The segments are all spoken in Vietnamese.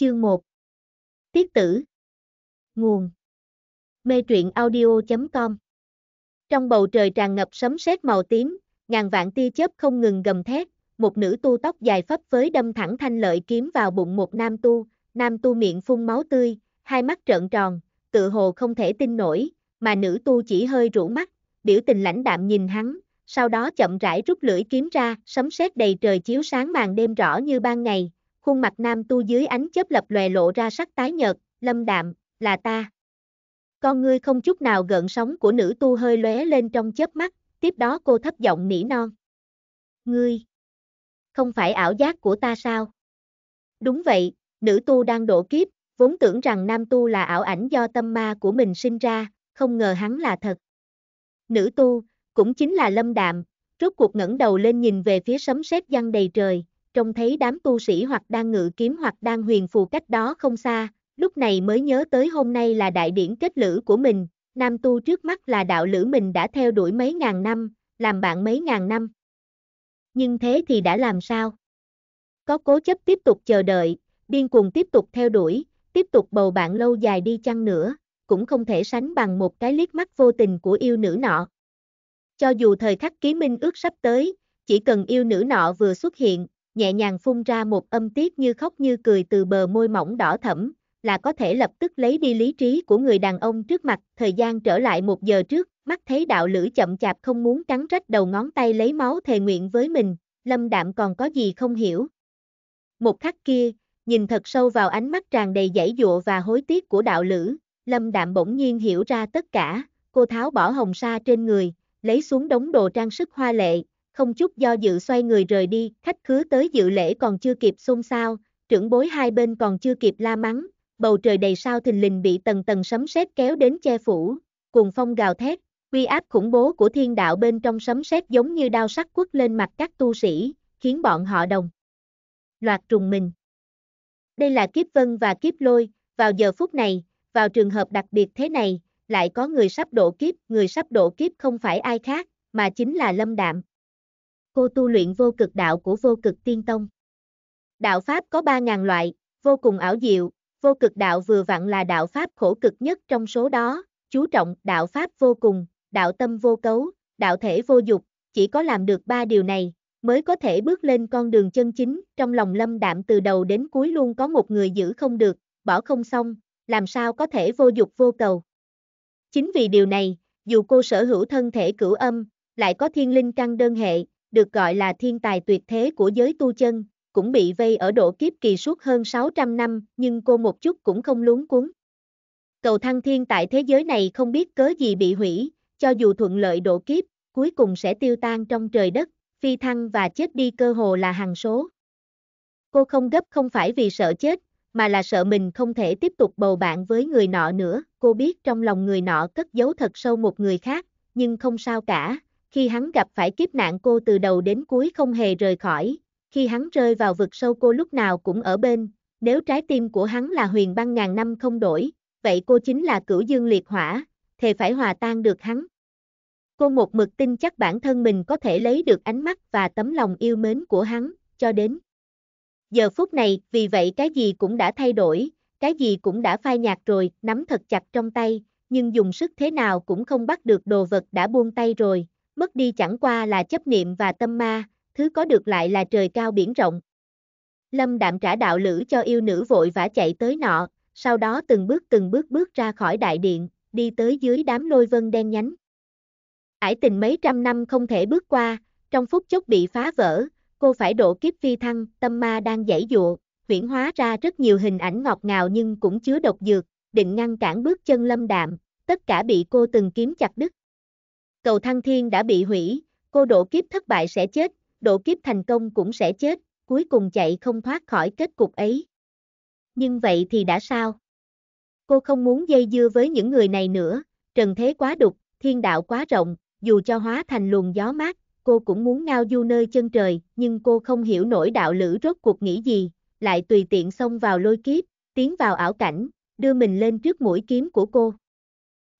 Chương 1 Tiết tử Nguồn Mê truyện audio.com Trong bầu trời tràn ngập sấm sét màu tím, ngàn vạn tia chớp không ngừng gầm thét, một nữ tu tóc dài phấp với đâm thẳng thanh lợi kiếm vào bụng một nam tu, nam tu miệng phun máu tươi, hai mắt trợn tròn, tự hồ không thể tin nổi, mà nữ tu chỉ hơi rũ mắt, biểu tình lãnh đạm nhìn hắn, sau đó chậm rãi rút lưỡi kiếm ra, sấm sét đầy trời chiếu sáng màn đêm rõ như ban ngày, khuôn mặt nam tu dưới ánh chớp lập lòe lộ ra sắc tái nhợt, lâm đạm, là ta. Con ngươi không chút nào gợn sóng của nữ tu hơi lóe lên trong chớp mắt, tiếp đó cô thấp giọng nỉ non. Ngươi, không phải ảo giác của ta sao? Đúng vậy, nữ tu đang đổ kiếp, vốn tưởng rằng nam tu là ảo ảnh do tâm ma của mình sinh ra, không ngờ hắn là thật. Nữ tu, cũng chính là lâm đạm, rốt cuộc ngẩng đầu lên nhìn về phía sấm sét giăng đầy trời, trông thấy đám tu sĩ hoặc đang ngự kiếm hoặc đang huyền phù cách đó không xa, lúc này mới nhớ tới hôm nay là đại điển kết lữ của mình, nam tu trước mắt là đạo lữ mình đã theo đuổi mấy ngàn năm, làm bạn mấy ngàn năm. Nhưng thế thì đã làm sao? Có cố chấp tiếp tục chờ đợi, điên cuồng tiếp tục theo đuổi, tiếp tục bầu bạn lâu dài đi chăng nữa, cũng không thể sánh bằng một cái liếc mắt vô tình của yêu nữ nọ. Cho dù thời khắc ký minh ước sắp tới, chỉ cần yêu nữ nọ vừa xuất hiện, nhẹ nhàng phun ra một âm tiết như khóc như cười từ bờ môi mỏng đỏ thẫm, là có thể lập tức lấy đi lý trí của người đàn ông trước mặt, thời gian trở lại một giờ trước, mắt thấy đạo lữ chậm chạp không muốn cắn rách đầu ngón tay lấy máu thề nguyện với mình, lâm đạm còn có gì không hiểu. Một khắc kia, nhìn thật sâu vào ánh mắt tràn đầy dãy dụa và hối tiếc của đạo lữ, lâm đạm bỗng nhiên hiểu ra tất cả, cô tháo bỏ hồng sa trên người, lấy xuống đống đồ trang sức hoa lệ, không chút do dự xoay người rời đi, khách khứa tới dự lễ còn chưa kịp xôn xao, trưởng bối hai bên còn chưa kịp la mắng, bầu trời đầy sao thình lình bị tầng tầng sấm sét kéo đến che phủ, cuồng phong gào thét, uy áp khủng bố của thiên đạo bên trong sấm sét giống như đao sắc quất lên mặt các tu sĩ, khiến bọn họ đồng loạt trùng mình. Đây là kiếp vân và kiếp lôi, vào giờ phút này, vào trường hợp đặc biệt thế này, lại có người sắp độ kiếp, người sắp độ kiếp không phải ai khác, mà chính là Lâm Đạm cô tu luyện vô cực đạo của vô cực tiên tông. Đạo Pháp có 3.000 loại, vô cùng ảo diệu, vô cực đạo vừa vặn là đạo Pháp khổ cực nhất trong số đó, chú trọng đạo Pháp vô cùng, đạo tâm vô cấu, đạo thể vô dục, chỉ có làm được ba điều này, mới có thể bước lên con đường chân chính, trong lòng lâm đạm từ đầu đến cuối luôn có một người giữ không được, bỏ không xong, làm sao có thể vô dục vô cầu. Chính vì điều này, dù cô sở hữu thân thể cửu âm, lại có thiên linh căn đơn hệ, được gọi là thiên tài tuyệt thế của giới tu chân, cũng bị vây ở độ kiếp kỳ suốt hơn 600 năm, nhưng cô một chút cũng không luống cuốn. Cầu thăng thiên tại thế giới này không biết cớ gì bị hủy, cho dù thuận lợi độ kiếp, cuối cùng sẽ tiêu tan trong trời đất, phi thăng và chết đi cơ hồ là hàng số. Cô không gấp không phải vì sợ chết, mà là sợ mình không thể tiếp tục bầu bạn với người nọ nữa, cô biết trong lòng người nọ cất giấu thật sâu một người khác, nhưng không sao cả, khi hắn gặp phải kiếp nạn cô từ đầu đến cuối không hề rời khỏi, khi hắn rơi vào vực sâu cô lúc nào cũng ở bên, nếu trái tim của hắn là huyền băng ngàn năm không đổi, vậy cô chính là cửu dương liệt hỏa, thề phải hòa tan được hắn. Cô một mực tin chắc bản thân mình có thể lấy được ánh mắt và tấm lòng yêu mến của hắn, cho đến. Giờ phút này, vì vậy cái gì cũng đã thay đổi, cái gì cũng đã phai nhạt rồi, nắm thật chặt trong tay, nhưng dùng sức thế nào cũng không bắt được đồ vật đã buông tay rồi, mất đi chẳng qua là chấp niệm và tâm ma, thứ có được lại là trời cao biển rộng. Lâm đạm trả đạo lữ cho yêu nữ vội vã chạy tới nọ, sau đó từng bước từng bước bước ra khỏi đại điện, đi tới dưới đám lôi vân đen nhánh. Ải tình mấy trăm năm không thể bước qua, trong phút chốc bị phá vỡ, cô phải độ kiếp phi thăng, tâm ma đang giải dụa, huyển hóa ra rất nhiều hình ảnh ngọt ngào nhưng cũng chứa độc dược, định ngăn cản bước chân lâm đạm, tất cả bị cô từng kiếm chặt đứt cầu thăng thiên đã bị hủy, cô độ kiếp thất bại sẽ chết, độ kiếp thành công cũng sẽ chết, cuối cùng chạy không thoát khỏi kết cục ấy. Nhưng vậy thì đã sao? Cô không muốn dây dưa với những người này nữa, trần thế quá đục, thiên đạo quá rộng, dù cho hóa thành luồng gió mát, cô cũng muốn ngao du nơi chân trời, nhưng cô không hiểu nổi đạo lữ rốt cuộc nghĩ gì, lại tùy tiện xông vào lôi kiếp, tiến vào ảo cảnh, đưa mình lên trước mũi kiếm của cô.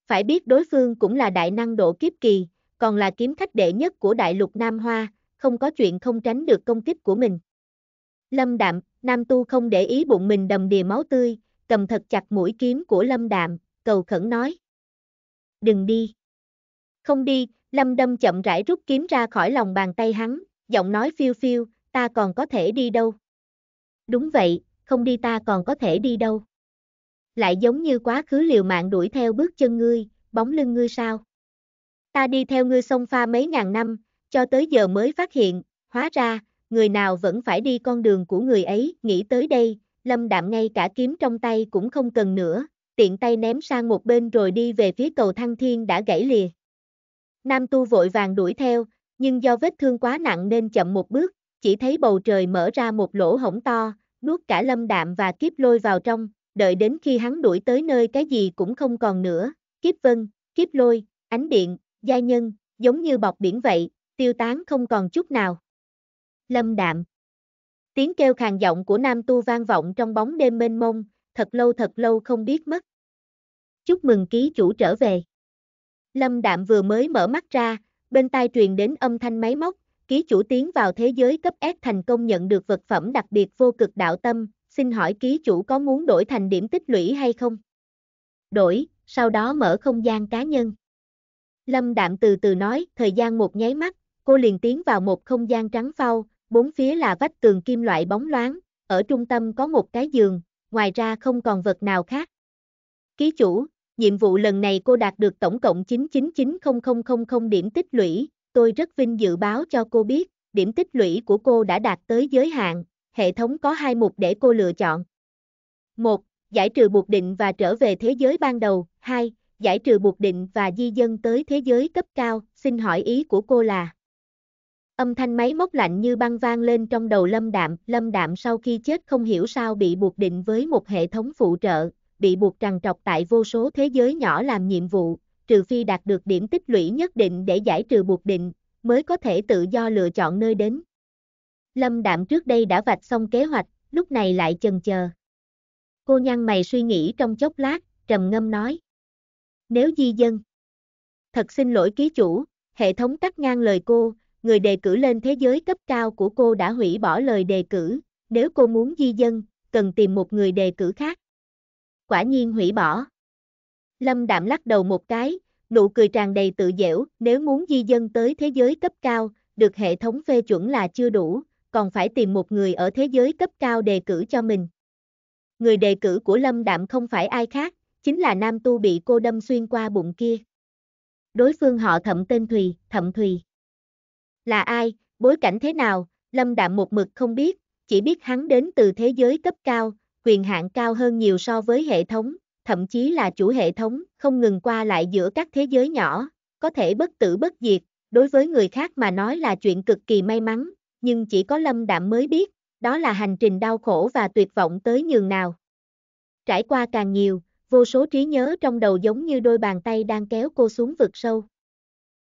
Phải biết đối phương cũng là đại năng độ kiếp kỳ, còn là kiếm khách đệ nhất của đại lục Nam Hoa, không có chuyện không tránh được công kích của mình. Lâm Đạm, Nam Tu không để ý bụng mình đầm đìa máu tươi, cầm thật chặt mũi kiếm của Lâm Đạm, cầu khẩn nói. Đừng đi. Không đi, Lâm Đâm chậm rãi rút kiếm ra khỏi lòng bàn tay hắn, giọng nói phiêu phiêu, ta còn có thể đi đâu. Đúng vậy, không đi ta còn có thể đi đâu lại giống như quá khứ liều mạng đuổi theo bước chân ngươi, bóng lưng ngươi sao. Ta đi theo ngươi sông pha mấy ngàn năm, cho tới giờ mới phát hiện, hóa ra, người nào vẫn phải đi con đường của người ấy, nghĩ tới đây, lâm đạm ngay cả kiếm trong tay cũng không cần nữa, tiện tay ném sang một bên rồi đi về phía cầu thăng thiên đã gãy lìa. Nam tu vội vàng đuổi theo, nhưng do vết thương quá nặng nên chậm một bước, chỉ thấy bầu trời mở ra một lỗ hổng to, nuốt cả lâm đạm và kiếp lôi vào trong, đợi đến khi hắn đuổi tới nơi cái gì cũng không còn nữa, kiếp vân, kiếp lôi, ánh điện, gia nhân, giống như bọc biển vậy, tiêu tán không còn chút nào. Lâm đạm Tiếng kêu khàn giọng của nam tu vang vọng trong bóng đêm mênh mông, thật lâu thật lâu không biết mất. Chúc mừng ký chủ trở về. Lâm đạm vừa mới mở mắt ra, bên tai truyền đến âm thanh máy móc, ký chủ tiến vào thế giới cấp S thành công nhận được vật phẩm đặc biệt vô cực đạo tâm, xin hỏi ký chủ có muốn đổi thành điểm tích lũy hay không? Đổi, sau đó mở không gian cá nhân. Lâm Đạm từ từ nói, thời gian một nháy mắt, cô liền tiến vào một không gian trắng phau, bốn phía là vách tường kim loại bóng loáng, ở trung tâm có một cái giường, ngoài ra không còn vật nào khác. Ký chủ, nhiệm vụ lần này cô đạt được tổng cộng 999000 điểm tích lũy, tôi rất vinh dự báo cho cô biết, điểm tích lũy của cô đã đạt tới giới hạn, hệ thống có hai mục để cô lựa chọn. một Giải trừ buộc định và trở về thế giới ban đầu. 2. Giải trừ buộc định và di dân tới thế giới cấp cao. Xin hỏi ý của cô là? Âm thanh máy móc lạnh như băng vang lên trong đầu Lâm Đạm. Lâm Đạm sau khi chết không hiểu sao bị buộc định với một hệ thống phụ trợ, bị buộc trằn trọc tại vô số thế giới nhỏ làm nhiệm vụ, trừ phi đạt được điểm tích lũy nhất định để giải trừ buộc định, mới có thể tự do lựa chọn nơi đến. Lâm Đạm trước đây đã vạch xong kế hoạch, lúc này lại chần chờ. Cô nhăn mày suy nghĩ trong chốc lát, trầm ngâm nói. Nếu di dân. Thật xin lỗi ký chủ, hệ thống cắt ngang lời cô, người đề cử lên thế giới cấp cao của cô đã hủy bỏ lời đề cử, nếu cô muốn di dân, cần tìm một người đề cử khác. Quả nhiên hủy bỏ. Lâm Đạm lắc đầu một cái, nụ cười tràn đầy tự dễu, nếu muốn di dân tới thế giới cấp cao, được hệ thống phê chuẩn là chưa đủ, còn phải tìm một người ở thế giới cấp cao đề cử cho mình. Người đề cử của Lâm Đạm không phải ai khác, chính là nam tu bị cô đâm xuyên qua bụng kia. Đối phương họ thậm tên Thùy, thậm Thùy. Là ai, bối cảnh thế nào, Lâm Đạm một mực không biết, chỉ biết hắn đến từ thế giới cấp cao, quyền hạn cao hơn nhiều so với hệ thống, thậm chí là chủ hệ thống, không ngừng qua lại giữa các thế giới nhỏ, có thể bất tử bất diệt, đối với người khác mà nói là chuyện cực kỳ may mắn, nhưng chỉ có lâm đạm mới biết, đó là hành trình đau khổ và tuyệt vọng tới nhường nào. Trải qua càng nhiều, vô số trí nhớ trong đầu giống như đôi bàn tay đang kéo cô xuống vực sâu.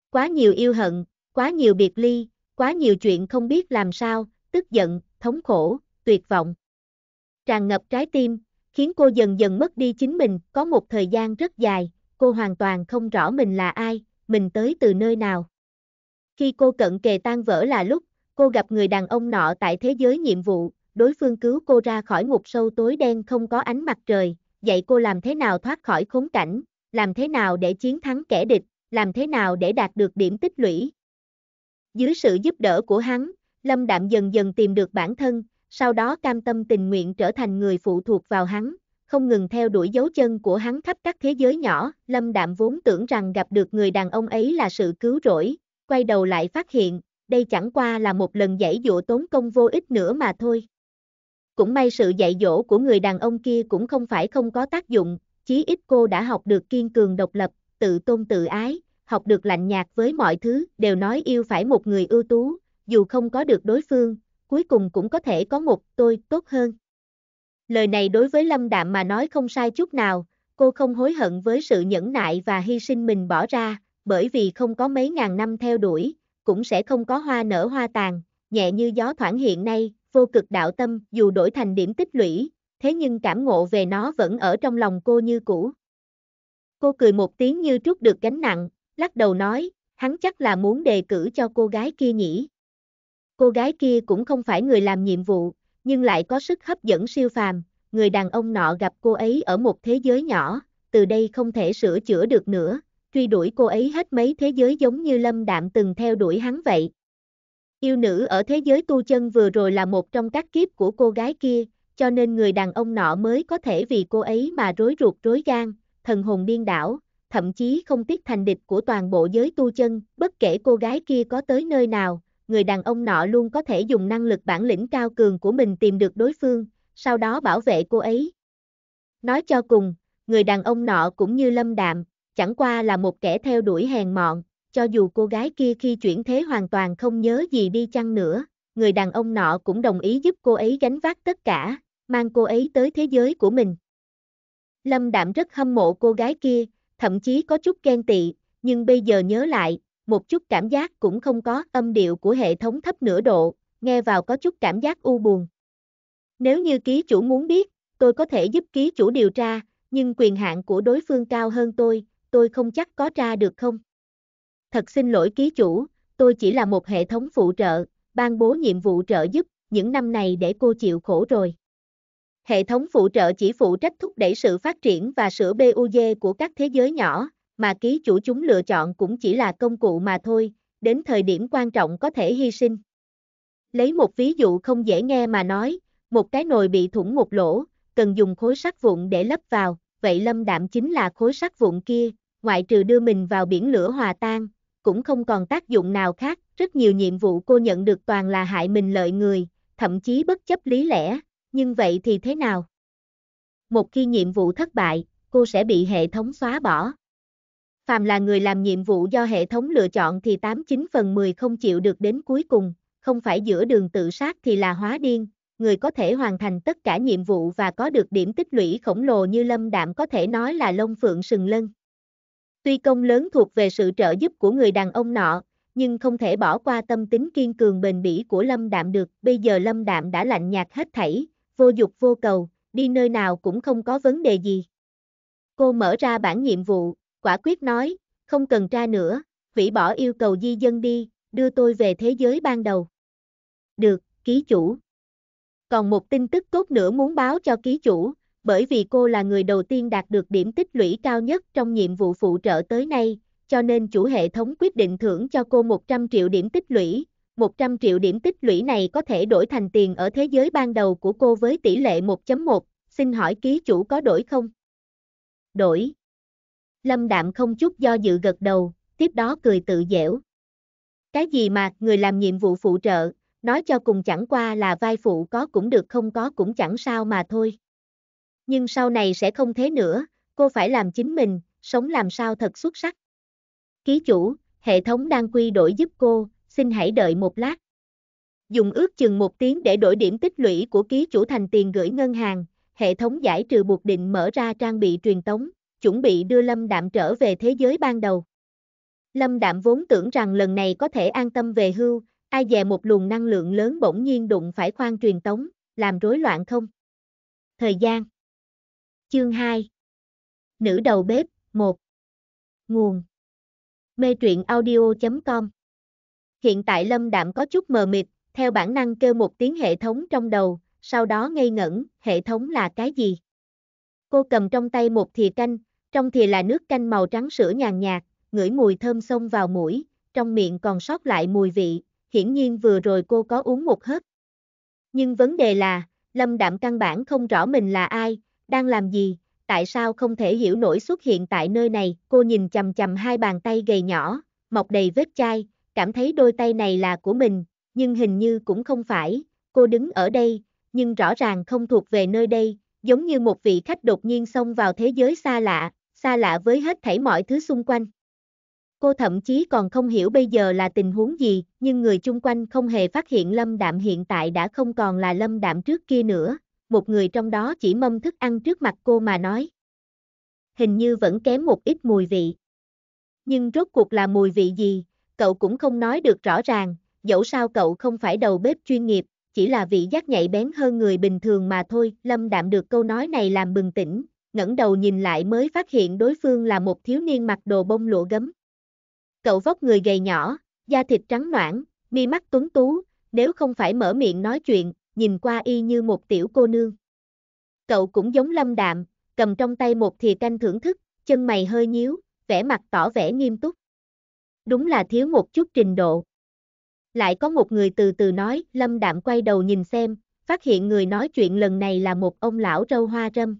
Quá nhiều yêu hận, quá nhiều biệt ly, quá nhiều chuyện không biết làm sao, tức giận, thống khổ, tuyệt vọng. Tràn ngập trái tim, khiến cô dần dần mất đi chính mình, có một thời gian rất dài, cô hoàn toàn không rõ mình là ai, mình tới từ nơi nào. Khi cô cận kề tan vỡ là lúc, cô gặp người đàn ông nọ tại thế giới nhiệm vụ, đối phương cứu cô ra khỏi ngục sâu tối đen không có ánh mặt trời, dạy cô làm thế nào thoát khỏi khốn cảnh, làm thế nào để chiến thắng kẻ địch, làm thế nào để đạt được điểm tích lũy. Dưới sự giúp đỡ của hắn, Lâm Đạm dần dần tìm được bản thân, sau đó cam tâm tình nguyện trở thành người phụ thuộc vào hắn, không ngừng theo đuổi dấu chân của hắn khắp các thế giới nhỏ, Lâm Đạm vốn tưởng rằng gặp được người đàn ông ấy là sự cứu rỗi, quay đầu lại phát hiện, đây chẳng qua là một lần dạy dỗ tốn công vô ích nữa mà thôi. Cũng may sự dạy dỗ của người đàn ông kia cũng không phải không có tác dụng, chí ít cô đã học được kiên cường độc lập, tự tôn tự ái, học được lạnh nhạt với mọi thứ, đều nói yêu phải một người ưu tú, dù không có được đối phương, cuối cùng cũng có thể có một tôi tốt hơn. Lời này đối với Lâm Đạm mà nói không sai chút nào, cô không hối hận với sự nhẫn nại và hy sinh mình bỏ ra, bởi vì không có mấy ngàn năm theo đuổi, cũng sẽ không có hoa nở hoa tàn, nhẹ như gió thoảng hiện nay, vô cực đạo tâm dù đổi thành điểm tích lũy, thế nhưng cảm ngộ về nó vẫn ở trong lòng cô như cũ. Cô cười một tiếng như trút được gánh nặng, lắc đầu nói, hắn chắc là muốn đề cử cho cô gái kia nhỉ. Cô gái kia cũng không phải người làm nhiệm vụ, nhưng lại có sức hấp dẫn siêu phàm, người đàn ông nọ gặp cô ấy ở một thế giới nhỏ, từ đây không thể sửa chữa được nữa, truy đuổi cô ấy hết mấy thế giới giống như lâm đạm từng theo đuổi hắn vậy. Yêu nữ ở thế giới tu chân vừa rồi là một trong các kiếp của cô gái kia, cho nên người đàn ông nọ mới có thể vì cô ấy mà rối ruột rối gan, thần hồn điên đảo, thậm chí không tiếc thành địch của toàn bộ giới tu chân, bất kể cô gái kia có tới nơi nào, người đàn ông nọ luôn có thể dùng năng lực bản lĩnh cao cường của mình tìm được đối phương, sau đó bảo vệ cô ấy. Nói cho cùng, người đàn ông nọ cũng như lâm đạm, chẳng qua là một kẻ theo đuổi hèn mọn, cho dù cô gái kia khi chuyển thế hoàn toàn không nhớ gì đi chăng nữa, người đàn ông nọ cũng đồng ý giúp cô ấy gánh vác tất cả, mang cô ấy tới thế giới của mình. Lâm Đạm rất hâm mộ cô gái kia, thậm chí có chút ghen tị, nhưng bây giờ nhớ lại, một chút cảm giác cũng không có âm điệu của hệ thống thấp nửa độ, nghe vào có chút cảm giác u buồn. Nếu như ký chủ muốn biết, tôi có thể giúp ký chủ điều tra, nhưng quyền hạn của đối phương cao hơn tôi, tôi không chắc có tra được không. Thật xin lỗi ký chủ, tôi chỉ là một hệ thống phụ trợ, ban bố nhiệm vụ trợ giúp, những năm này để cô chịu khổ rồi. Hệ thống phụ trợ chỉ phụ trách thúc đẩy sự phát triển và sửa BUG của các thế giới nhỏ, mà ký chủ chúng lựa chọn cũng chỉ là công cụ mà thôi, đến thời điểm quan trọng có thể hy sinh. Lấy một ví dụ không dễ nghe mà nói, một cái nồi bị thủng một lỗ, cần dùng khối sắt vụn để lấp vào, vậy lâm đạm chính là khối sắt vụn kia, ngoại trừ đưa mình vào biển lửa hòa tan, cũng không còn tác dụng nào khác, rất nhiều nhiệm vụ cô nhận được toàn là hại mình lợi người, thậm chí bất chấp lý lẽ, nhưng vậy thì thế nào? Một khi nhiệm vụ thất bại, cô sẽ bị hệ thống xóa bỏ. Phàm là người làm nhiệm vụ do hệ thống lựa chọn thì 89 phần 10 không chịu được đến cuối cùng, không phải giữa đường tự sát thì là hóa điên, người có thể hoàn thành tất cả nhiệm vụ và có được điểm tích lũy khổng lồ như Lâm Đạm có thể nói là lông phượng sừng lân. Tuy công lớn thuộc về sự trợ giúp của người đàn ông nọ, nhưng không thể bỏ qua tâm tính kiên cường bền bỉ của Lâm Đạm được. Bây giờ Lâm Đạm đã lạnh nhạt hết thảy, vô dục vô cầu, đi nơi nào cũng không có vấn đề gì. Cô mở ra bản nhiệm vụ, quả quyết nói, không cần tra nữa, hủy bỏ yêu cầu di dân đi, đưa tôi về thế giới ban đầu. Được, ký chủ. Còn một tin tức tốt nữa muốn báo cho ký chủ, bởi vì cô là người đầu tiên đạt được điểm tích lũy cao nhất trong nhiệm vụ phụ trợ tới nay, cho nên chủ hệ thống quyết định thưởng cho cô 100 triệu điểm tích lũy. 100 triệu điểm tích lũy này có thể đổi thành tiền ở thế giới ban đầu của cô với tỷ lệ 1.1, xin hỏi ký chủ có đổi không? Đổi. Lâm Đạm không chút do dự gật đầu, tiếp đó cười tự dẻo. Cái gì mà người làm nhiệm vụ phụ trợ, nói cho cùng chẳng qua là vai phụ có cũng được không có cũng chẳng sao mà thôi nhưng sau này sẽ không thế nữa, cô phải làm chính mình, sống làm sao thật xuất sắc. Ký chủ, hệ thống đang quy đổi giúp cô, xin hãy đợi một lát. Dùng ước chừng một tiếng để đổi điểm tích lũy của ký chủ thành tiền gửi ngân hàng, hệ thống giải trừ buộc định mở ra trang bị truyền tống, chuẩn bị đưa Lâm Đạm trở về thế giới ban đầu. Lâm Đạm vốn tưởng rằng lần này có thể an tâm về hưu, ai dè một luồng năng lượng lớn bỗng nhiên đụng phải khoan truyền tống, làm rối loạn không? Thời gian Chương 2 Nữ đầu bếp 1 Nguồn Mê truyện audio.com Hiện tại Lâm Đạm có chút mờ mịt, theo bản năng kêu một tiếng hệ thống trong đầu, sau đó ngây ngẩn, hệ thống là cái gì? Cô cầm trong tay một thìa canh, trong thìa là nước canh màu trắng sữa nhàn nhạt, ngửi mùi thơm xông vào mũi, trong miệng còn sót lại mùi vị, hiển nhiên vừa rồi cô có uống một hớp. Nhưng vấn đề là, Lâm Đạm căn bản không rõ mình là ai, đang làm gì, tại sao không thể hiểu nổi xuất hiện tại nơi này, cô nhìn chầm chầm hai bàn tay gầy nhỏ, mọc đầy vết chai, cảm thấy đôi tay này là của mình, nhưng hình như cũng không phải, cô đứng ở đây, nhưng rõ ràng không thuộc về nơi đây, giống như một vị khách đột nhiên xông vào thế giới xa lạ, xa lạ với hết thảy mọi thứ xung quanh. Cô thậm chí còn không hiểu bây giờ là tình huống gì, nhưng người chung quanh không hề phát hiện Lâm Đạm hiện tại đã không còn là Lâm Đạm trước kia nữa, một người trong đó chỉ mâm thức ăn trước mặt cô mà nói. Hình như vẫn kém một ít mùi vị. Nhưng rốt cuộc là mùi vị gì, cậu cũng không nói được rõ ràng, dẫu sao cậu không phải đầu bếp chuyên nghiệp, chỉ là vị giác nhạy bén hơn người bình thường mà thôi. Lâm Đạm được câu nói này làm bừng tỉnh, ngẩng đầu nhìn lại mới phát hiện đối phương là một thiếu niên mặc đồ bông lụa gấm. Cậu vóc người gầy nhỏ, da thịt trắng noãn, mi mắt tuấn tú, nếu không phải mở miệng nói chuyện, nhìn qua y như một tiểu cô nương. Cậu cũng giống lâm đạm, cầm trong tay một thìa canh thưởng thức, chân mày hơi nhíu, vẻ mặt tỏ vẻ nghiêm túc. Đúng là thiếu một chút trình độ. Lại có một người từ từ nói, lâm đạm quay đầu nhìn xem, phát hiện người nói chuyện lần này là một ông lão râu hoa râm.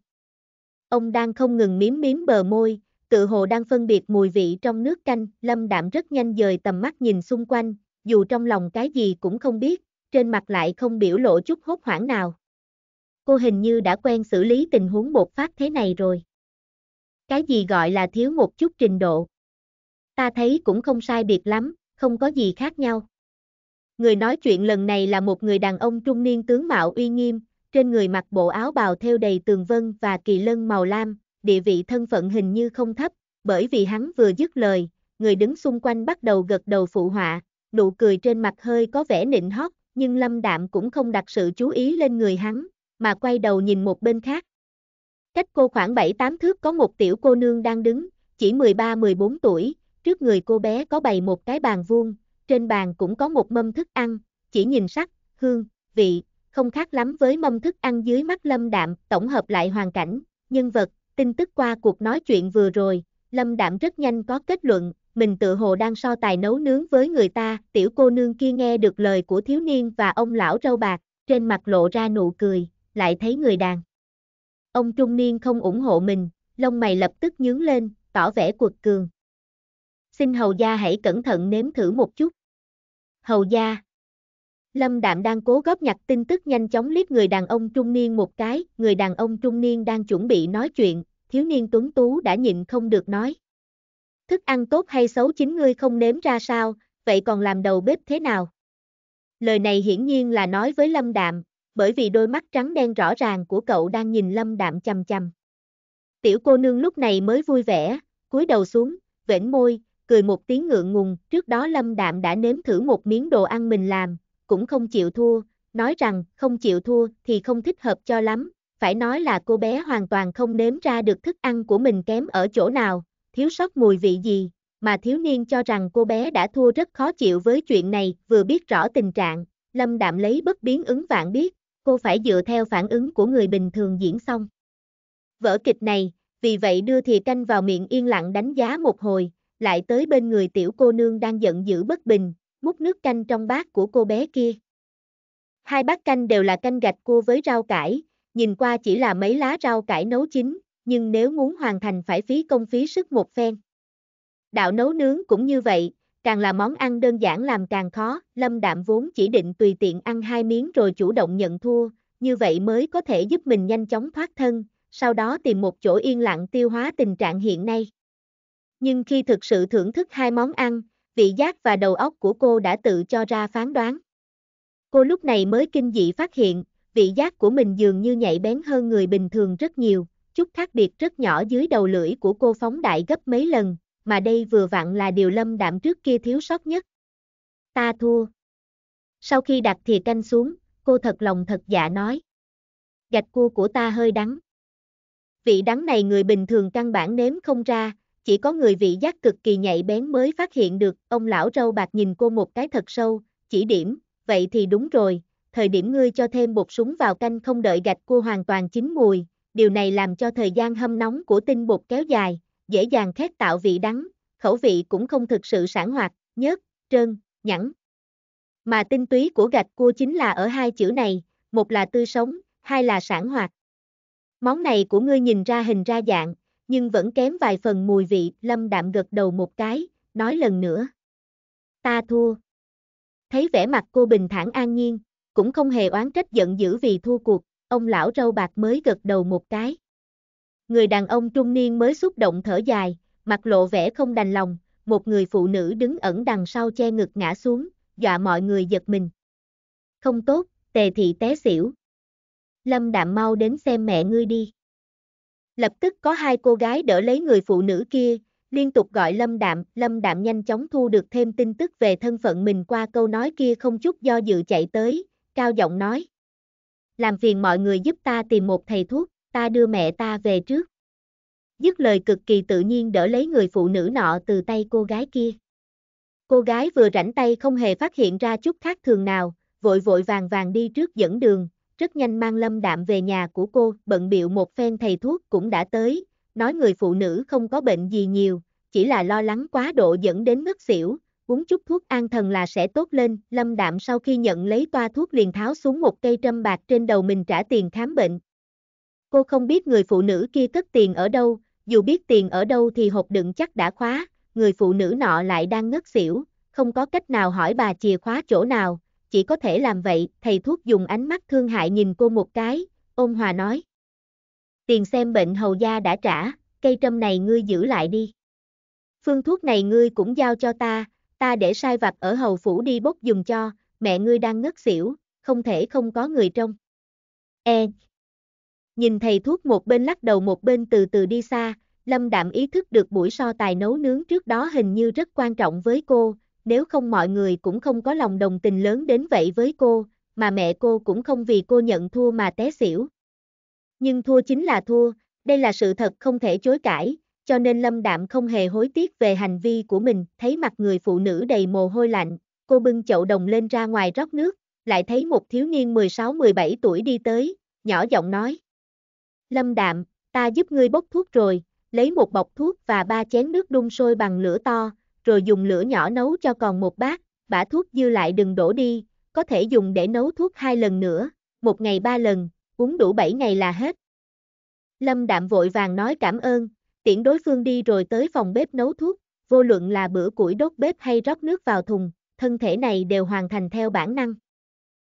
Ông đang không ngừng miếm miếm bờ môi, tự hồ đang phân biệt mùi vị trong nước canh, lâm đạm rất nhanh dời tầm mắt nhìn xung quanh, dù trong lòng cái gì cũng không biết, trên mặt lại không biểu lộ chút hốt hoảng nào. Cô hình như đã quen xử lý tình huống bột phát thế này rồi. Cái gì gọi là thiếu một chút trình độ? Ta thấy cũng không sai biệt lắm, không có gì khác nhau. Người nói chuyện lần này là một người đàn ông trung niên tướng mạo uy nghiêm, trên người mặc bộ áo bào theo đầy tường vân và kỳ lân màu lam, địa vị thân phận hình như không thấp, bởi vì hắn vừa dứt lời, người đứng xung quanh bắt đầu gật đầu phụ họa, nụ cười trên mặt hơi có vẻ nịnh hót, nhưng Lâm Đạm cũng không đặt sự chú ý lên người hắn, mà quay đầu nhìn một bên khác. Cách cô khoảng 7-8 thước có một tiểu cô nương đang đứng, chỉ 13-14 tuổi, trước người cô bé có bày một cái bàn vuông, trên bàn cũng có một mâm thức ăn, chỉ nhìn sắc, hương, vị, không khác lắm với mâm thức ăn dưới mắt Lâm Đạm, tổng hợp lại hoàn cảnh, nhân vật, tin tức qua cuộc nói chuyện vừa rồi, Lâm Đạm rất nhanh có kết luận, mình tự hồ đang so tài nấu nướng với người ta, tiểu cô nương kia nghe được lời của thiếu niên và ông lão râu bạc, trên mặt lộ ra nụ cười, lại thấy người đàn. Ông trung niên không ủng hộ mình, lông mày lập tức nhướng lên, tỏ vẻ cuột cường. Xin hầu gia hãy cẩn thận nếm thử một chút. Hầu gia. Lâm Đạm đang cố góp nhặt tin tức nhanh chóng liếc người đàn ông trung niên một cái, người đàn ông trung niên đang chuẩn bị nói chuyện, thiếu niên tuấn tú đã nhịn không được nói thức ăn tốt hay xấu chính ngươi không nếm ra sao, vậy còn làm đầu bếp thế nào? Lời này hiển nhiên là nói với Lâm Đạm, bởi vì đôi mắt trắng đen rõ ràng của cậu đang nhìn Lâm Đạm chằm chằm. Tiểu cô nương lúc này mới vui vẻ, cúi đầu xuống, vểnh môi, cười một tiếng ngượng ngùng, trước đó Lâm Đạm đã nếm thử một miếng đồ ăn mình làm, cũng không chịu thua, nói rằng không chịu thua thì không thích hợp cho lắm, phải nói là cô bé hoàn toàn không nếm ra được thức ăn của mình kém ở chỗ nào, thiếu sót mùi vị gì, mà thiếu niên cho rằng cô bé đã thua rất khó chịu với chuyện này, vừa biết rõ tình trạng, Lâm Đạm lấy bất biến ứng vạn biết, cô phải dựa theo phản ứng của người bình thường diễn xong. Vở kịch này, vì vậy đưa thì canh vào miệng yên lặng đánh giá một hồi, lại tới bên người tiểu cô nương đang giận dữ bất bình, múc nước canh trong bát của cô bé kia. Hai bát canh đều là canh gạch cua với rau cải, nhìn qua chỉ là mấy lá rau cải nấu chín, nhưng nếu muốn hoàn thành phải phí công phí sức một phen. Đạo nấu nướng cũng như vậy, càng là món ăn đơn giản làm càng khó, Lâm Đạm vốn chỉ định tùy tiện ăn hai miếng rồi chủ động nhận thua, như vậy mới có thể giúp mình nhanh chóng thoát thân, sau đó tìm một chỗ yên lặng tiêu hóa tình trạng hiện nay. Nhưng khi thực sự thưởng thức hai món ăn, vị giác và đầu óc của cô đã tự cho ra phán đoán. Cô lúc này mới kinh dị phát hiện, vị giác của mình dường như nhạy bén hơn người bình thường rất nhiều, chút khác biệt rất nhỏ dưới đầu lưỡi của cô phóng đại gấp mấy lần, mà đây vừa vặn là điều lâm đạm trước kia thiếu sót nhất. Ta thua. Sau khi đặt thìa canh xuống, cô thật lòng thật dạ nói. Gạch cua của ta hơi đắng. Vị đắng này người bình thường căn bản nếm không ra, chỉ có người vị giác cực kỳ nhạy bén mới phát hiện được. Ông lão râu bạc nhìn cô một cái thật sâu, chỉ điểm, vậy thì đúng rồi, thời điểm ngươi cho thêm bột súng vào canh không đợi gạch cua hoàn toàn chín mùi, điều này làm cho thời gian hâm nóng của tinh bột kéo dài, dễ dàng khét tạo vị đắng, khẩu vị cũng không thực sự sản hoạt, nhớt, trơn, nhẵn. Mà tinh túy của gạch cua chính là ở hai chữ này, một là tươi sống, hai là sản hoạt. Món này của ngươi nhìn ra hình ra dạng, nhưng vẫn kém vài phần mùi vị, lâm đạm gật đầu một cái, nói lần nữa. Ta thua. Thấy vẻ mặt cô bình thản an nhiên, cũng không hề oán trách giận dữ vì thua cuộc ông lão râu bạc mới gật đầu một cái. Người đàn ông trung niên mới xúc động thở dài, mặt lộ vẻ không đành lòng, một người phụ nữ đứng ẩn đằng sau che ngực ngã xuống, dọa mọi người giật mình. Không tốt, tề thị té xỉu. Lâm đạm mau đến xem mẹ ngươi đi. Lập tức có hai cô gái đỡ lấy người phụ nữ kia, liên tục gọi Lâm Đạm, Lâm Đạm nhanh chóng thu được thêm tin tức về thân phận mình qua câu nói kia không chút do dự chạy tới, cao giọng nói làm phiền mọi người giúp ta tìm một thầy thuốc, ta đưa mẹ ta về trước. Dứt lời cực kỳ tự nhiên đỡ lấy người phụ nữ nọ từ tay cô gái kia. Cô gái vừa rảnh tay không hề phát hiện ra chút khác thường nào, vội vội vàng vàng đi trước dẫn đường, rất nhanh mang lâm đạm về nhà của cô, bận biệu một phen thầy thuốc cũng đã tới, nói người phụ nữ không có bệnh gì nhiều, chỉ là lo lắng quá độ dẫn đến ngất xỉu, uống chút thuốc an thần là sẽ tốt lên. Lâm Đạm sau khi nhận lấy toa thuốc liền tháo xuống một cây trâm bạc trên đầu mình trả tiền khám bệnh. Cô không biết người phụ nữ kia cất tiền ở đâu, dù biết tiền ở đâu thì hộp đựng chắc đã khóa, người phụ nữ nọ lại đang ngất xỉu, không có cách nào hỏi bà chìa khóa chỗ nào, chỉ có thể làm vậy, thầy thuốc dùng ánh mắt thương hại nhìn cô một cái, ôn hòa nói. Tiền xem bệnh hầu gia đã trả, cây trâm này ngươi giữ lại đi. Phương thuốc này ngươi cũng giao cho ta, ta để sai vặt ở hầu phủ đi bốc dùng cho, mẹ ngươi đang ngất xỉu, không thể không có người trông. E. Nhìn thầy thuốc một bên lắc đầu một bên từ từ đi xa, Lâm Đạm ý thức được buổi so tài nấu nướng trước đó hình như rất quan trọng với cô, nếu không mọi người cũng không có lòng đồng tình lớn đến vậy với cô, mà mẹ cô cũng không vì cô nhận thua mà té xỉu. Nhưng thua chính là thua, đây là sự thật không thể chối cãi, cho nên Lâm Đạm không hề hối tiếc về hành vi của mình, thấy mặt người phụ nữ đầy mồ hôi lạnh, cô bưng chậu đồng lên ra ngoài rót nước, lại thấy một thiếu niên 16-17 tuổi đi tới, nhỏ giọng nói. Lâm Đạm, ta giúp ngươi bốc thuốc rồi, lấy một bọc thuốc và ba chén nước đun sôi bằng lửa to, rồi dùng lửa nhỏ nấu cho còn một bát, bả thuốc dư lại đừng đổ đi, có thể dùng để nấu thuốc hai lần nữa, một ngày ba lần, uống đủ bảy ngày là hết. Lâm Đạm vội vàng nói cảm ơn, tiễn đối phương đi rồi tới phòng bếp nấu thuốc, vô luận là bữa củi đốt bếp hay rót nước vào thùng, thân thể này đều hoàn thành theo bản năng.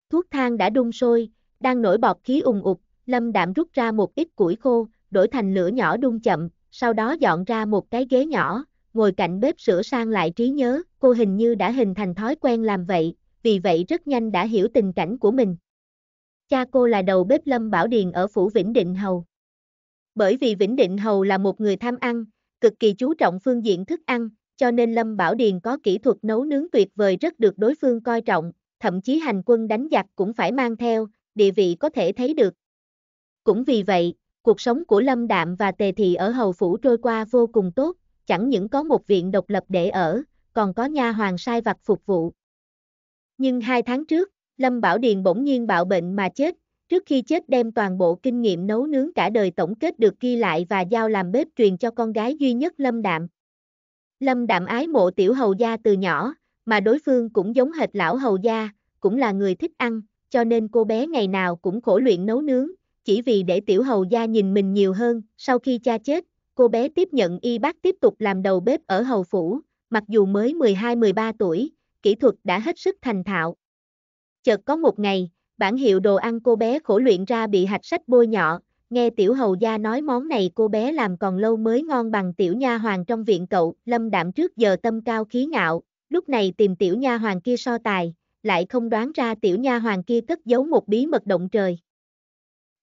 Thuốc thang đã đun sôi, đang nổi bọt khí ùng ục, Lâm Đạm rút ra một ít củi khô, đổi thành lửa nhỏ đun chậm, sau đó dọn ra một cái ghế nhỏ, ngồi cạnh bếp sửa sang lại trí nhớ, cô hình như đã hình thành thói quen làm vậy, vì vậy rất nhanh đã hiểu tình cảnh của mình. Cha cô là đầu bếp Lâm Bảo Điền ở Phủ Vĩnh Định Hầu. Bởi vì Vĩnh Định Hầu là một người tham ăn, cực kỳ chú trọng phương diện thức ăn, cho nên Lâm Bảo Điền có kỹ thuật nấu nướng tuyệt vời rất được đối phương coi trọng, thậm chí hành quân đánh giặc cũng phải mang theo, địa vị có thể thấy được. Cũng vì vậy, cuộc sống của Lâm Đạm và Tề Thị ở Hầu Phủ trôi qua vô cùng tốt, chẳng những có một viện độc lập để ở, còn có nha hoàng sai vặt phục vụ. Nhưng hai tháng trước, Lâm Bảo Điền bỗng nhiên bạo bệnh mà chết, Trước khi chết đem toàn bộ kinh nghiệm nấu nướng cả đời tổng kết được ghi lại và giao làm bếp truyền cho con gái duy nhất Lâm Đạm. Lâm Đạm ái mộ tiểu hầu gia từ nhỏ, mà đối phương cũng giống hệt lão hầu gia, cũng là người thích ăn, cho nên cô bé ngày nào cũng khổ luyện nấu nướng, chỉ vì để tiểu hầu gia nhìn mình nhiều hơn, sau khi cha chết, cô bé tiếp nhận y bác tiếp tục làm đầu bếp ở hầu phủ, mặc dù mới 12-13 tuổi, kỹ thuật đã hết sức thành thạo. Chợt có một ngày, Bản hiệu đồ ăn cô bé khổ luyện ra bị hạch sách bôi nhọ, nghe tiểu hầu gia nói món này cô bé làm còn lâu mới ngon bằng tiểu nha hoàng trong viện cậu, lâm đạm trước giờ tâm cao khí ngạo, lúc này tìm tiểu nha hoàng kia so tài, lại không đoán ra tiểu nha hoàng kia cất giấu một bí mật động trời.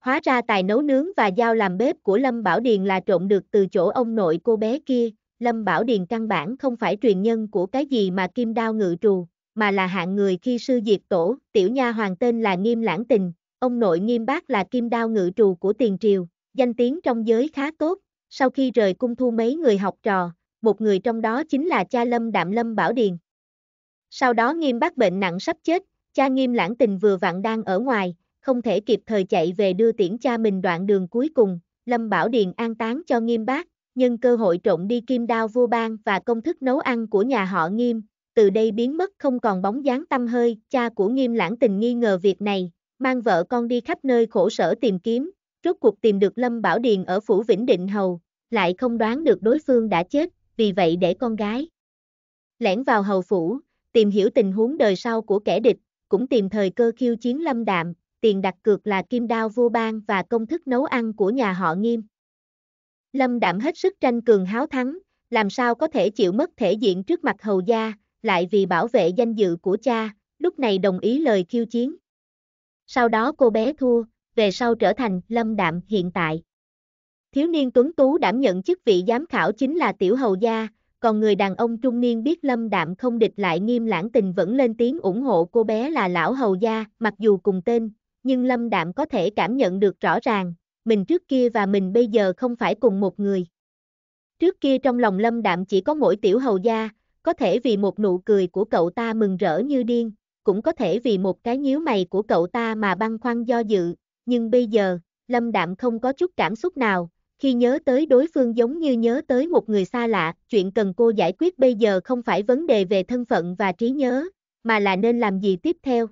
Hóa ra tài nấu nướng và giao làm bếp của Lâm Bảo Điền là trộn được từ chỗ ông nội cô bé kia, Lâm Bảo Điền căn bản không phải truyền nhân của cái gì mà kim đao ngự trù, mà là hạng người khi sư diệt tổ, tiểu nha hoàng tên là Nghiêm Lãng Tình, ông nội Nghiêm Bác là kim đao ngự trù của tiền triều, danh tiếng trong giới khá tốt, sau khi rời cung thu mấy người học trò, một người trong đó chính là cha Lâm Đạm Lâm Bảo Điền. Sau đó Nghiêm Bác bệnh nặng sắp chết, cha Nghiêm Lãng Tình vừa vặn đang ở ngoài, không thể kịp thời chạy về đưa tiễn cha mình đoạn đường cuối cùng, Lâm Bảo Điền an táng cho Nghiêm Bác, nhân cơ hội trộn đi kim đao vua bang và công thức nấu ăn của nhà họ Nghiêm, từ đây biến mất không còn bóng dáng tâm hơi, cha của nghiêm lãng tình nghi ngờ việc này, mang vợ con đi khắp nơi khổ sở tìm kiếm, rốt cuộc tìm được Lâm Bảo Điền ở phủ Vĩnh Định Hầu, lại không đoán được đối phương đã chết, vì vậy để con gái lẻn vào hầu phủ, tìm hiểu tình huống đời sau của kẻ địch, cũng tìm thời cơ khiêu chiến lâm đạm, tiền đặt cược là kim đao vua bang và công thức nấu ăn của nhà họ nghiêm. Lâm đạm hết sức tranh cường háo thắng, làm sao có thể chịu mất thể diện trước mặt hầu gia, lại vì bảo vệ danh dự của cha, lúc này đồng ý lời khiêu chiến. Sau đó cô bé thua, về sau trở thành lâm đạm hiện tại. Thiếu niên tuấn tú đảm nhận chức vị giám khảo chính là tiểu hầu gia, còn người đàn ông trung niên biết lâm đạm không địch lại nghiêm lãng tình vẫn lên tiếng ủng hộ cô bé là lão hầu gia, mặc dù cùng tên, nhưng lâm đạm có thể cảm nhận được rõ ràng, mình trước kia và mình bây giờ không phải cùng một người. Trước kia trong lòng lâm đạm chỉ có mỗi tiểu hầu gia, có thể vì một nụ cười của cậu ta mừng rỡ như điên, cũng có thể vì một cái nhíu mày của cậu ta mà băn khoăn do dự, nhưng bây giờ, Lâm Đạm không có chút cảm xúc nào, khi nhớ tới đối phương giống như nhớ tới một người xa lạ, chuyện cần cô giải quyết bây giờ không phải vấn đề về thân phận và trí nhớ, mà là nên làm gì tiếp theo.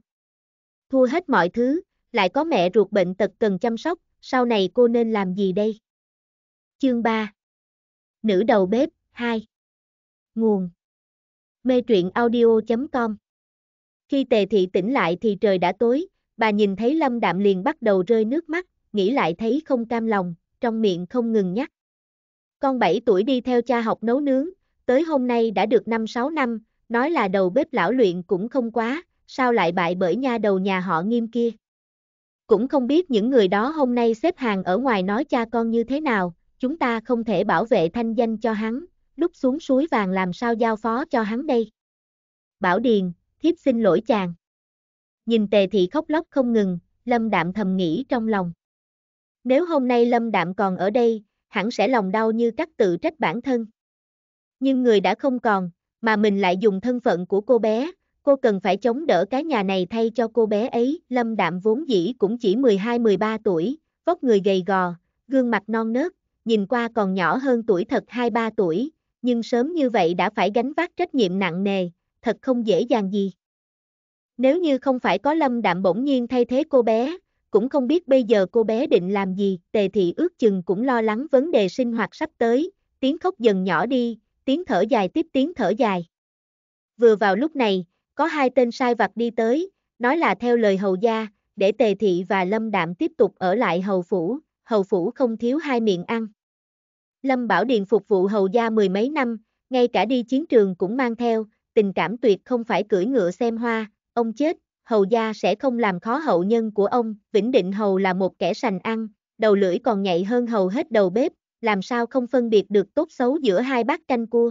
Thua hết mọi thứ, lại có mẹ ruột bệnh tật cần chăm sóc, sau này cô nên làm gì đây? Chương 3 Nữ đầu bếp 2 Nguồn mê truyện audio.com. Khi tề thị tỉnh lại thì trời đã tối, bà nhìn thấy lâm đạm liền bắt đầu rơi nước mắt, nghĩ lại thấy không cam lòng, trong miệng không ngừng nhắc. Con 7 tuổi đi theo cha học nấu nướng, tới hôm nay đã được 5-6 năm, nói là đầu bếp lão luyện cũng không quá, sao lại bại bởi nha đầu nhà họ nghiêm kia. Cũng không biết những người đó hôm nay xếp hàng ở ngoài nói cha con như thế nào, chúng ta không thể bảo vệ thanh danh cho hắn, lúc xuống suối vàng làm sao giao phó cho hắn đây. Bảo Điền, thiếp xin lỗi chàng. Nhìn tề thị khóc lóc không ngừng, Lâm Đạm thầm nghĩ trong lòng. Nếu hôm nay Lâm Đạm còn ở đây, hẳn sẽ lòng đau như cắt tự trách bản thân. Nhưng người đã không còn, mà mình lại dùng thân phận của cô bé, cô cần phải chống đỡ cái nhà này thay cho cô bé ấy. Lâm Đạm vốn dĩ cũng chỉ 12-13 tuổi, vóc người gầy gò, gương mặt non nớt, nhìn qua còn nhỏ hơn tuổi thật 2-3 tuổi, nhưng sớm như vậy đã phải gánh vác trách nhiệm nặng nề, thật không dễ dàng gì. Nếu như không phải có Lâm Đạm bỗng nhiên thay thế cô bé, cũng không biết bây giờ cô bé định làm gì, tề thị ước chừng cũng lo lắng vấn đề sinh hoạt sắp tới, tiếng khóc dần nhỏ đi, tiếng thở dài tiếp tiếng thở dài. Vừa vào lúc này, có hai tên sai vặt đi tới, nói là theo lời hầu gia, để tề thị và lâm đạm tiếp tục ở lại hầu phủ, hầu phủ không thiếu hai miệng ăn. Lâm Bảo Điền phục vụ hầu gia mười mấy năm, ngay cả đi chiến trường cũng mang theo, tình cảm tuyệt không phải cưỡi ngựa xem hoa, ông chết, hầu gia sẽ không làm khó hậu nhân của ông, Vĩnh Định Hầu là một kẻ sành ăn, đầu lưỡi còn nhạy hơn hầu hết đầu bếp, làm sao không phân biệt được tốt xấu giữa hai bát canh cua.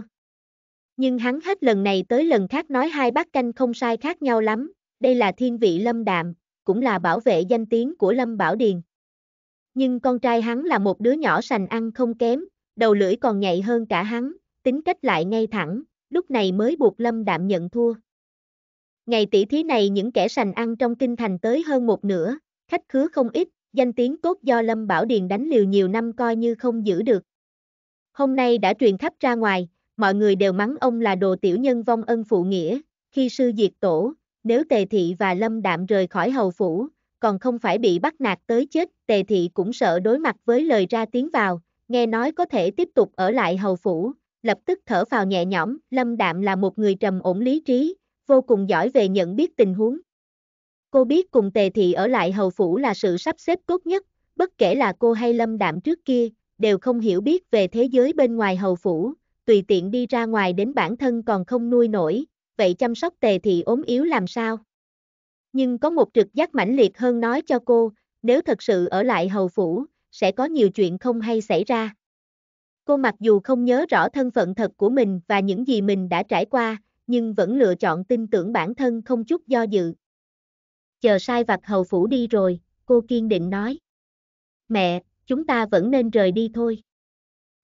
Nhưng hắn hết lần này tới lần khác nói hai bát canh không sai khác nhau lắm, đây là thiên vị lâm đạm, cũng là bảo vệ danh tiếng của Lâm Bảo Điền. Nhưng con trai hắn là một đứa nhỏ sành ăn không kém, đầu lưỡi còn nhạy hơn cả hắn, tính cách lại ngay thẳng, lúc này mới buộc Lâm Đạm nhận thua. Ngày tỷ thí này những kẻ sành ăn trong kinh thành tới hơn một nửa, khách khứa không ít, danh tiếng tốt do Lâm Bảo Điền đánh liều nhiều năm coi như không giữ được. Hôm nay đã truyền khắp ra ngoài, mọi người đều mắng ông là đồ tiểu nhân vong ân phụ nghĩa, khi sư diệt tổ, nếu Tề Thị và Lâm Đạm rời khỏi hầu phủ, còn không phải bị bắt nạt tới chết, Tề Thị cũng sợ đối mặt với lời ra tiếng vào, nghe nói có thể tiếp tục ở lại hầu phủ, lập tức thở vào nhẹ nhõm, Lâm Đạm là một người trầm ổn lý trí, vô cùng giỏi về nhận biết tình huống. Cô biết cùng Tề Thị ở lại hầu phủ là sự sắp xếp tốt nhất, bất kể là cô hay Lâm Đạm trước kia, đều không hiểu biết về thế giới bên ngoài hầu phủ, tùy tiện đi ra ngoài đến bản thân còn không nuôi nổi, vậy chăm sóc Tề Thị ốm yếu làm sao? Nhưng có một trực giác mãnh liệt hơn nói cho cô, nếu thật sự ở lại hầu phủ, sẽ có nhiều chuyện không hay xảy ra. Cô mặc dù không nhớ rõ thân phận thật của mình và những gì mình đã trải qua, nhưng vẫn lựa chọn tin tưởng bản thân không chút do dự. Chờ sai vặt hầu phủ đi rồi, cô kiên định nói. Mẹ, chúng ta vẫn nên rời đi thôi.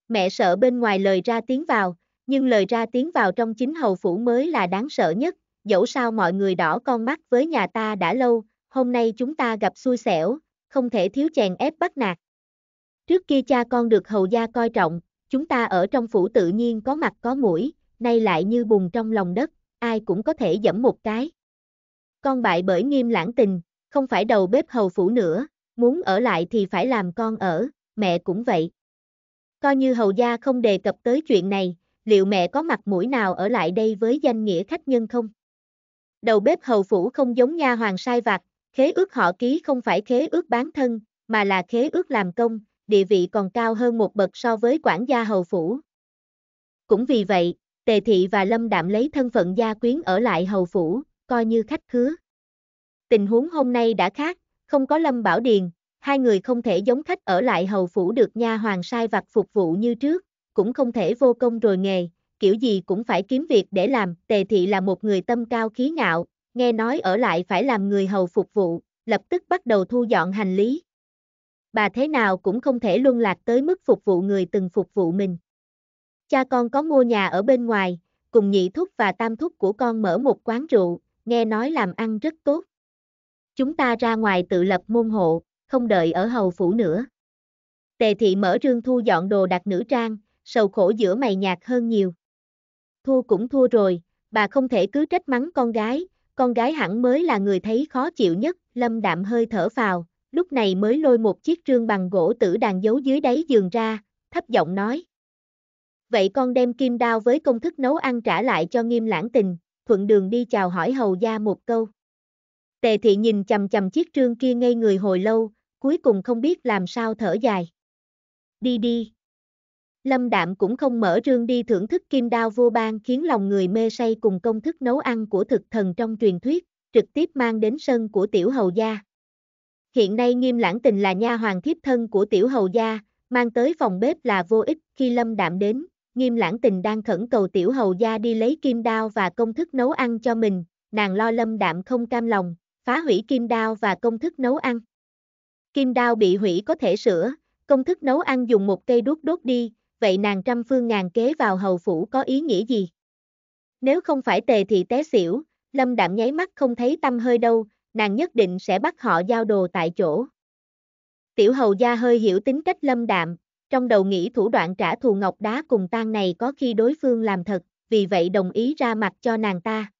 Mẹ sợ bên ngoài lời ra tiếng vào, nhưng lời ra tiếng vào trong chính hầu phủ mới là đáng sợ nhất, dẫu sao mọi người đỏ con mắt với nhà ta đã lâu, hôm nay chúng ta gặp xui xẻo, không thể thiếu chèn ép bắt nạt. Trước kia cha con được hầu gia coi trọng, chúng ta ở trong phủ tự nhiên có mặt có mũi, nay lại như bùn trong lòng đất, ai cũng có thể dẫm một cái. Con bại bởi nghiêm lãng tình, không phải đầu bếp hầu phủ nữa, muốn ở lại thì phải làm con ở, mẹ cũng vậy. Coi như hầu gia không đề cập tới chuyện này, liệu mẹ có mặt mũi nào ở lại đây với danh nghĩa khách nhân không? Đầu bếp hầu phủ không giống nha hoàng sai vặt, khế ước họ ký không phải khế ước bán thân, mà là khế ước làm công, địa vị còn cao hơn một bậc so với quản gia hầu phủ. Cũng vì vậy, Tề Thị và Lâm Đạm lấy thân phận gia quyến ở lại hầu phủ, coi như khách khứa. Tình huống hôm nay đã khác, không có Lâm Bảo Điền, hai người không thể giống khách ở lại hầu phủ được nha hoàng sai vặt phục vụ như trước, cũng không thể vô công rồi nghề, kiểu gì cũng phải kiếm việc để làm. Tề Thị là một người tâm cao khí ngạo, nghe nói ở lại phải làm người hầu phục vụ, lập tức bắt đầu thu dọn hành lý, bà thế nào cũng không thể luân lạc tới mức phục vụ người từng phục vụ mình. Cha con có mua nhà ở bên ngoài, cùng nhị thúc và tam thúc của con mở một quán rượu, nghe nói làm ăn rất tốt. Chúng ta ra ngoài tự lập môn hộ, không đợi ở hầu phủ nữa. Tề thị mở rương thu dọn đồ đặt nữ trang, sầu khổ giữa mày nhạt hơn nhiều. Thua cũng thua rồi, bà không thể cứ trách mắng con gái, con gái hẳn mới là người thấy khó chịu nhất, lâm đạm hơi thở vào, lúc này mới lôi một chiếc trương bằng gỗ tử đàn giấu dưới đáy giường ra, thấp giọng nói. Vậy con đem kim đao với công thức nấu ăn trả lại cho nghiêm lãng tình, thuận đường đi chào hỏi hầu gia một câu. Tề thị nhìn chầm chầm chiếc trương kia ngây người hồi lâu, cuối cùng không biết làm sao thở dài. Đi đi. Lâm Đạm cũng không mở trương đi thưởng thức kim đao vô ban khiến lòng người mê say cùng công thức nấu ăn của thực thần trong truyền thuyết, trực tiếp mang đến sân của tiểu hầu gia. Hiện nay nghiêm lãng tình là nha hoàng thiếp thân của tiểu hầu gia, mang tới phòng bếp là vô ích khi lâm đạm đến. Nghiêm lãng tình đang khẩn cầu tiểu hầu gia đi lấy kim đao và công thức nấu ăn cho mình, nàng lo lâm đạm không cam lòng, phá hủy kim đao và công thức nấu ăn. Kim đao bị hủy có thể sửa, công thức nấu ăn dùng một cây đuốc đốt đi, vậy nàng trăm phương ngàn kế vào hầu phủ có ý nghĩa gì? Nếu không phải tề thì té xỉu, lâm đạm nháy mắt không thấy tâm hơi đâu, nàng nhất định sẽ bắt họ giao đồ tại chỗ. Tiểu hầu gia hơi hiểu tính cách lâm đạm, trong đầu nghĩ thủ đoạn trả thù ngọc đá cùng tan này có khi đối phương làm thật, vì vậy đồng ý ra mặt cho nàng ta.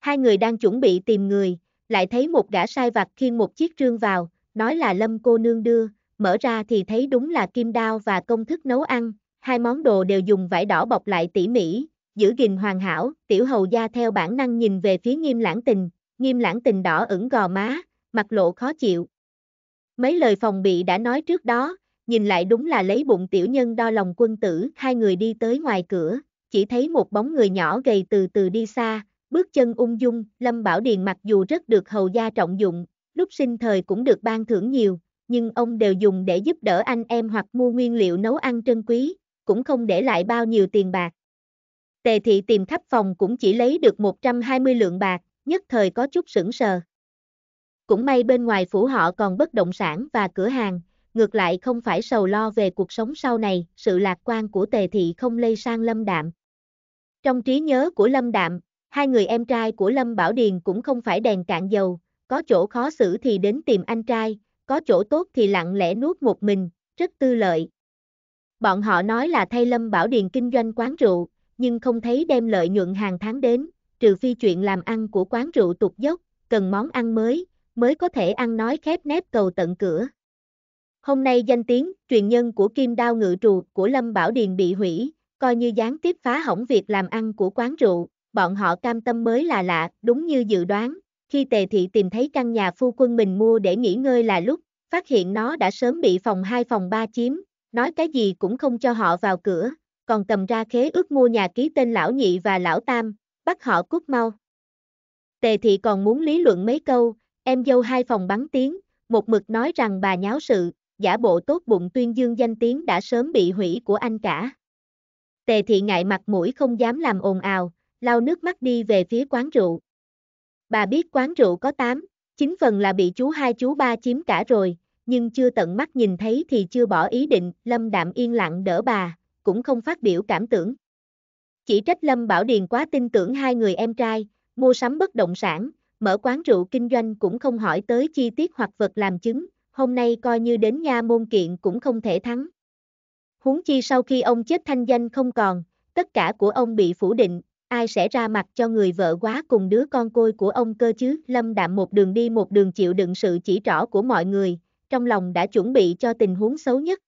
Hai người đang chuẩn bị tìm người, lại thấy một gã sai vặt khiêng một chiếc trương vào, nói là lâm cô nương đưa, mở ra thì thấy đúng là kim đao và công thức nấu ăn, hai món đồ đều dùng vải đỏ bọc lại tỉ mỉ, giữ gìn hoàn hảo, tiểu hầu gia theo bản năng nhìn về phía nghiêm lãng tình, nghiêm lãng tình đỏ ửng gò má, mặt lộ khó chịu. Mấy lời phòng bị đã nói trước đó, nhìn lại đúng là lấy bụng tiểu nhân đo lòng quân tử, hai người đi tới ngoài cửa, chỉ thấy một bóng người nhỏ gầy từ từ đi xa, bước chân ung dung, Lâm Bảo Điền mặc dù rất được hầu gia trọng dụng, lúc sinh thời cũng được ban thưởng nhiều, nhưng ông đều dùng để giúp đỡ anh em hoặc mua nguyên liệu nấu ăn trân quý, cũng không để lại bao nhiêu tiền bạc. Tề thị tìm khắp phòng cũng chỉ lấy được 120 lượng bạc, nhất thời có chút sững sờ. Cũng may bên ngoài phủ họ còn bất động sản và cửa hàng, ngược lại không phải sầu lo về cuộc sống sau này, sự lạc quan của tề thị không lây sang lâm đạm. Trong trí nhớ của lâm đạm, hai người em trai của lâm bảo điền cũng không phải đèn cạn dầu, có chỗ khó xử thì đến tìm anh trai, có chỗ tốt thì lặng lẽ nuốt một mình, rất tư lợi. Bọn họ nói là thay lâm bảo điền kinh doanh quán rượu, nhưng không thấy đem lợi nhuận hàng tháng đến, trừ phi chuyện làm ăn của quán rượu tục dốc, cần món ăn mới, mới có thể ăn nói khép nép cầu tận cửa. Hôm nay danh tiếng, truyền nhân của kim đao ngự trù của Lâm Bảo Điền bị hủy, coi như gián tiếp phá hỏng việc làm ăn của quán rượu, bọn họ cam tâm mới là lạ, đúng như dự đoán, khi tề thị tìm thấy căn nhà phu quân mình mua để nghỉ ngơi là lúc, phát hiện nó đã sớm bị phòng 2 phòng 3 chiếm, nói cái gì cũng không cho họ vào cửa, còn cầm ra khế ước mua nhà ký tên lão nhị và lão tam, bắt họ cút mau. Tề thị còn muốn lý luận mấy câu, em dâu hai phòng bắn tiếng, một mực nói rằng bà nháo sự, giả bộ tốt bụng tuyên dương danh tiếng đã sớm bị hủy của anh cả. Tề thị ngại mặt mũi không dám làm ồn ào, lau nước mắt đi về phía quán rượu. Bà biết quán rượu có 8, 9 phần là bị chú hai chú ba chiếm cả rồi, nhưng chưa tận mắt nhìn thấy thì chưa bỏ ý định, Lâm Đạm yên lặng đỡ bà, cũng không phát biểu cảm tưởng. Chỉ trách Lâm Bảo Điền quá tin tưởng hai người em trai, mua sắm bất động sản, mở quán rượu kinh doanh cũng không hỏi tới chi tiết hoặc vật làm chứng, hôm nay coi như đến nha môn kiện cũng không thể thắng. Huống chi sau khi ông chết thanh danh không còn, tất cả của ông bị phủ định, ai sẽ ra mặt cho người vợ quá cùng đứa con côi của ông cơ chứ? Lâm Đạm một đường đi một đường chịu đựng sự chỉ trỏ của mọi người, trong lòng đã chuẩn bị cho tình huống xấu nhất.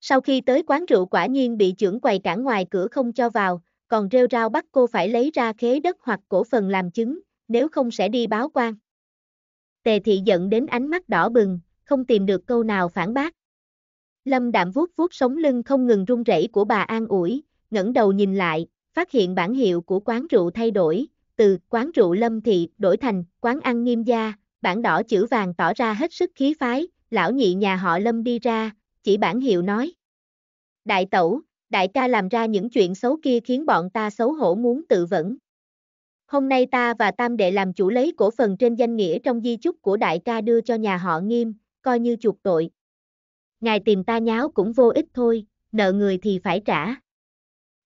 Sau khi tới quán rượu quả nhiên bị trưởng quầy cản ngoài cửa không cho vào, còn rêu rao bắt cô phải lấy ra khế đất hoặc cổ phần làm chứng, nếu không sẽ đi báo quan. Tề thị giận đến ánh mắt đỏ bừng, không tìm được câu nào phản bác. Lâm đạm vuốt vuốt sống lưng không ngừng run rẩy của bà an ủi, ngẩng đầu nhìn lại, phát hiện bản hiệu của quán rượu thay đổi, từ quán rượu Lâm Thị đổi thành quán ăn nghiêm gia, bản đỏ chữ vàng tỏ ra hết sức khí phái, lão nhị nhà họ Lâm đi ra, chỉ bản hiệu nói. Đại tẩu, đại ca làm ra những chuyện xấu kia khiến bọn ta xấu hổ muốn tự vẫn. Hôm nay ta và Tam Đệ làm chủ lấy cổ phần trên danh nghĩa trong di chúc của đại ca đưa cho nhà họ nghiêm, coi như chuộc tội. Ngài tìm ta nháo cũng vô ích thôi, nợ người thì phải trả.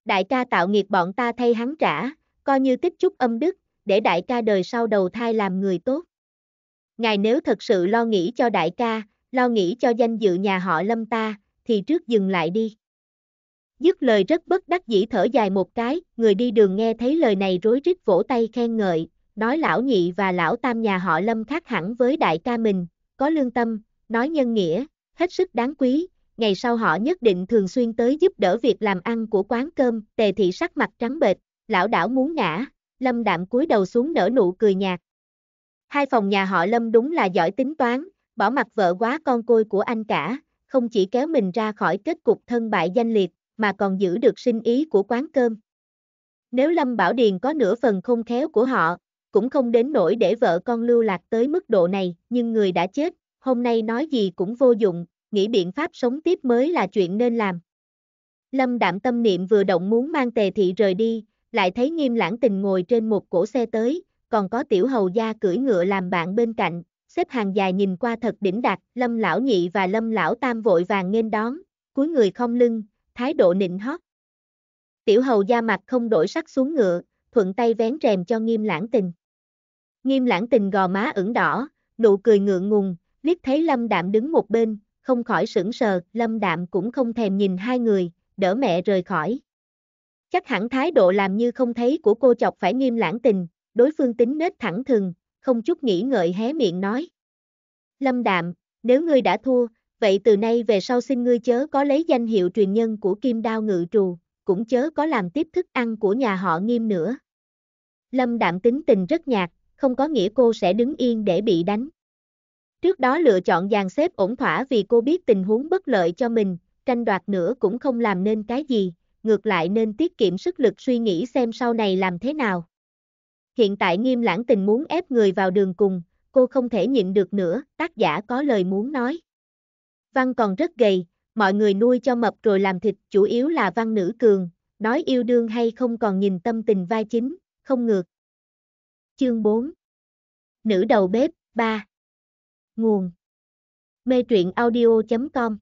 Đại ca tạo nghiệp bọn ta thay hắn trả, coi như tích chút âm đức, để đại ca đời sau đầu thai làm người tốt. Ngài nếu thật sự lo nghĩ cho đại ca, lo nghĩ cho danh dự nhà họ lâm ta, thì trước dừng lại đi. Dứt lời rất bất đắc dĩ thở dài một cái, người đi đường nghe thấy lời này rối rít vỗ tay khen ngợi, nói lão nhị và lão tam nhà họ lâm khác hẳn với đại ca mình, có lương tâm, nói nhân nghĩa, hết sức đáng quý, ngày sau họ nhất định thường xuyên tới giúp đỡ việc làm ăn của quán cơm, tề thị sắc mặt trắng bệch, lão đảo muốn ngã, lâm đạm cúi đầu xuống nở nụ cười nhạt. Hai phòng nhà họ lâm đúng là giỏi tính toán, bỏ mặt vợ quá con côi của anh cả, không chỉ kéo mình ra khỏi kết cục thân bại danh liệt, mà còn giữ được sinh ý của quán cơm. Nếu Lâm Bảo Điền có nửa phần không khéo của họ, cũng không đến nỗi để vợ con lưu lạc tới mức độ này, nhưng người đã chết, hôm nay nói gì cũng vô dụng, nghĩ biện pháp sống tiếp mới là chuyện nên làm. Lâm đạm tâm niệm vừa động muốn mang tề thị rời đi, lại thấy nghiêm lãng tình ngồi trên một cổ xe tới, còn có tiểu hầu gia cưỡi ngựa làm bạn bên cạnh, xếp hàng dài nhìn qua thật đỉnh đạt, lâm lão nhị và lâm lão tam vội vàng nghênh đón, cuối người không lưng, thái độ nịnh hót. Tiểu hầu da mặt không đổi sắc xuống ngựa, thuận tay vén rèm cho nghiêm lãng tình. Nghiêm lãng tình gò má ửng đỏ, nụ cười ngượng ngùng, liếc thấy Lâm Đạm đứng một bên, không khỏi sững sờ, Lâm Đạm cũng không thèm nhìn hai người, đỡ mẹ rời khỏi. Chắc hẳn thái độ làm như không thấy của cô chọc phải nghiêm lãng tình, đối phương tính nết thẳng thừng, không chút nghĩ ngợi hé miệng nói. Lâm Đạm, nếu ngươi đã thua, vậy từ nay về sau xin ngươi chớ có lấy danh hiệu truyền nhân của kim đao ngự trù, cũng chớ có làm tiếp thức ăn của nhà họ nghiêm nữa. Lâm đạm tính tình rất nhạt, không có nghĩa cô sẽ đứng yên để bị đánh. Trước đó lựa chọn dàn xếp ổn thỏa vì cô biết tình huống bất lợi cho mình, tranh đoạt nữa cũng không làm nên cái gì, ngược lại nên tiết kiệm sức lực suy nghĩ xem sau này làm thế nào. Hiện tại nghiêm lãng tình muốn ép người vào đường cùng, cô không thể nhịn được nữa, tác giả có lời muốn nói. Văn còn rất gầy, mọi người nuôi cho mập rồi làm thịt, chủ yếu là văn nữ cường, nói yêu đương hay không còn nhìn tâm tình vai chính, không ngược. Chương 4 Nữ đầu bếp, 3 Nguồn Mê truyện audio.com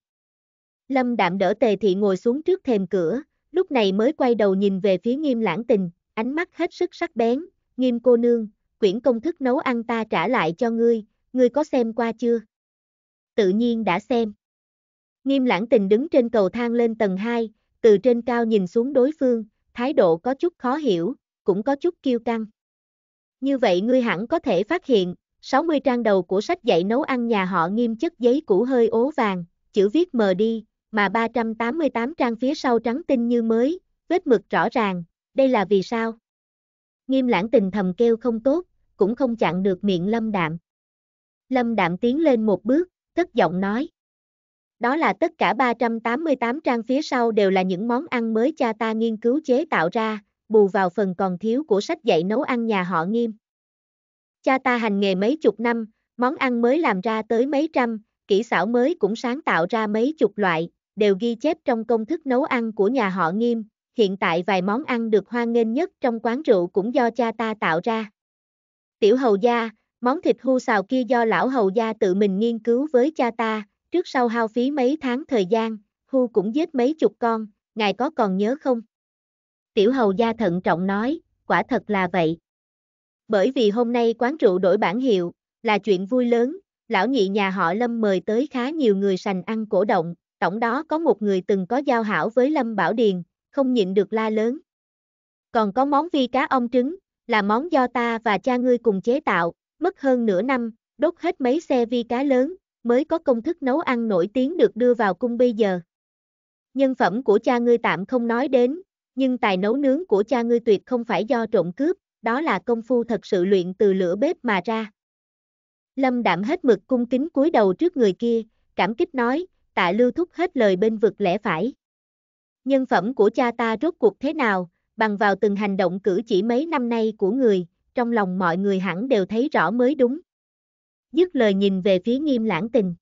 Lâm đạm đỡ tề thị ngồi xuống trước thềm cửa, lúc này mới quay đầu nhìn về phía nghiêm lãng tình, ánh mắt hết sức sắc bén, nghiêm cô nương, quyển công thức nấu ăn ta trả lại cho ngươi, ngươi có xem qua chưa? Tự nhiên đã xem. Nghiêm lãng tình đứng trên cầu thang lên tầng 2, từ trên cao nhìn xuống đối phương, thái độ có chút khó hiểu, cũng có chút kiêu căng. Như vậy ngươi hẳn có thể phát hiện, 60 trang đầu của sách dạy nấu ăn nhà họ nghiêm chất giấy cũ hơi ố vàng, chữ viết mờ đi, mà 388 trang phía sau trắng tinh như mới, vết mực rõ ràng, đây là vì sao? Nghiêm lãng tình thầm kêu không tốt, cũng không chặn được miệng lâm đạm. Lâm đạm tiến lên một bước, cất giọng nói. Đó là tất cả 388 trang phía sau đều là những món ăn mới cha ta nghiên cứu chế tạo ra, bù vào phần còn thiếu của sách dạy nấu ăn nhà họ nghiêm. Cha ta hành nghề mấy chục năm, món ăn mới làm ra tới mấy trăm, kỹ xảo mới cũng sáng tạo ra mấy chục loại, đều ghi chép trong công thức nấu ăn của nhà họ nghiêm. Hiện tại vài món ăn được hoan nghênh nhất trong quán rượu cũng do cha ta tạo ra. Tiểu hầu gia, món thịt hưu xào kia do lão hầu gia tự mình nghiên cứu với cha ta, Trước sau hao phí mấy tháng thời gian, Hu cũng giết mấy chục con, ngài có còn nhớ không? Tiểu hầu gia thận trọng nói, quả thật là vậy. Bởi vì hôm nay quán rượu đổi bản hiệu, là chuyện vui lớn, lão nhị nhà họ Lâm mời tới khá nhiều người sành ăn cổ động, tổng đó có một người từng có giao hảo với Lâm Bảo Điền, không nhịn được la lớn. Còn có món vi cá ong trứng, là món do ta và cha ngươi cùng chế tạo, mất hơn nửa năm, đốt hết mấy xe vi cá lớn, mới có công thức nấu ăn nổi tiếng được đưa vào cung bây giờ. Nhân phẩm của cha ngươi tạm không nói đến, nhưng tài nấu nướng của cha ngươi tuyệt không phải do trộm cướp, đó là công phu thật sự luyện từ lửa bếp mà ra. Lâm đảm hết mực cung kính cúi đầu trước người kia, cảm kích nói, tạ lưu thúc hết lời bên vực lẽ phải. Nhân phẩm của cha ta rốt cuộc thế nào, bằng vào từng hành động cử chỉ mấy năm nay của người, trong lòng mọi người hẳn đều thấy rõ mới đúng dứt lời nhìn về phía nghiêm lãng tình.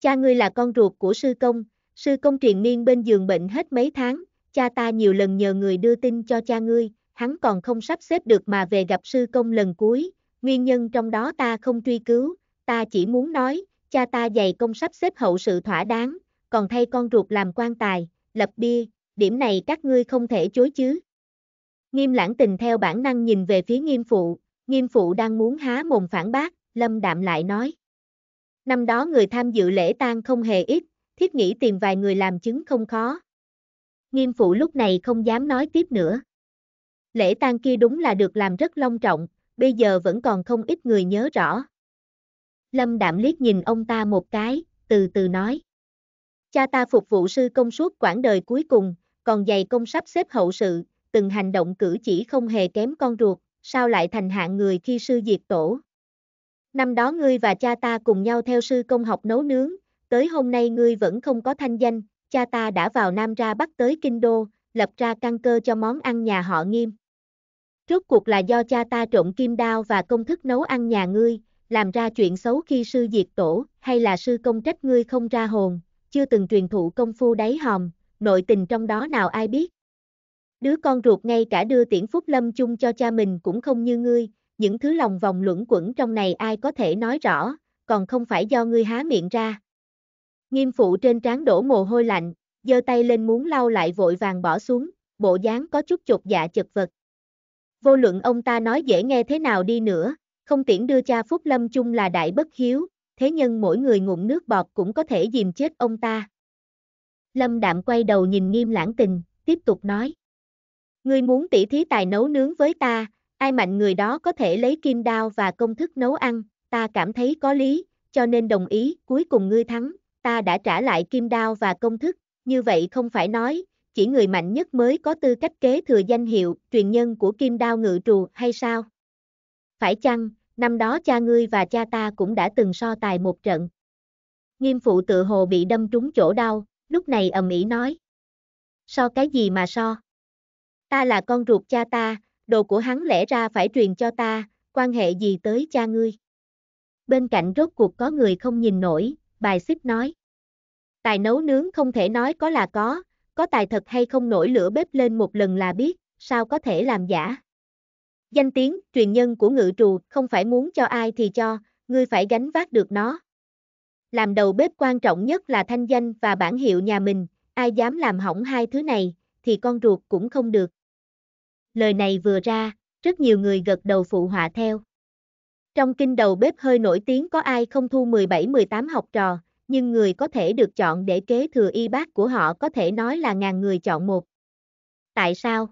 Cha ngươi là con ruột của sư công, sư công truyền miên bên giường bệnh hết mấy tháng, cha ta nhiều lần nhờ người đưa tin cho cha ngươi, hắn còn không sắp xếp được mà về gặp sư công lần cuối, nguyên nhân trong đó ta không truy cứu, ta chỉ muốn nói, cha ta dày công sắp xếp hậu sự thỏa đáng, còn thay con ruột làm quan tài, lập bia, điểm này các ngươi không thể chối chứ. Nghiêm lãng tình theo bản năng nhìn về phía nghiêm phụ, nghiêm phụ đang muốn há mồm phản bác, Lâm Đạm lại nói. Năm đó người tham dự lễ tang không hề ít, thiết nghĩ tìm vài người làm chứng không khó. Nghiêm phụ lúc này không dám nói tiếp nữa. Lễ tang kia đúng là được làm rất long trọng, bây giờ vẫn còn không ít người nhớ rõ. Lâm Đạm liếc nhìn ông ta một cái, từ từ nói. Cha ta phục vụ sư công suốt quãng đời cuối cùng, còn dày công sắp xếp hậu sự, từng hành động cử chỉ không hề kém con ruột, sao lại thành hạng người khi sư diệt tổ. Năm đó ngươi và cha ta cùng nhau theo sư công học nấu nướng, tới hôm nay ngươi vẫn không có thanh danh, cha ta đã vào Nam ra bắt tới Kinh Đô, lập ra căn cơ cho món ăn nhà họ nghiêm. Rốt cuộc là do cha ta trộn kim đao và công thức nấu ăn nhà ngươi, làm ra chuyện xấu khi sư diệt tổ, hay là sư công trách ngươi không ra hồn, chưa từng truyền thụ công phu đáy hòm, nội tình trong đó nào ai biết. Đứa con ruột ngay cả đưa tiễn phúc lâm chung cho cha mình cũng không như ngươi, những thứ lòng vòng luẩn quẩn trong này ai có thể nói rõ, còn không phải do ngươi há miệng ra. Nghiêm phụ trên trán đổ mồ hôi lạnh, giơ tay lên muốn lau lại vội vàng bỏ xuống, bộ dáng có chút chột dạ chật vật. Vô luận ông ta nói dễ nghe thế nào đi nữa, không tiễn đưa cha Phúc Lâm chung là đại bất hiếu, thế nhân mỗi người ngụm nước bọt cũng có thể dìm chết ông ta. Lâm Đạm quay đầu nhìn nghiêm lãng tình, tiếp tục nói. Ngươi muốn tỉ thí tài nấu nướng với ta, Ai mạnh người đó có thể lấy kim đao và công thức nấu ăn, ta cảm thấy có lý, cho nên đồng ý, cuối cùng ngươi thắng, ta đã trả lại kim đao và công thức, như vậy không phải nói, chỉ người mạnh nhất mới có tư cách kế thừa danh hiệu, truyền nhân của kim đao ngự trù hay sao? Phải chăng, năm đó cha ngươi và cha ta cũng đã từng so tài một trận. Nghiêm phụ tự hồ bị đâm trúng chỗ đau, lúc này ầm ĩ nói. So cái gì mà so? Ta là con ruột cha ta, đồ của hắn lẽ ra phải truyền cho ta, quan hệ gì tới cha ngươi. Bên cạnh rốt cuộc có người không nhìn nổi, bài xích nói. Tài nấu nướng không thể nói có là có, có tài thật hay không nổi lửa bếp lên một lần là biết, sao có thể làm giả. Danh tiếng, truyền nhân của ngự trù, không phải muốn cho ai thì cho, ngươi phải gánh vác được nó. Làm đầu bếp quan trọng nhất là thanh danh và bản hiệu nhà mình, ai dám làm hỏng hai thứ này, thì con ruột cũng không được. Lời này vừa ra, rất nhiều người gật đầu phụ họa theo. Trong kinh đầu bếp hơi nổi tiếng có ai không thu 17-18 học trò, nhưng người có thể được chọn để kế thừa y bác của họ có thể nói là ngàn người chọn một. Tại sao?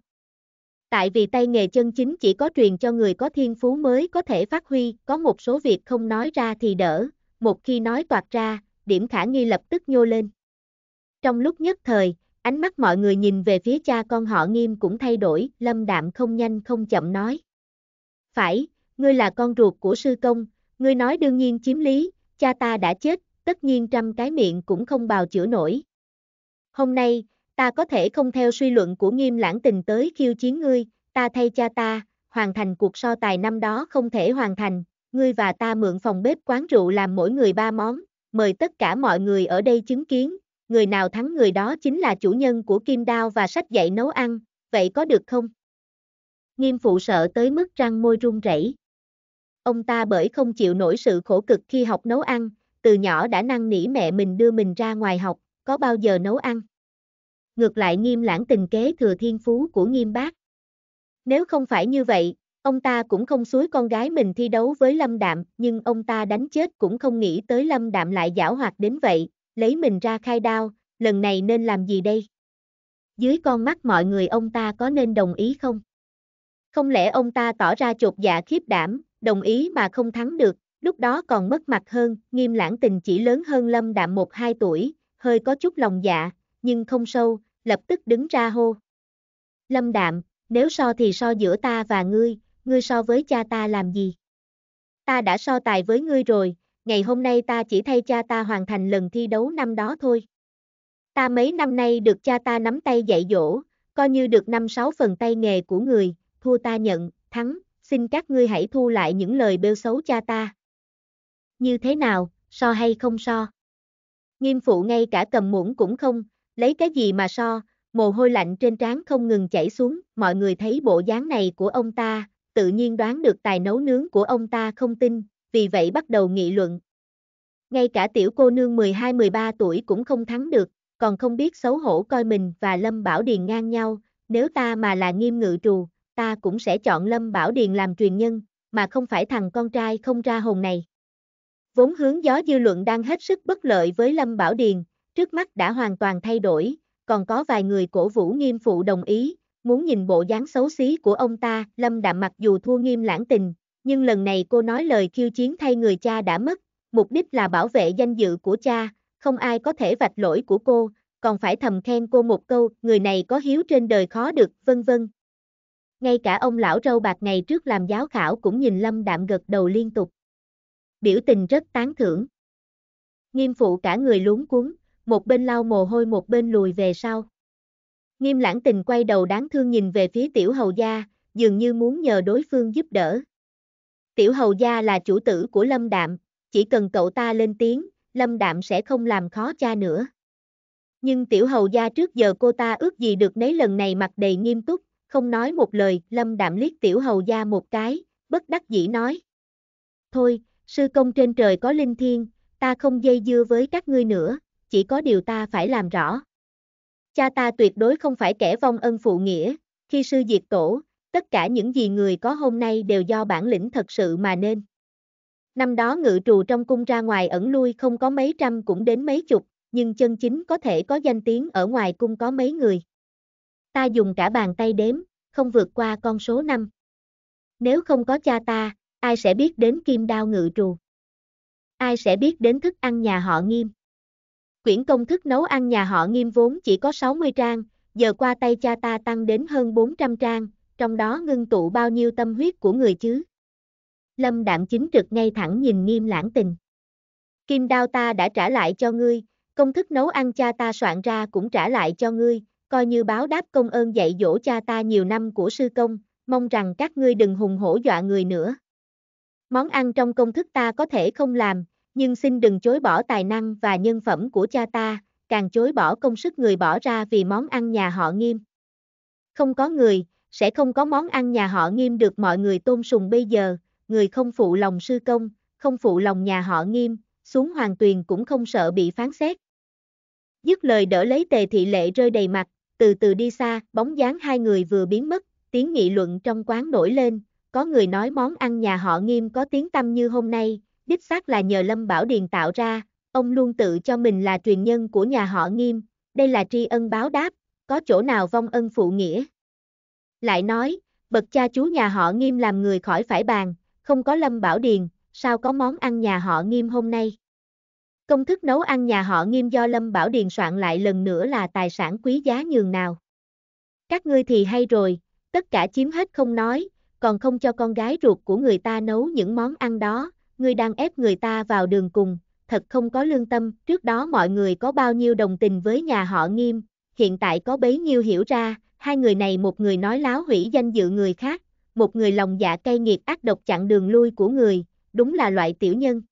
Tại vì tay nghề chân chính chỉ có truyền cho người có thiên phú mới có thể phát huy, có một số việc không nói ra thì đỡ, một khi nói toạt ra, điểm khả nghi lập tức nhô lên. Trong lúc nhất thời, Ánh mắt mọi người nhìn về phía cha con họ nghiêm cũng thay đổi, lâm đạm không nhanh không chậm nói. Phải, ngươi là con ruột của sư công, ngươi nói đương nhiên chiếm lý, cha ta đã chết, tất nhiên trăm cái miệng cũng không bào chữa nổi. Hôm nay, ta có thể không theo suy luận của nghiêm lãng tình tới khiêu chiến ngươi, ta thay cha ta, hoàn thành cuộc so tài năm đó không thể hoàn thành, ngươi và ta mượn phòng bếp quán rượu làm mỗi người ba món, mời tất cả mọi người ở đây chứng kiến, người nào thắng người đó chính là chủ nhân của kim đao và sách dạy nấu ăn, vậy có được không? Nghiêm phụ sợ tới mức răng môi run rẩy. Ông ta bởi không chịu nổi sự khổ cực khi học nấu ăn, từ nhỏ đã năn nỉ mẹ mình đưa mình ra ngoài học, có bao giờ nấu ăn. Ngược lại nghiêm lãng tình kế thừa thiên phú của nghiêm bác. Nếu không phải như vậy, ông ta cũng không suối con gái mình thi đấu với Lâm Đạm, nhưng ông ta đánh chết cũng không nghĩ tới Lâm Đạm lại giảo hoạt đến vậy, lấy mình ra khai đao, lần này nên làm gì đây? Dưới con mắt mọi người ông ta có nên đồng ý không? Không lẽ ông ta tỏ ra chột dạ khiếp đảm, đồng ý mà không thắng được, lúc đó còn mất mặt hơn, nghiêm lãng tình chỉ lớn hơn lâm đạm một hai tuổi, hơi có chút lòng dạ, nhưng không sâu, lập tức đứng ra hô. Lâm đạm, nếu so thì so giữa ta và ngươi, ngươi so với cha ta làm gì? Ta đã so tài với ngươi rồi, ngày hôm nay ta chỉ thay cha ta hoàn thành lần thi đấu năm đó thôi. Ta mấy năm nay được cha ta nắm tay dạy dỗ, coi như được năm sáu phần tay nghề của người, thua ta nhận, thắng, xin các ngươi hãy thu lại những lời bêu xấu cha ta. Như thế nào, so hay không so? Nghiêm phụ ngay cả cầm muỗng cũng không, lấy cái gì mà so, mồ hôi lạnh trên trán không ngừng chảy xuống, mọi người thấy bộ dáng này của ông ta, tự nhiên đoán được tài nấu nướng của ông ta không tin, vì vậy bắt đầu nghị luận. Ngay cả tiểu cô nương 12-13 tuổi cũng không thắng được, còn không biết xấu hổ coi mình và Lâm Bảo Điền ngang nhau, nếu ta mà là nghiêm ngự trù, ta cũng sẽ chọn Lâm Bảo Điền làm truyền nhân, mà không phải thằng con trai không ra hồn này. Vốn hướng gió dư luận đang hết sức bất lợi với Lâm Bảo Điền, trước mắt đã hoàn toàn thay đổi, còn có vài người cổ vũ nghiêm phụ đồng ý, muốn nhìn bộ dáng xấu xí của ông ta, Lâm Đạm mặc dù thua nghiêm lãng tình, nhưng lần này cô nói lời khiêu chiến thay người cha đã mất, mục đích là bảo vệ danh dự của cha, không ai có thể vạch lỗi của cô, còn phải thầm khen cô một câu, người này có hiếu trên đời khó được, vân vân. Ngay cả ông lão râu bạc ngày trước làm giáo khảo cũng nhìn Lâm Đạm gật đầu liên tục. Biểu tình rất tán thưởng. Nghiêm phụ cả người luống cuốn, một bên lau mồ hôi một bên lùi về sau. Nghiêm lãng tình quay đầu đáng thương nhìn về phía tiểu hầu gia, dường như muốn nhờ đối phương giúp đỡ. Tiểu hầu gia là chủ tử của Lâm Đạm, chỉ cần cậu ta lên tiếng, Lâm Đạm sẽ không làm khó cha nữa. Nhưng tiểu hầu gia trước giờ cô ta ước gì được nấy lần này mặt đầy nghiêm túc, không nói một lời, Lâm Đạm liếc tiểu hầu gia một cái, bất đắc dĩ nói. Thôi, sư công trên trời có linh thiên, ta không dây dưa với các ngươi nữa, chỉ có điều ta phải làm rõ. Cha ta tuyệt đối không phải kẻ vong ân phụ nghĩa, khi sư diệt tổ, tất cả những gì người có hôm nay đều do bản lĩnh thật sự mà nên. Năm đó ngự trù trong cung ra ngoài ẩn lui không có mấy trăm cũng đến mấy chục, nhưng chân chính có thể có danh tiếng ở ngoài cung có mấy người. Ta dùng cả bàn tay đếm, không vượt qua con số 5. Nếu không có cha ta, ai sẽ biết đến kim đao ngự trù? Ai sẽ biết đến thức ăn nhà họ nghiêm? Quyển công thức nấu ăn nhà họ nghiêm vốn chỉ có 60 trang, giờ qua tay cha ta tăng đến hơn 400 trang, trong đó ngưng tụ bao nhiêu tâm huyết của người chứ? Lâm đạm chính trực ngay thẳng nhìn nghiêm lãng tình. Kim đao ta đã trả lại cho ngươi, công thức nấu ăn cha ta soạn ra cũng trả lại cho ngươi, coi như báo đáp công ơn dạy dỗ cha ta nhiều năm của sư công, mong rằng các ngươi đừng hùng hổ dọa người nữa. Món ăn trong công thức ta có thể không làm, nhưng xin đừng chối bỏ tài năng và nhân phẩm của cha ta, càng chối bỏ công sức người bỏ ra vì món ăn nhà họ nghiêm. Không có người, sẽ không có món ăn nhà họ nghiêm được mọi người tôn sùng bây giờ, người không phụ lòng sư công, không phụ lòng nhà họ nghiêm, xuống hoàng tuyền cũng không sợ bị phán xét. Dứt lời đỡ lấy tề thị lệ rơi đầy mặt, từ từ đi xa, bóng dáng hai người vừa biến mất, tiếng nghị luận trong quán nổi lên, có người nói món ăn nhà họ nghiêm có tiếng tâm như hôm nay, đích xác là nhờ Lâm Bảo Điền tạo ra, ông luôn tự cho mình là truyền nhân của nhà họ nghiêm, đây là tri ân báo đáp, có chỗ nào vong ân phụ nghĩa. Lại nói, bậc cha chú nhà họ nghiêm làm người khỏi phải bàn, không có lâm bảo điền, sao có món ăn nhà họ nghiêm hôm nay. Công thức nấu ăn nhà họ nghiêm do Lâm Bảo Điền soạn lại lần nữa là tài sản quý giá nhường nào. Các ngươi thì hay rồi, tất cả chiếm hết không nói, còn không cho con gái ruột của người ta nấu những món ăn đó, ngươi đang ép người ta vào đường cùng, thật không có lương tâm, trước đó mọi người có bao nhiêu đồng tình với nhà họ nghiêm, hiện tại có bấy nhiêu hiểu ra, hai người này một người nói láo hủy danh dự người khác, một người lòng dạ cay nghiệt ác độc chặn đường lui của người, đúng là loại tiểu nhân.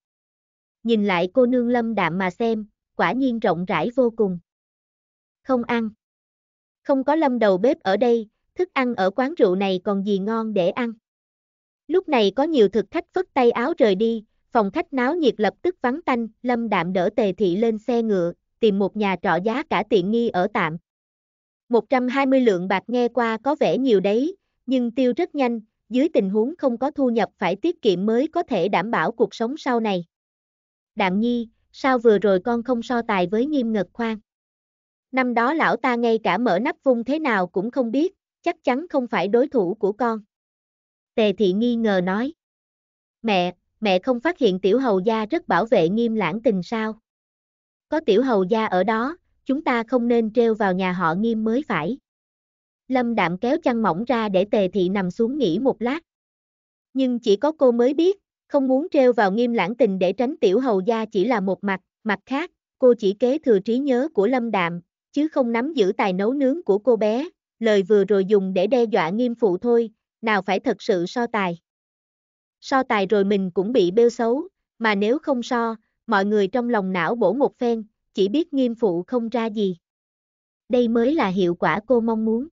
Nhìn lại cô nương lâm đạm mà xem, quả nhiên rộng rãi vô cùng. Không ăn. Không có lâm đầu bếp ở đây, thức ăn ở quán rượu này còn gì ngon để ăn. Lúc này có nhiều thực khách vứt tay áo rời đi, phòng khách náo nhiệt lập tức vắng tanh, lâm đạm đỡ tề thị lên xe ngựa, tìm một nhà trọ giá cả tiện nghi ở tạm. 120 lượng bạc nghe qua có vẻ nhiều đấy, nhưng tiêu rất nhanh, dưới tình huống không có thu nhập phải tiết kiệm mới có thể đảm bảo cuộc sống sau này. Đạm nhi, sao vừa rồi con không so tài với nghiêm ngật khoan? Năm đó lão ta ngay cả mở nắp vung thế nào cũng không biết, chắc chắn không phải đối thủ của con. Tề thị nghi ngờ nói. Mẹ, mẹ không phát hiện tiểu hầu gia rất bảo vệ nghiêm lãng tình sao? Có tiểu hầu gia ở đó, chúng ta không nên treo vào nhà họ nghiêm mới phải. Lâm đạm kéo chăn mỏng ra để tề thị nằm xuống nghỉ một lát. Nhưng chỉ có cô mới biết, không muốn treo vào nghiêm lãng tình để tránh tiểu hầu gia chỉ là một mặt, mặt khác, cô chỉ kế thừa trí nhớ của lâm đạm, chứ không nắm giữ tài nấu nướng của cô bé, lời vừa rồi dùng để đe dọa nghiêm phụ thôi, nào phải thật sự so tài. So tài rồi mình cũng bị bêu xấu, mà nếu không so, mọi người trong lòng não bổ một phen, chỉ biết nghiêm phụ không ra gì. Đây mới là hiệu quả cô mong muốn.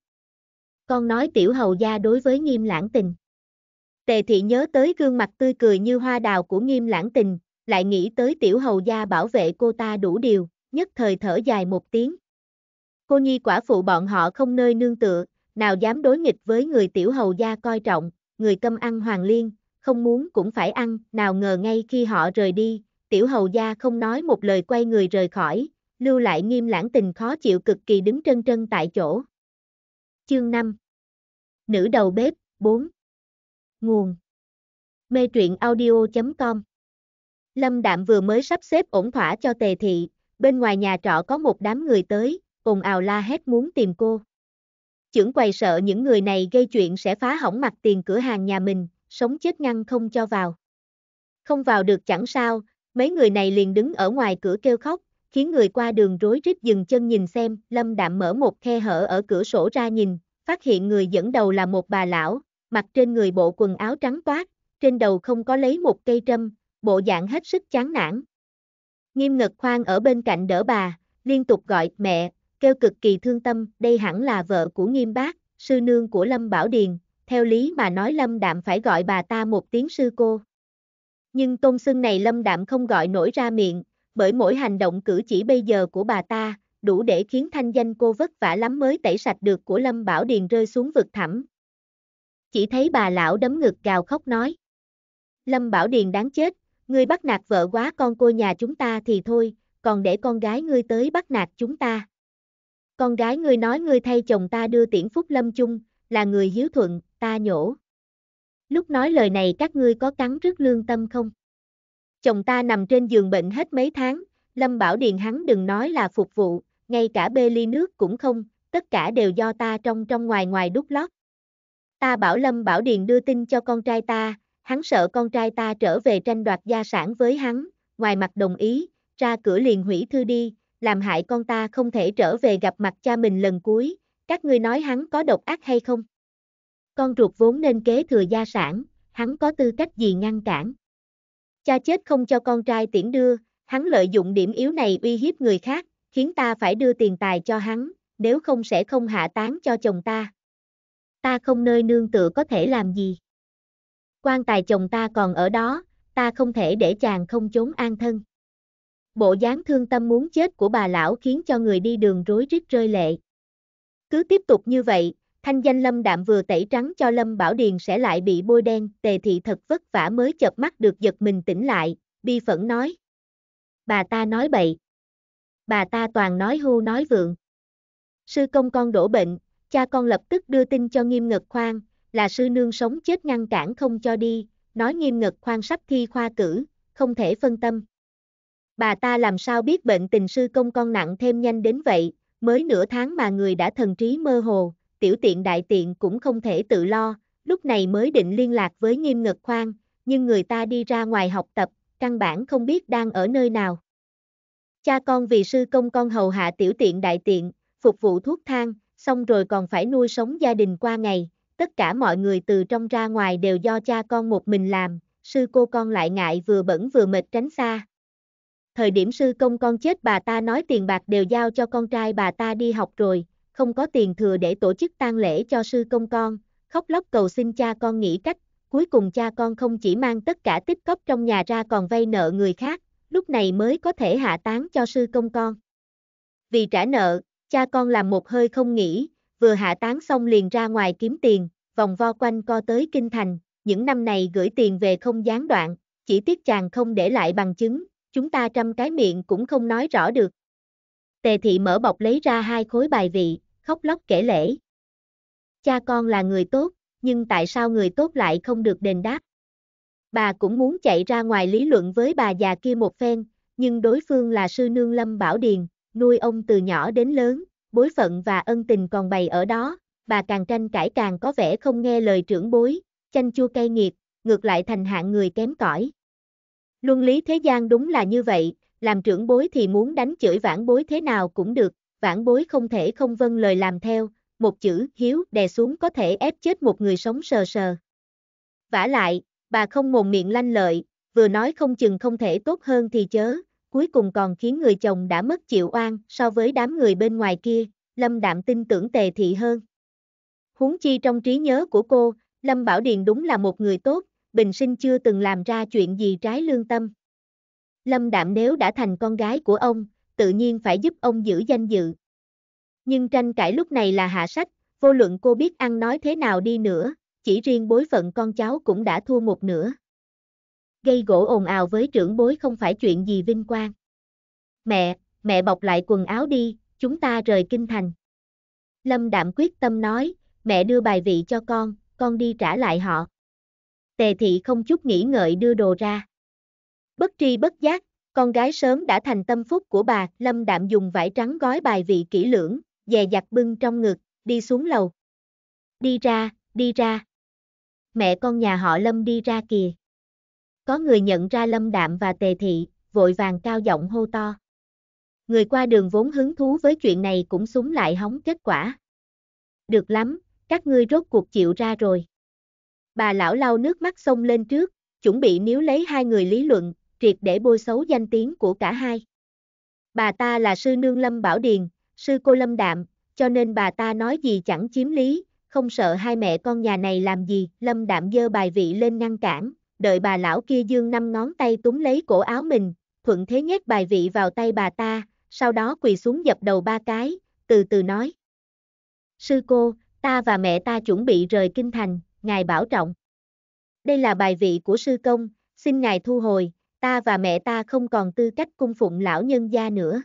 Con nói tiểu hầu gia đối với nghiêm lãng tình. Tề thị nhớ tới gương mặt tươi cười như hoa đào của nghiêm lãng tình, lại nghĩ tới tiểu hầu gia bảo vệ cô ta đủ điều, nhất thời thở dài một tiếng. Cô nhi quả phụ bọn họ không nơi nương tựa, nào dám đối nghịch với người tiểu hầu gia coi trọng, người câm ăn hoàng liên, không muốn cũng phải ăn, nào ngờ ngay khi họ rời đi, tiểu hầu gia không nói một lời quay người rời khỏi, lưu lại nghiêm lãng tình khó chịu cực kỳ đứng trân trân tại chỗ. Chương 5 Nữ đầu bếp, 4 Nguồn Mê truyện audio.com Lâm Đạm vừa mới sắp xếp ổn thỏa cho tề thị, bên ngoài nhà trọ có một đám người tới, ồn ào la hét muốn tìm cô. Chưởng quầy sợ những người này gây chuyện sẽ phá hỏng mặt tiền cửa hàng nhà mình, sống chết ngăn không cho vào. Không vào được chẳng sao, Mấy người này liền đứng ở ngoài cửa kêu khóc, khiến người qua đường rối rít dừng chân nhìn xem, Lâm Đạm mở một khe hở ở cửa sổ ra nhìn, phát hiện người dẫn đầu là một bà lão, mặc trên người bộ quần áo trắng toát, trên đầu không có lấy một cây trâm, bộ dạng hết sức chán nản. Nghiêm Ngực khoan ở bên cạnh đỡ bà, liên tục gọi mẹ, kêu cực kỳ thương tâm, đây hẳn là vợ của nghiêm bác, sư nương của Lâm Bảo Điền, theo lý mà nói Lâm Đạm phải gọi bà ta một tiếng sư cô. Nhưng tôn xưng này lâm đạm không gọi nổi ra miệng, bởi mỗi hành động cử chỉ bây giờ của bà ta, đủ để khiến thanh danh cô vất vả lắm mới tẩy sạch được của Lâm Bảo Điền rơi xuống vực thẳm. Chỉ thấy bà lão đấm ngực gào khóc nói. Lâm Bảo Điền đáng chết, ngươi bắt nạt vợ quá con cô nhà chúng ta thì thôi, còn để con gái ngươi tới bắt nạt chúng ta. Con gái ngươi nói ngươi thay chồng ta đưa tiễn phúc lâm chung, là người hiếu thuận, ta nhổ lúc nói lời này các ngươi có cắn rứt lương tâm không? Chồng ta nằm trên giường bệnh hết mấy tháng, Lâm Bảo Điền hắn đừng nói là phục vụ, ngay cả bê ly nước cũng không, tất cả đều do ta trong trong ngoài ngoài đút lót. Ta bảo Lâm Bảo Điền đưa tin cho con trai ta, hắn sợ con trai ta trở về tranh đoạt gia sản với hắn, ngoài mặt đồng ý, ra cửa liền hủy thư đi, làm hại con ta không thể trở về gặp mặt cha mình lần cuối, các ngươi nói hắn có độc ác hay không? Con ruột vốn nên kế thừa gia sản, hắn có tư cách gì ngăn cản. Cha chết không cho con trai tiễn đưa, hắn lợi dụng điểm yếu này uy hiếp người khác, khiến ta phải đưa tiền tài cho hắn, nếu không sẽ không hạ tán cho chồng ta. Ta không nơi nương tựa có thể làm gì. Quan tài chồng ta còn ở đó, ta không thể để chàng không trốn an thân. Bộ dáng thương tâm muốn chết của bà lão khiến cho người đi đường rối rít rơi lệ. Cứ tiếp tục như vậy, thanh danh Lâm Đạm vừa tẩy trắng cho Lâm Bảo Điền sẽ lại bị bôi đen, tề thị thật vất vả mới chợp mắt được giật mình tỉnh lại, bi phẫn nói. Bà ta nói bậy. Bà ta toàn nói hưu nói vượng. Sư công con đổ bệnh, cha con lập tức đưa tin cho nghiêm ngật khoan, là sư nương sống chết ngăn cản không cho đi, nói nghiêm ngật khoan sắp thi khoa cử, không thể phân tâm. Bà ta làm sao biết bệnh tình sư công con nặng thêm nhanh đến vậy, mới nửa tháng mà người đã thần trí mơ hồ, tiểu tiện đại tiện cũng không thể tự lo, lúc này mới định liên lạc với nghiêm ngật khoan, nhưng người ta đi ra ngoài học tập, căn bản không biết đang ở nơi nào. Cha con vì sư công con hầu hạ tiểu tiện đại tiện, phục vụ thuốc thang, xong rồi còn phải nuôi sống gia đình qua ngày, tất cả mọi người từ trong ra ngoài đều do cha con một mình làm, sư cô con lại ngại vừa bẩn vừa mệt tránh xa. Thời điểm sư công con chết bà ta nói tiền bạc đều giao cho con trai bà ta đi học rồi, không có tiền thừa để tổ chức tang lễ cho sư công con, khóc lóc cầu xin cha con nghĩ cách, cuối cùng cha con không chỉ mang tất cả tích cóp trong nhà ra còn vay nợ người khác, lúc này mới có thể hạ tán cho sư công con. Vì trả nợ, cha con làm một hơi không nghỉ, vừa hạ tán xong liền ra ngoài kiếm tiền, vòng vo quanh co tới kinh thành, những năm này gửi tiền về không gián đoạn, chỉ tiếc chàng không để lại bằng chứng, chúng ta trăm cái miệng cũng không nói rõ được. Tề thị mở bọc lấy ra hai khối bài vị, khóc lóc kể lễ. Cha con là người tốt, nhưng tại sao người tốt lại không được đền đáp? Bà cũng muốn chạy ra ngoài lý luận với bà già kia một phen, nhưng đối phương là sư nương Lâm Bảo Điền, nuôi ông từ nhỏ đến lớn, bối phận và ân tình còn bày ở đó, bà càng tranh cãi càng có vẻ không nghe lời trưởng bối, chanh chua cay nghiệt, ngược lại thành hạng người kém cỏi. Luân lý thế gian đúng là như vậy, làm trưởng bối thì muốn đánh chửi vãn bối thế nào cũng được, vãn bối không thể không vâng lời làm theo, một chữ hiếu đè xuống có thể ép chết một người sống sờ sờ. Vả lại, bà không mồm miệng lanh lợi, vừa nói không chừng không thể tốt hơn thì chớ, cuối cùng còn khiến người chồng đã mất chịu oan so với đám người bên ngoài kia, Lâm Đạm tin tưởng tề thị hơn. Huống chi trong trí nhớ của cô, Lâm Bảo Điền đúng là một người tốt, bình sinh chưa từng làm ra chuyện gì trái lương tâm. Lâm Đạm nếu đã thành con gái của ông, tự nhiên phải giúp ông giữ danh dự. Nhưng tranh cãi lúc này là hạ sách, vô luận cô biết ăn nói thế nào đi nữa, chỉ riêng bối phận con cháu cũng đã thua một nửa. Gây gỗ ồn ào với trưởng bối không phải chuyện gì vinh quang. Mẹ, mẹ bọc lại quần áo đi, chúng ta rời kinh thành. Lâm đạm quyết tâm nói, mẹ đưa bài vị cho con, con đi trả lại họ. Tề thị không chút nghĩ ngợi đưa đồ ra. Bất tri bất giác, con gái sớm đã thành tâm phúc của bà, Lâm Đạm dùng vải trắng gói bài vị kỹ lưỡng, dè dặt bưng trong ngực, đi xuống lầu. Đi ra, đi ra. Mẹ con nhà họ Lâm đi ra kìa. Có người nhận ra Lâm Đạm và Tề Thị, vội vàng cao giọng hô to. Người qua đường vốn hứng thú với chuyện này cũng súng lại hóng kết quả. Được lắm, các ngươi rốt cuộc chịu ra rồi. Bà lão lau nước mắt xông lên trước, chuẩn bị níu lấy hai người lý luận, triệt để bôi xấu danh tiếng của cả hai. Bà ta là sư nương Lâm Bảo Điền, sư cô Lâm Đạm, cho nên bà ta nói gì chẳng chiếm lý, không sợ hai mẹ con nhà này làm gì, Lâm Đạm dơ bài vị lên ngăn cản, đợi bà lão kia dương năm ngón tay túng lấy cổ áo mình, thuận thế nhét bài vị vào tay bà ta, sau đó quỳ xuống dập đầu ba cái, từ từ nói. Sư cô, ta và mẹ ta chuẩn bị rời kinh thành, ngài bảo trọng. Đây là bài vị của sư công, xin ngài thu hồi, ta và mẹ ta không còn tư cách cung phụng lão nhân gia nữa.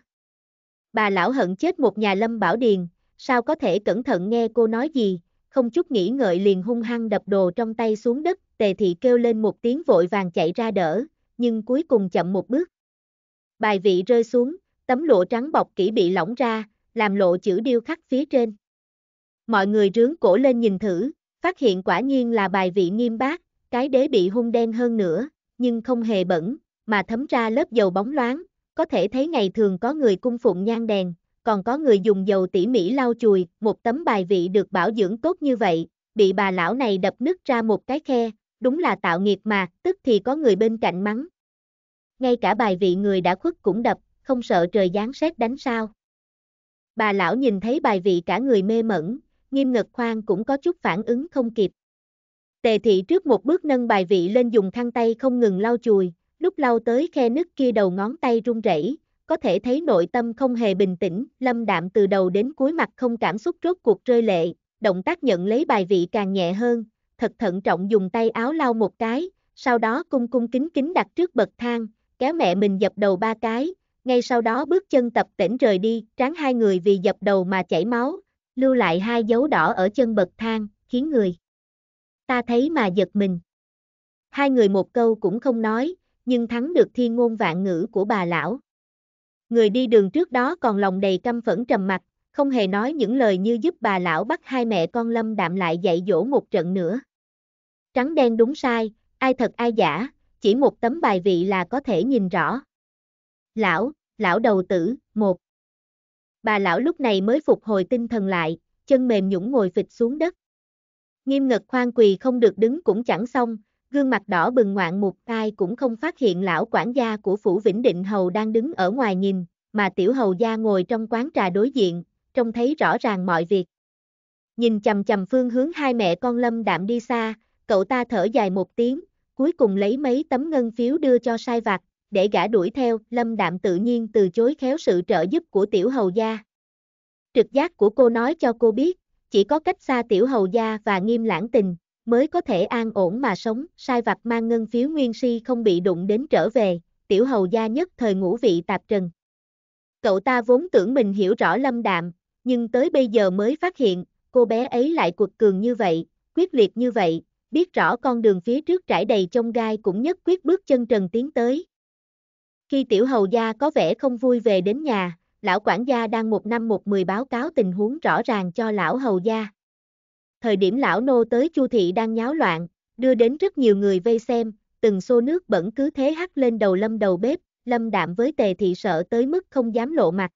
Bà lão hận chết một nhà lâm bảo điền, sao có thể cẩn thận nghe cô nói gì, không chút nghĩ ngợi liền hung hăng đập đồ trong tay xuống đất, tề thị kêu lên một tiếng vội vàng chạy ra đỡ, nhưng cuối cùng chậm một bước. Bài vị rơi xuống, tấm lụa trắng bọc kỹ bị lỏng ra, làm lộ chữ điêu khắc phía trên. Mọi người rướng cổ lên nhìn thử, phát hiện quả nhiên là bài vị nghiêm bác, cái đế bị hung đen hơn nữa, nhưng không hề bẩn, mà thấm ra lớp dầu bóng loáng, có thể thấy ngày thường có người cung phụng nhang đèn, còn có người dùng dầu tỉ mỉ lau chùi, một tấm bài vị được bảo dưỡng tốt như vậy, bị bà lão này đập nứt ra một cái khe, đúng là tạo nghiệp mà, tức thì có người bên cạnh mắng. Ngay cả bài vị người đã khuất cũng đập, không sợ trời giáng sét đánh sao. Bà lão nhìn thấy bài vị cả người mê mẩn, nghiêm ngật khoan cũng có chút phản ứng không kịp. Tề thị trước một bước nâng bài vị lên dùng khăn tay không ngừng lau chùi, lúc lau tới khe nứt kia đầu ngón tay run rẩy, có thể thấy nội tâm không hề bình tĩnh, lâm đạm từ đầu đến cuối mặt không cảm xúc rốt cuộc rơi lệ, động tác nhận lấy bài vị càng nhẹ hơn, thật thận trọng dùng tay áo lau một cái, sau đó cung cung kính kính đặt trước bậc thang, kéo mẹ mình dập đầu ba cái, ngay sau đó bước chân tập tỉnh rời đi, tráng hai người vì dập đầu mà chảy máu, lưu lại hai dấu đỏ ở chân bậc thang, khiến người ta thấy mà giật mình. Hai người một câu cũng không nói, nhưng thắng được thi ngôn vạn ngữ của bà lão. Người đi đường trước đó còn lòng đầy căm phẫn trầm mặt, không hề nói những lời như giúp bà lão bắt hai mẹ con lâm đạm lại dạy dỗ một trận nữa. Trắng đen đúng sai, ai thật ai giả, chỉ một tấm bài vị là có thể nhìn rõ. Lão, lão đầu tử, một. Bà lão lúc này mới phục hồi tinh thần lại, chân mềm nhũng ngồi phịch xuống đất. Nghiêm ngật khoan quỳ không được đứng cũng chẳng xong, gương mặt đỏ bừng ngoạn mục ai cũng không phát hiện lão quản gia của phủ Vĩnh Định Hầu đang đứng ở ngoài nhìn, mà tiểu hầu gia ngồi trong quán trà đối diện, trông thấy rõ ràng mọi việc. Nhìn chầm chầm phương hướng hai mẹ con Lâm Đạm đi xa, cậu ta thở dài một tiếng, cuối cùng lấy mấy tấm ngân phiếu đưa cho sai vặt, để gã đuổi theo, Lâm Đạm tự nhiên từ chối khéo sự trợ giúp của tiểu hầu gia. Trực giác của cô nói cho cô biết, chỉ có cách xa tiểu hầu gia và nghiêm lãng tình, mới có thể an ổn mà sống, sai vặt mang ngân phiếu nguyên si không bị đụng đến trở về, tiểu hầu gia nhất thời ngũ vị tạp trần. Cậu ta vốn tưởng mình hiểu rõ lâm đạm, nhưng tới bây giờ mới phát hiện, cô bé ấy lại cuột cường như vậy, quyết liệt như vậy, biết rõ con đường phía trước trải đầy chông gai cũng nhất quyết bước chân trần tiến tới. Khi tiểu hầu gia có vẻ không vui về đến nhà, lão quản gia đang một năm một mười báo cáo tình huống rõ ràng cho lão hầu gia thời điểm lão nô tới Chu thị đang nháo loạn, đưa đến rất nhiều người vây xem, từng xô nước bẩn cứ thế hắt lên đầu Lâm đầu bếp, Lâm đạm với Tề thị sợ tới mức không dám lộ mặt.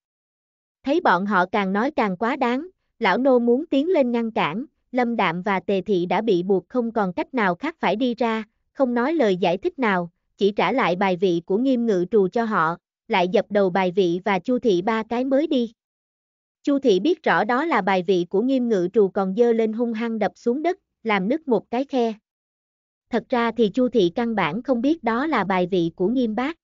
Thấy bọn họ càng nói càng quá đáng, lão nô muốn tiến lên ngăn cản, Lâm đạm và Tề thị đã bị buộc không còn cách nào khác phải đi ra, không nói lời giải thích nào, chỉ trả lại bài vị của nghiêm ngự trù cho họ, lại dập đầu bài vị và Chu thị ba cái mới đi. Chu thị biết rõ đó là bài vị của nghiêm ngự trù còn dơ lên hung hăng đập xuống đất, làm nứt một cái khe. Thật ra thì Chu thị căn bản không biết đó là bài vị của nghiêm bác.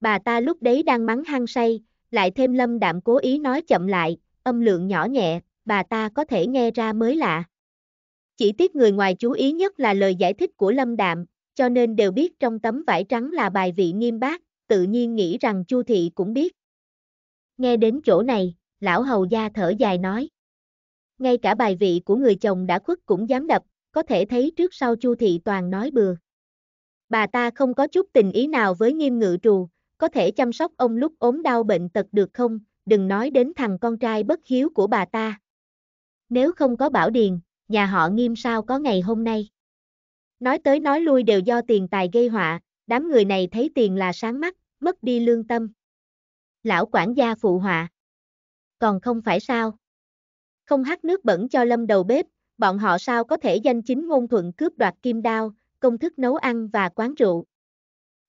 Bà ta lúc đấy đang mắng hăng say, lại thêm lâm đạm cố ý nói chậm lại, âm lượng nhỏ nhẹ, bà ta có thể nghe ra mới lạ. Chỉ tiếc người ngoài chú ý nhất là lời giải thích của lâm đạm, cho nên đều biết trong tấm vải trắng là bài vị nghiêm bác, tự nhiên nghĩ rằng Chu thị cũng biết. Nghe đến chỗ này, lão hầu gia thở dài nói. Ngay cả bài vị của người chồng đã khuất cũng dám đập, có thể thấy trước sau Chu Thị Toàn nói bừa. Bà ta không có chút tình ý nào với nghiêm ngự trù, có thể chăm sóc ông lúc ốm đau bệnh tật được không, đừng nói đến thằng con trai bất hiếu của bà ta. Nếu không có bảo điền, nhà họ nghiêm sao có ngày hôm nay. Nói tới nói lui đều do tiền tài gây họa, đám người này thấy tiền là sáng mắt, mất đi lương tâm. Lão quản gia phụ họa còn không phải sao. Không hát nước bẩn cho lâm đầu bếp, bọn họ sao có thể danh chính ngôn thuận cướp đoạt kim đao, công thức nấu ăn và quán rượu.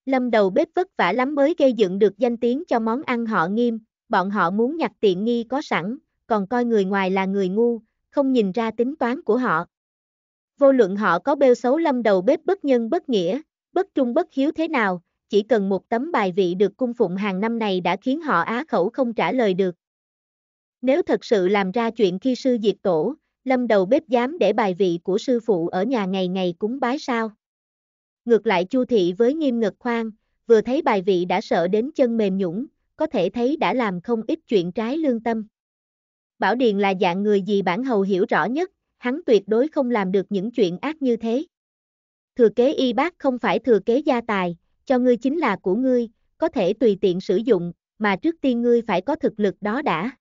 Lâm đầu bếp vất vả lắm mới gây dựng được danh tiếng cho món ăn họ nghiêm, bọn họ muốn nhặt tiện nghi có sẵn, còn coi người ngoài là người ngu, không nhìn ra tính toán của họ. Vô luận họ có bêu xấu lâm đầu bếp bất nhân bất nghĩa, bất trung bất hiếu thế nào, chỉ cần một tấm bài vị được cung phụng hàng năm này đã khiến họ á khẩu không trả lời được. Nếu thật sự làm ra chuyện khi sư diệt tổ, lâm đầu bếp dám để bài vị của sư phụ ở nhà ngày ngày cúng bái sao. Ngược lại chu thị với nghiêm ngực khoan, vừa thấy bài vị đã sợ đến chân mềm nhũng, có thể thấy đã làm không ít chuyện trái lương tâm. Bảo Điền là dạng người gì bản hầu hiểu rõ nhất, hắn tuyệt đối không làm được những chuyện ác như thế. Thừa kế y bác không phải thừa kế gia tài, cho ngươi chính là của ngươi, có thể tùy tiện sử dụng, mà trước tiên ngươi phải có thực lực đó đã.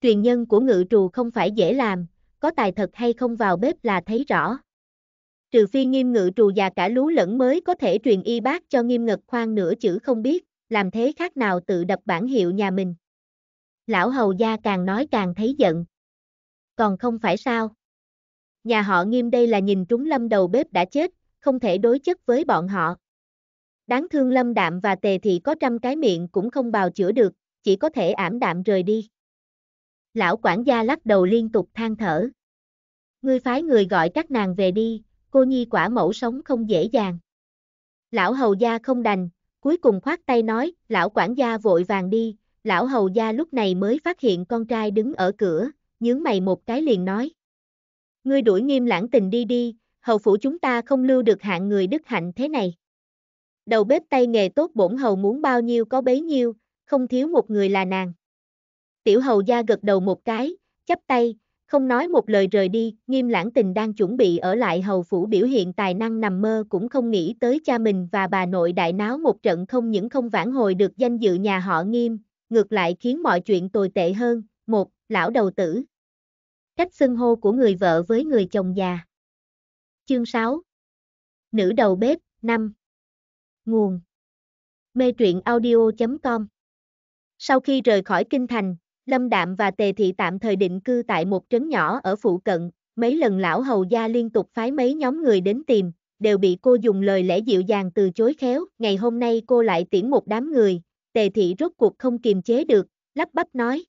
Truyền nhân của ngự trù không phải dễ làm, có tài thật hay không vào bếp là thấy rõ. Trừ phi nghiêm ngự trù già cả lú lẫn mới có thể truyền y bác cho nghiêm ngật khoan nửa chữ không biết, làm thế khác nào tự đập bản hiệu nhà mình. Lão hầu gia càng nói càng thấy giận. Còn không phải sao. Nhà họ nghiêm đây là nhìn trúng lâm đầu bếp đã chết, không thể đối chất với bọn họ. Đáng thương lâm đạm và tề thị có trăm cái miệng cũng không bào chữa được, chỉ có thể ảm đạm rời đi. Lão quản gia lắc đầu liên tục than thở. Ngươi phái người gọi các nàng về đi, cô nhi quả mẫu sống không dễ dàng. Lão hầu gia không đành, cuối cùng khoát tay nói, lão quản gia vội vàng đi, lão hầu gia lúc này mới phát hiện con trai đứng ở cửa, nhướng mày một cái liền nói. Ngươi đuổi nghiêm lãng tình đi đi, hầu phủ chúng ta không lưu được hạng người đức hạnh thế này. Đầu bếp tay nghề tốt bổn hầu muốn bao nhiêu có bấy nhiêu, không thiếu một người là nàng. Tiểu hầu gia gật đầu một cái, chắp tay, không nói một lời rời đi, nghiêm lãng tình đang chuẩn bị ở lại hầu phủ biểu hiện tài năng nằm mơ cũng không nghĩ tới cha mình và bà nội đại náo một trận không những không vãn hồi được danh dự nhà họ nghiêm, ngược lại khiến mọi chuyện tồi tệ hơn. Một, lão đầu tử. Cách xưng hô của người vợ với người chồng già. Chương 6 Nữ đầu bếp, 5 Nguồn Mê truyện audio.com Sau khi rời khỏi kinh thành, Lâm Đạm và Tề Thị tạm thời định cư tại một trấn nhỏ ở phụ cận, mấy lần lão hầu gia liên tục phái mấy nhóm người đến tìm, đều bị cô dùng lời lẽ dịu dàng từ chối khéo, ngày hôm nay cô lại tiễn một đám người, Tề Thị rốt cuộc không kiềm chế được, lắp bắp nói.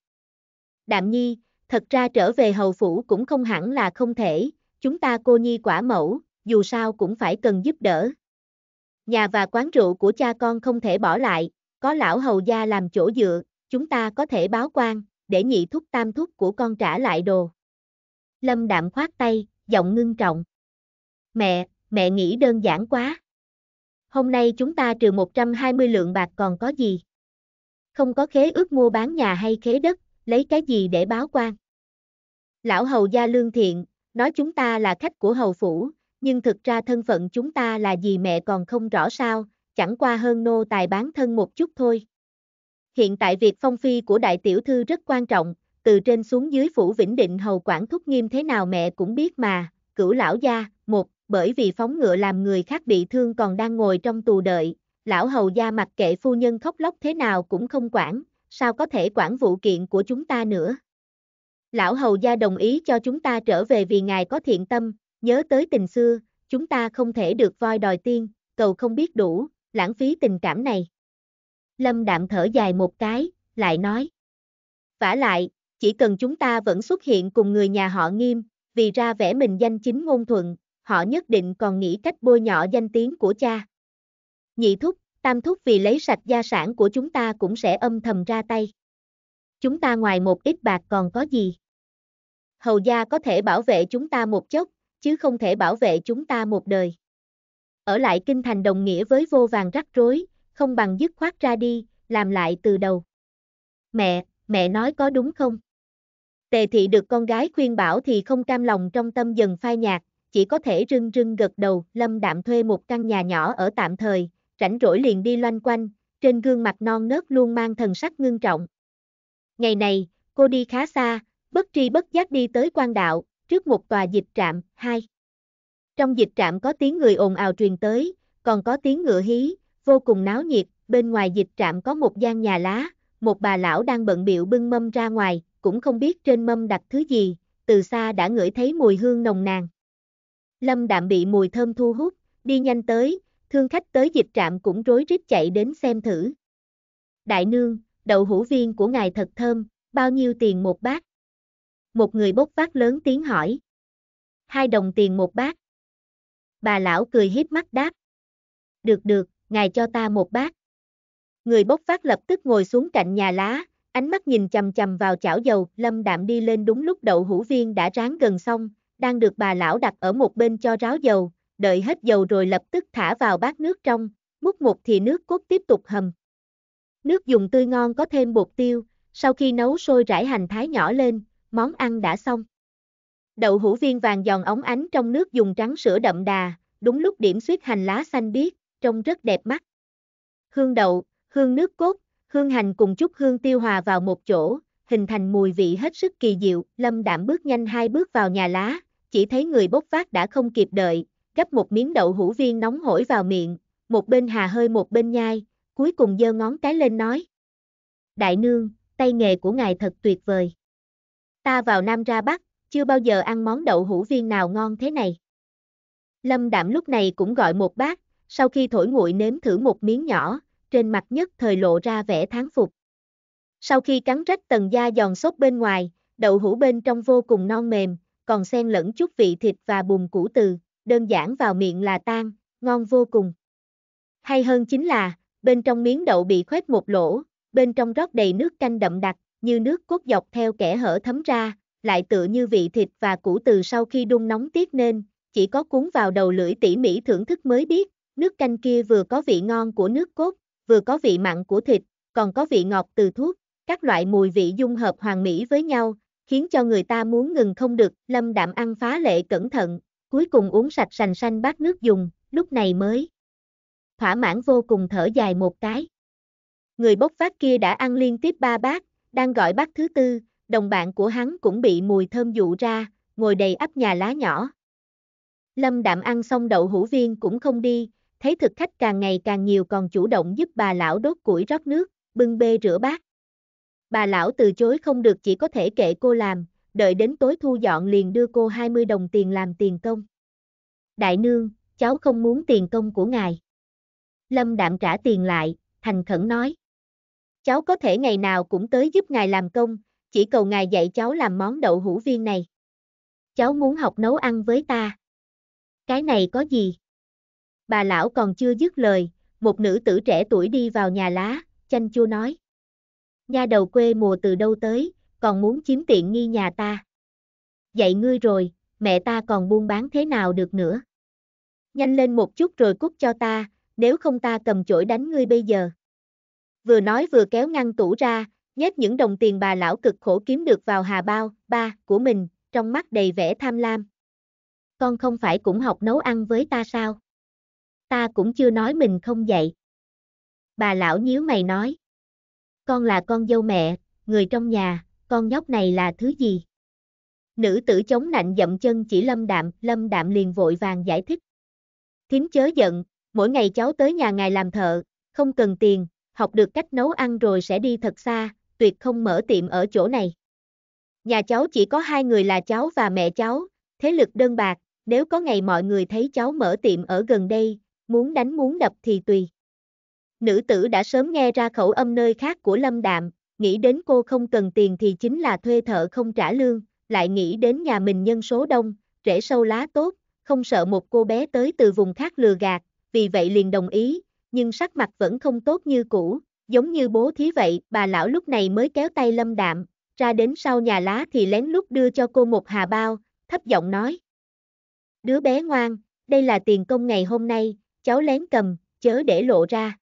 Đạm Nhi, thật ra trở về hầu phủ cũng không hẳn là không thể, chúng ta cô Nhi quả mẫu, dù sao cũng phải cần giúp đỡ. Nhà và quán rượu của cha con không thể bỏ lại, có lão hầu gia làm chỗ dựa, chúng ta có thể báo quan, để nhị thúc tam thúc của con trả lại đồ. Lâm đạm khoát tay, giọng ngưng trọng. Mẹ, mẹ nghĩ đơn giản quá. Hôm nay chúng ta trừ 120 lượng bạc còn có gì? Không có khế ước mua bán nhà hay khế đất, lấy cái gì để báo quan? Lão hầu gia lương thiện, nói chúng ta là khách của hầu phủ, nhưng thực ra thân phận chúng ta là gì mẹ còn không rõ sao, chẳng qua hơn nô tài bán thân một chút thôi. Hiện tại việc phong phi của đại tiểu thư rất quan trọng, từ trên xuống dưới phủ Vĩnh Định hầu quản thúc nghiêm thế nào mẹ cũng biết mà, cửu lão gia, một, bởi vì phóng ngựa làm người khác bị thương còn đang ngồi trong tù đợi, lão hầu gia mặc kệ phu nhân khóc lóc thế nào cũng không quản, sao có thể quản vụ kiện của chúng ta nữa. Lão hầu gia đồng ý cho chúng ta trở về vì ngài có thiện tâm, nhớ tới tình xưa, chúng ta không thể được voi đòi tiên, cầu không biết đủ, lãng phí tình cảm này. Lâm Đạm thở dài một cái, lại nói. vả lại, chỉ cần chúng ta vẫn xuất hiện cùng người nhà họ nghiêm, vì ra vẻ mình danh chính ngôn thuận, họ nhất định còn nghĩ cách bôi nhọ danh tiếng của cha. Nhị thúc, tam thúc vì lấy sạch gia sản của chúng ta cũng sẽ âm thầm ra tay. Chúng ta ngoài một ít bạc còn có gì? Hầu gia có thể bảo vệ chúng ta một chốc, chứ không thể bảo vệ chúng ta một đời. Ở lại kinh thành đồng nghĩa với vô vàng rắc rối, không bằng dứt khoát ra đi, làm lại từ đầu. Mẹ, mẹ nói có đúng không? Tề thị được con gái khuyên bảo thì không cam lòng trong tâm dần phai nhạt, chỉ có thể rưng rưng gật đầu, lâm đạm thuê một căn nhà nhỏ ở tạm thời, rảnh rỗi liền đi loanh quanh, trên gương mặt non nớt luôn mang thần sắc ngưng trọng. Ngày này, cô đi khá xa, bất tri bất giác đi tới quan đạo, trước một tòa dịch trạm, hai. Trong dịch trạm có tiếng người ồn ào truyền tới, còn có tiếng ngựa hí, vô cùng náo nhiệt, bên ngoài dịch trạm có một gian nhà lá, một bà lão đang bận biệu bưng mâm ra ngoài, cũng không biết trên mâm đặt thứ gì, từ xa đã ngửi thấy mùi hương nồng nàn. Lâm đạm bị mùi thơm thu hút, đi nhanh tới, thương khách tới dịch trạm cũng rối rít chạy đến xem thử. Đại nương, đậu hủ viên của ngài thật thơm, bao nhiêu tiền một bát? Một người bốc vác lớn tiếng hỏi. Hai đồng tiền một bát. Bà lão cười hiếp mắt đáp. Được được, ngài cho ta một bát. Người bốc phát lập tức ngồi xuống cạnh nhà lá, ánh mắt nhìn chầm chầm vào chảo dầu, lâm đạm đi lên đúng lúc đậu hủ viên đã ráng gần xong, đang được bà lão đặt ở một bên cho ráo dầu, đợi hết dầu rồi lập tức thả vào bát nước trong, múc một thì nước cốt tiếp tục hầm. Nước dùng tươi ngon có thêm bột tiêu, sau khi nấu sôi rải hành thái nhỏ lên, món ăn đã xong. Đậu hủ viên vàng giòn óng ánh trong nước dùng trắng sữa đậm đà, đúng lúc điểm xuyết hành lá xanh biếc, trông rất đẹp mắt. Hương đậu, hương nước cốt, hương hành cùng chút hương tiêu hòa vào một chỗ, hình thành mùi vị hết sức kỳ diệu, Lâm đảm bước nhanh hai bước vào nhà lá, chỉ thấy người bốc vác đã không kịp đợi, gấp một miếng đậu hũ viên nóng hổi vào miệng, một bên hà hơi một bên nhai, cuối cùng giơ ngón cái lên nói. Đại nương, tay nghề của ngài thật tuyệt vời. Ta vào Nam ra Bắc, chưa bao giờ ăn món đậu hũ viên nào ngon thế này. Lâm đảm lúc này cũng gọi một bát, sau khi thổi nguội nếm thử một miếng nhỏ, trên mặt nhất thời lộ ra vẻ tháng phục. Sau khi cắn rách tầng da giòn xốp bên ngoài, đậu hũ bên trong vô cùng non mềm, còn xen lẫn chút vị thịt và bùn củ từ, đơn giản vào miệng là tan, ngon vô cùng. Hay hơn chính là, bên trong miếng đậu bị khoét một lỗ, bên trong rót đầy nước canh đậm đặc, như nước cốt dọc theo kẽ hở thấm ra, lại tựa như vị thịt và củ từ sau khi đun nóng tiết nên, chỉ có cuốn vào đầu lưỡi tỉ mỉ thưởng thức mới biết, Nước canh kia vừa có vị ngon của nước cốt, vừa có vị mặn của thịt, còn có vị ngọt từ thuốc, các loại mùi vị dung hợp hoàn mỹ với nhau, khiến cho người ta muốn ngừng không được, lâm đạm ăn phá lệ cẩn thận, cuối cùng uống sạch sành xanh bát nước dùng, lúc này mới. Thỏa mãn vô cùng thở dài một cái. Người bốc phát kia đã ăn liên tiếp ba bát, đang gọi bát thứ tư, đồng bạn của hắn cũng bị mùi thơm dụ ra, ngồi đầy ấp nhà lá nhỏ. Lâm đạm ăn xong đậu hũ viên cũng không đi, thấy thực khách càng ngày càng nhiều còn chủ động giúp bà lão đốt củi rót nước, bưng bê rửa bát. Bà lão từ chối không được chỉ có thể kệ cô làm, đợi đến tối thu dọn liền đưa cô 20 đồng tiền làm tiền công. Đại nương, cháu không muốn tiền công của ngài. Lâm đạm trả tiền lại, thành khẩn nói. Cháu có thể ngày nào cũng tới giúp ngài làm công, chỉ cầu ngài dạy cháu làm món đậu hũ viên này. Cháu muốn học nấu ăn với ta. Cái này có gì? bà lão còn chưa dứt lời, một nữ tử trẻ tuổi đi vào nhà lá, chanh chua nói. Nha đầu quê mùa từ đâu tới, còn muốn chiếm tiện nghi nhà ta. Dạy ngươi rồi, mẹ ta còn buôn bán thế nào được nữa. Nhanh lên một chút rồi cút cho ta, nếu không ta cầm chổi đánh ngươi bây giờ. Vừa nói vừa kéo ngăn tủ ra, nhét những đồng tiền bà lão cực khổ kiếm được vào hà bao, ba, của mình, trong mắt đầy vẻ tham lam. Con không phải cũng học nấu ăn với ta sao? ta cũng chưa nói mình không dạy. Bà lão nhíu mày nói. Con là con dâu mẹ, người trong nhà, con nhóc này là thứ gì? Nữ tử chống nạnh dậm chân chỉ lâm đạm, lâm đạm liền vội vàng giải thích. Thím chớ giận, mỗi ngày cháu tới nhà ngài làm thợ, không cần tiền, học được cách nấu ăn rồi sẽ đi thật xa, tuyệt không mở tiệm ở chỗ này. Nhà cháu chỉ có hai người là cháu và mẹ cháu, thế lực đơn bạc, nếu có ngày mọi người thấy cháu mở tiệm ở gần đây, muốn đánh muốn đập thì tùy. Nữ tử đã sớm nghe ra khẩu âm nơi khác của Lâm Đạm, nghĩ đến cô không cần tiền thì chính là thuê thợ không trả lương, lại nghĩ đến nhà mình nhân số đông, rễ sâu lá tốt, không sợ một cô bé tới từ vùng khác lừa gạt, vì vậy liền đồng ý, nhưng sắc mặt vẫn không tốt như cũ, giống như bố thí vậy, bà lão lúc này mới kéo tay Lâm Đạm, ra đến sau nhà lá thì lén lút đưa cho cô một hà bao, thấp giọng nói. Đứa bé ngoan, đây là tiền công ngày hôm nay, cháu lén cầm, chớ để lộ ra.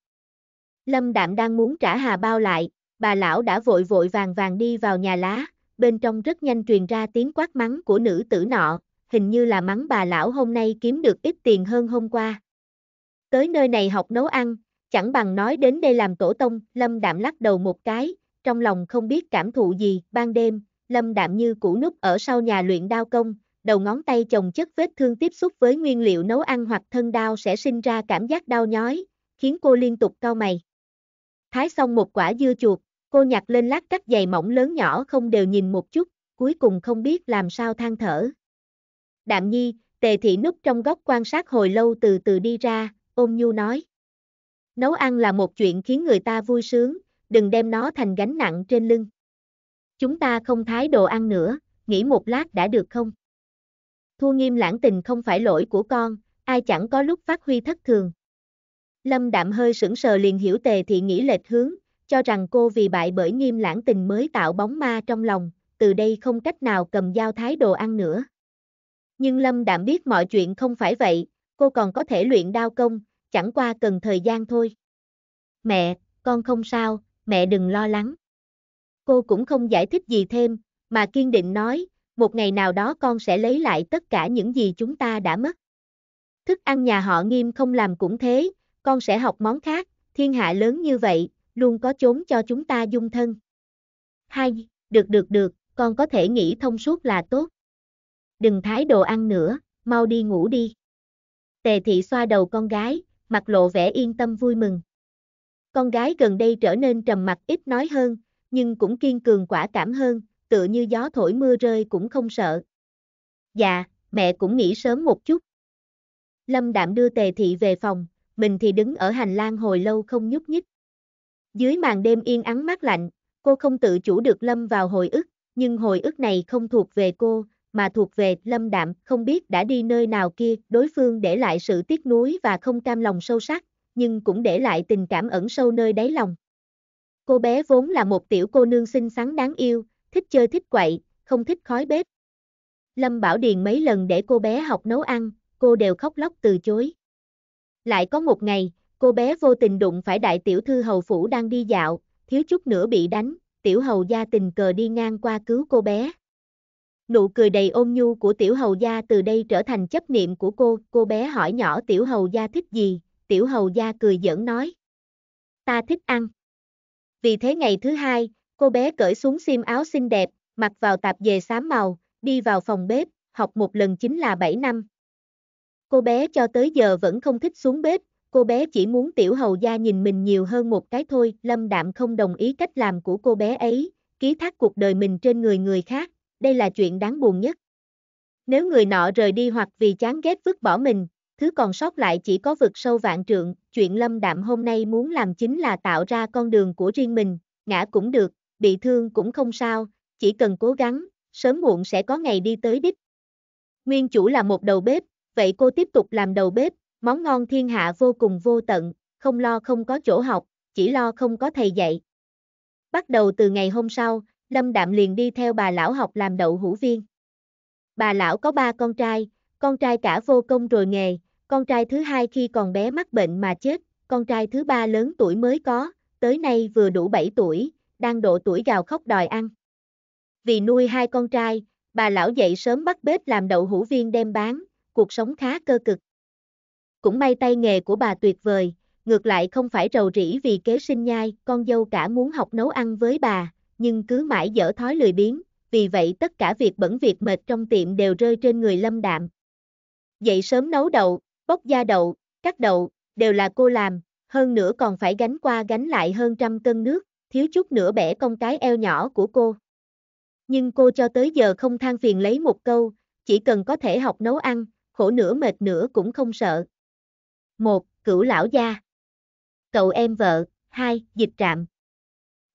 Lâm Đạm đang muốn trả hà bao lại, bà lão đã vội vội vàng vàng đi vào nhà lá, bên trong rất nhanh truyền ra tiếng quát mắng của nữ tử nọ, hình như là mắng bà lão hôm nay kiếm được ít tiền hơn hôm qua. Tới nơi này học nấu ăn, chẳng bằng nói đến đây làm tổ tông, Lâm Đạm lắc đầu một cái, trong lòng không biết cảm thụ gì, ban đêm, Lâm Đạm như củ nút ở sau nhà luyện đao công, đầu ngón tay chồng chất vết thương tiếp xúc với nguyên liệu nấu ăn hoặc thân đau sẽ sinh ra cảm giác đau nhói, khiến cô liên tục cau mày. Thái xong một quả dưa chuột, cô nhặt lên lát cắt dày mỏng lớn nhỏ không đều nhìn một chút, cuối cùng không biết làm sao than thở. Đạm nhi, tề thị núp trong góc quan sát hồi lâu từ từ đi ra, ôm nhu nói. Nấu ăn là một chuyện khiến người ta vui sướng, đừng đem nó thành gánh nặng trên lưng. Chúng ta không thái đồ ăn nữa, nghỉ một lát đã được không? Thu nghiêm lãng tình không phải lỗi của con, ai chẳng có lúc phát huy thất thường. Lâm đạm hơi sững sờ liền hiểu tề thì nghĩ lệch hướng, cho rằng cô vì bại bởi nghiêm lãng tình mới tạo bóng ma trong lòng, từ đây không cách nào cầm dao thái đồ ăn nữa. Nhưng Lâm đạm biết mọi chuyện không phải vậy, cô còn có thể luyện đao công, chẳng qua cần thời gian thôi. Mẹ, con không sao, mẹ đừng lo lắng. Cô cũng không giải thích gì thêm, mà kiên định nói, một ngày nào đó con sẽ lấy lại tất cả những gì chúng ta đã mất. Thức ăn nhà họ nghiêm không làm cũng thế, con sẽ học món khác, thiên hạ lớn như vậy, luôn có chốn cho chúng ta dung thân. Hai, được được được, con có thể nghĩ thông suốt là tốt. Đừng thái đồ ăn nữa, mau đi ngủ đi. Tề thị xoa đầu con gái, mặt lộ vẻ yên tâm vui mừng. Con gái gần đây trở nên trầm mặc ít nói hơn, nhưng cũng kiên cường quả cảm hơn, tựa như gió thổi mưa rơi cũng không sợ. Dạ, mẹ cũng nghỉ sớm một chút. Lâm Đạm đưa Tề Thị về phòng, mình thì đứng ở hành lang hồi lâu không nhúc nhích. Dưới màn đêm yên ắng mát lạnh, cô không tự chủ được Lâm vào hồi ức, nhưng hồi ức này không thuộc về cô, mà thuộc về Lâm Đạm, không biết đã đi nơi nào kia, đối phương để lại sự tiếc nuối và không cam lòng sâu sắc, nhưng cũng để lại tình cảm ẩn sâu nơi đáy lòng. Cô bé vốn là một tiểu cô nương xinh xắn đáng yêu, thích chơi thích quậy, không thích khói bếp. Lâm Bảo Điền mấy lần để cô bé học nấu ăn, cô đều khóc lóc từ chối. Lại có một ngày, cô bé vô tình đụng phải đại tiểu thư hầu phủ đang đi dạo, thiếu chút nữa bị đánh, tiểu hầu gia tình cờ đi ngang qua cứu cô bé. Nụ cười đầy ôn nhu của tiểu hầu gia từ đây trở thành chấp niệm của cô, cô bé hỏi nhỏ tiểu hầu gia thích gì, tiểu hầu gia cười giỡn nói. Ta thích ăn. Vì thế ngày thứ hai, Cô bé cởi xuống xiêm áo xinh đẹp, mặc vào tạp dề xám màu, đi vào phòng bếp, học một lần chính là 7 năm. Cô bé cho tới giờ vẫn không thích xuống bếp, cô bé chỉ muốn tiểu hầu gia nhìn mình nhiều hơn một cái thôi. Lâm Đạm không đồng ý cách làm của cô bé ấy, ký thác cuộc đời mình trên người người khác, đây là chuyện đáng buồn nhất. Nếu người nọ rời đi hoặc vì chán ghét vứt bỏ mình, thứ còn sót lại chỉ có vực sâu vạn trượng, chuyện Lâm Đạm hôm nay muốn làm chính là tạo ra con đường của riêng mình, ngã cũng được, bị thương cũng không sao, chỉ cần cố gắng, sớm muộn sẽ có ngày đi tới đích. Nguyên chủ là một đầu bếp, vậy cô tiếp tục làm đầu bếp, món ngon thiên hạ vô cùng vô tận, không lo không có chỗ học, chỉ lo không có thầy dạy. Bắt đầu từ ngày hôm sau, Lâm Đạm liền đi theo bà lão học làm đậu hủ viên. Bà lão có ba con trai, con trai cả vô công rồi nghề, con trai thứ hai khi còn bé mắc bệnh mà chết, con trai thứ ba lớn tuổi mới có, tới nay vừa đủ 7 tuổi, đang độ tuổi gào khóc đòi ăn. Vì nuôi hai con trai, bà lão dậy sớm bắt bếp làm đậu hũ viên đem bán, cuộc sống khá cơ cực. Cũng may tay nghề của bà tuyệt vời, ngược lại không phải rầu rĩ vì kế sinh nhai, con dâu cả muốn học nấu ăn với bà, nhưng cứ mãi dở thói lười biếng, vì vậy tất cả việc bẩn việc mệt trong tiệm đều rơi trên người lâm đạm. Dậy sớm nấu đậu, bóc da đậu, cắt đậu, đều là cô làm, hơn nữa còn phải gánh qua gánh lại hơn trăm cân nước, thiếu chút nữa bẻ cong cái eo nhỏ của cô. Nhưng cô cho tới giờ không than phiền lấy một câu, chỉ cần có thể học nấu ăn, khổ nửa mệt nửa cũng không sợ. Một, Cửu lão gia. Cậu em vợ, hai, Dịch trạm.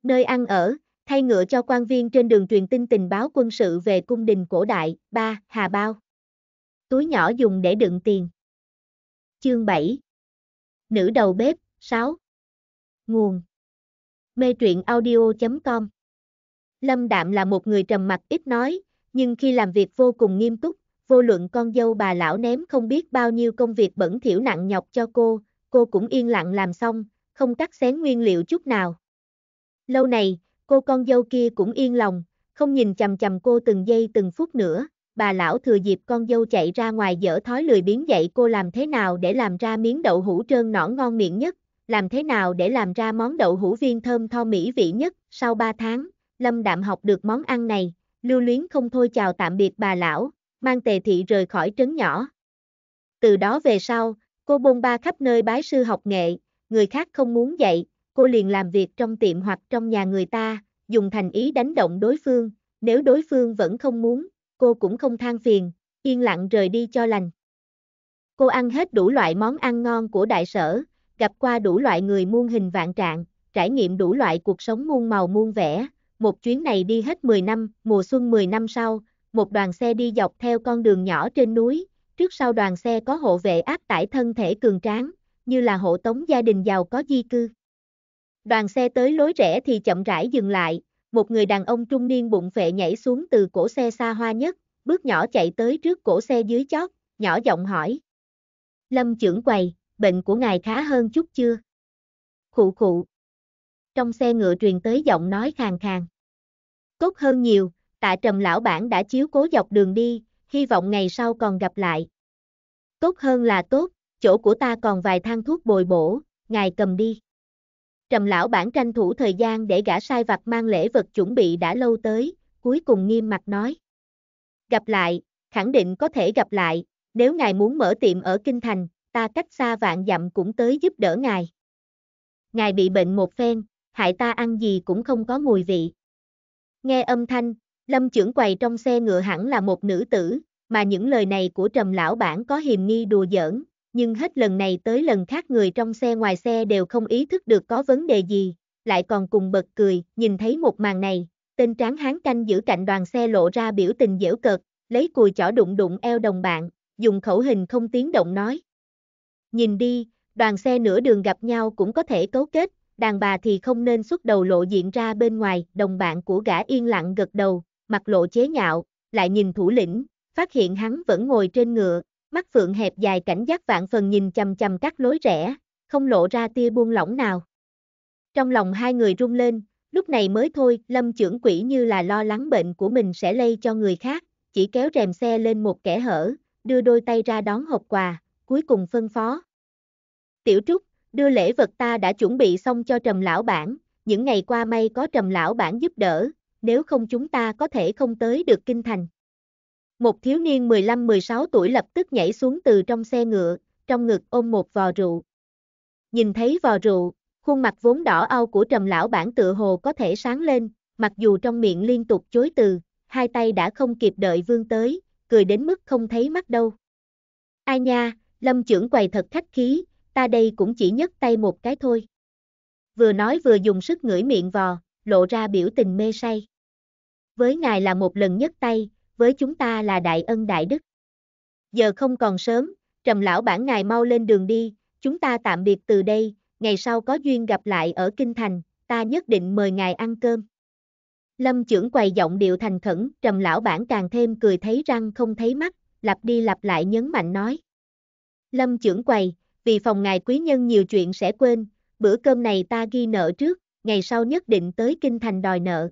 Nơi ăn ở, thay ngựa cho quan viên trên đường truyền tin tình báo quân sự về cung đình cổ đại, ba, Hà Bao. Túi nhỏ dùng để đựng tiền. Chương 7 Nữ đầu bếp, 6 Nguồn mê truyện audio.com. Lâm Đạm là một người trầm mặc ít nói, nhưng khi làm việc vô cùng nghiêm túc, vô luận con dâu bà lão ném không biết bao nhiêu công việc bẩn thỉu nặng nhọc cho cô, cô cũng yên lặng làm xong, không cắt xén nguyên liệu chút nào. Lâu này, cô con dâu kia cũng yên lòng, không nhìn chầm chầm cô từng giây từng phút nữa, bà lão thừa dịp con dâu chạy ra ngoài dở thói lười biến dậy cô làm thế nào để làm ra miếng đậu hũ trơn nõn ngon miệng nhất, làm thế nào để làm ra món đậu hũ viên thơm tho mỹ vị nhất. Sau 3 tháng, Lâm Đạm học được món ăn này, lưu luyến không thôi chào tạm biệt bà lão, mang tề thị rời khỏi trấn nhỏ. Từ đó về sau, cô bôn ba khắp nơi bái sư học nghệ, người khác không muốn dạy, cô liền làm việc trong tiệm hoặc trong nhà người ta, dùng thành ý đánh động đối phương, nếu đối phương vẫn không muốn, cô cũng không than phiền, yên lặng rời đi cho lành. Cô ăn hết đủ loại món ăn ngon của đại sở, gặp qua đủ loại người muôn hình vạn trạng, trải nghiệm đủ loại cuộc sống muôn màu muôn vẻ. Một chuyến này đi hết 10 năm, mùa xuân 10 năm sau, một đoàn xe đi dọc theo con đường nhỏ trên núi, trước sau đoàn xe có hộ vệ áp tải thân thể cường tráng, như là hộ tống gia đình giàu có di cư. Đoàn xe tới lối rẽ thì chậm rãi dừng lại, một người đàn ông trung niên bụng phệ nhảy xuống từ cổ xe xa hoa nhất, bước nhỏ chạy tới trước cổ xe dưới chót, nhỏ giọng hỏi. Lâm trưởng quầy bệnh của ngài khá hơn chút chưa? Khụ khụ. Trong xe ngựa truyền tới giọng nói khàn khàn. Tốt hơn nhiều, tạ trầm lão bản đã chiếu cố dọc đường đi, hy vọng ngày sau còn gặp lại. Tốt hơn là tốt, chỗ của ta còn vài thang thuốc bồi bổ, ngài cầm đi. Trầm lão bản tranh thủ thời gian để gã sai vặt mang lễ vật chuẩn bị đã lâu tới, cuối cùng nghiêm mặt nói. Gặp lại, khẳng định có thể gặp lại, nếu ngài muốn mở tiệm ở Kinh Thành, ta cách xa vạn dặm cũng tới giúp đỡ ngài. Ngài bị bệnh một phen, hại ta ăn gì cũng không có mùi vị. Nghe âm thanh, lâm trưởng quầy trong xe ngựa hẳn là một nữ tử, mà những lời này của trầm lão bản có hiềm nghi đùa giỡn, nhưng hết lần này tới lần khác người trong xe ngoài xe đều không ý thức được có vấn đề gì, lại còn cùng bật cười, nhìn thấy một màn này, tên tráng hán canh giữ cạnh đoàn xe lộ ra biểu tình dễu cợt, lấy cùi chỏ đụng đụng eo đồng bạn, dùng khẩu hình không tiếng động nói. Nhìn đi, đoàn xe nửa đường gặp nhau cũng có thể cấu kết, đàn bà thì không nên xuất đầu lộ diện ra bên ngoài, đồng bạn của gã yên lặng gật đầu, mặt lộ chế nhạo, lại nhìn thủ lĩnh, phát hiện hắn vẫn ngồi trên ngựa, mắt phượng hẹp dài cảnh giác vạn phần nhìn chầm chầm các lối rẽ, không lộ ra tia buông lỏng nào. Trong lòng hai người rung lên, lúc này mới thôi, lâm trưởng quỷ như là lo lắng bệnh của mình sẽ lây cho người khác, chỉ kéo rèm xe lên một kẻ hở, đưa đôi tay ra đón hộp quà, cuối cùng phân phó. Tiểu Trúc, đưa lễ vật ta đã chuẩn bị xong cho Trầm Lão Bản, những ngày qua may có Trầm Lão Bản giúp đỡ, nếu không chúng ta có thể không tới được Kinh Thành. Một thiếu niên 15-16 tuổi lập tức nhảy xuống từ trong xe ngựa, trong ngực ôm một vò rượu. Nhìn thấy vò rượu, khuôn mặt vốn đỏ au của trầm lão bản tự hồ có thể sáng lên, mặc dù trong miệng liên tục chối từ, hai tay đã không kịp đợi vương tới, cười đến mức không thấy mắt đâu. Ai nha, Lâm trưởng quầy thật khách khí, ta đây cũng chỉ nhấc tay một cái thôi. Vừa nói vừa dùng sức ngửi miệng vò, lộ ra biểu tình mê say. Với ngài là một lần nhấc tay, với chúng ta là đại ân đại đức. Giờ không còn sớm, trầm lão bản ngài mau lên đường đi, chúng ta tạm biệt từ đây, ngày sau có duyên gặp lại ở Kinh Thành, ta nhất định mời ngài ăn cơm. Lâm trưởng quầy giọng điệu thành khẩn, trầm lão bản càng thêm cười thấy răng không thấy mắt, lặp đi lặp lại nhấn mạnh nói. Lâm trưởng quầy, vì phòng ngài quý nhân nhiều chuyện sẽ quên, bữa cơm này ta ghi nợ trước, ngày sau nhất định tới kinh thành đòi nợ.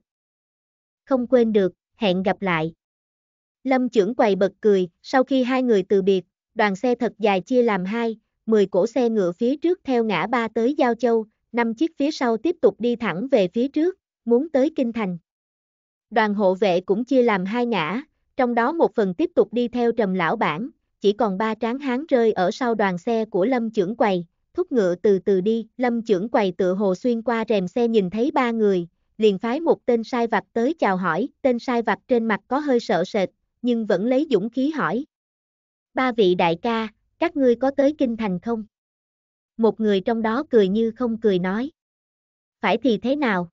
Không quên được, hẹn gặp lại. Lâm trưởng quầy bật cười, sau khi hai người từ biệt, đoàn xe thật dài chia làm hai, 10 cổ xe ngựa phía trước theo ngã ba tới Giao Châu, năm chiếc phía sau tiếp tục đi thẳng về phía trước, muốn tới Kinh Thành. Đoàn hộ vệ cũng chia làm hai ngã, trong đó một phần tiếp tục đi theo trầm lão bản, chỉ còn ba tráng hán rơi ở sau đoàn xe của lâm trưởng quầy, thúc ngựa từ từ đi, lâm trưởng quầy tự hồ xuyên qua rèm xe nhìn thấy ba người, liền phái một tên sai vặt tới chào hỏi, tên sai vặt trên mặt có hơi sợ sệt, nhưng vẫn lấy dũng khí hỏi. Ba vị đại ca, các ngươi có tới kinh thành không? Một người trong đó cười như không cười nói. Phải thì thế nào?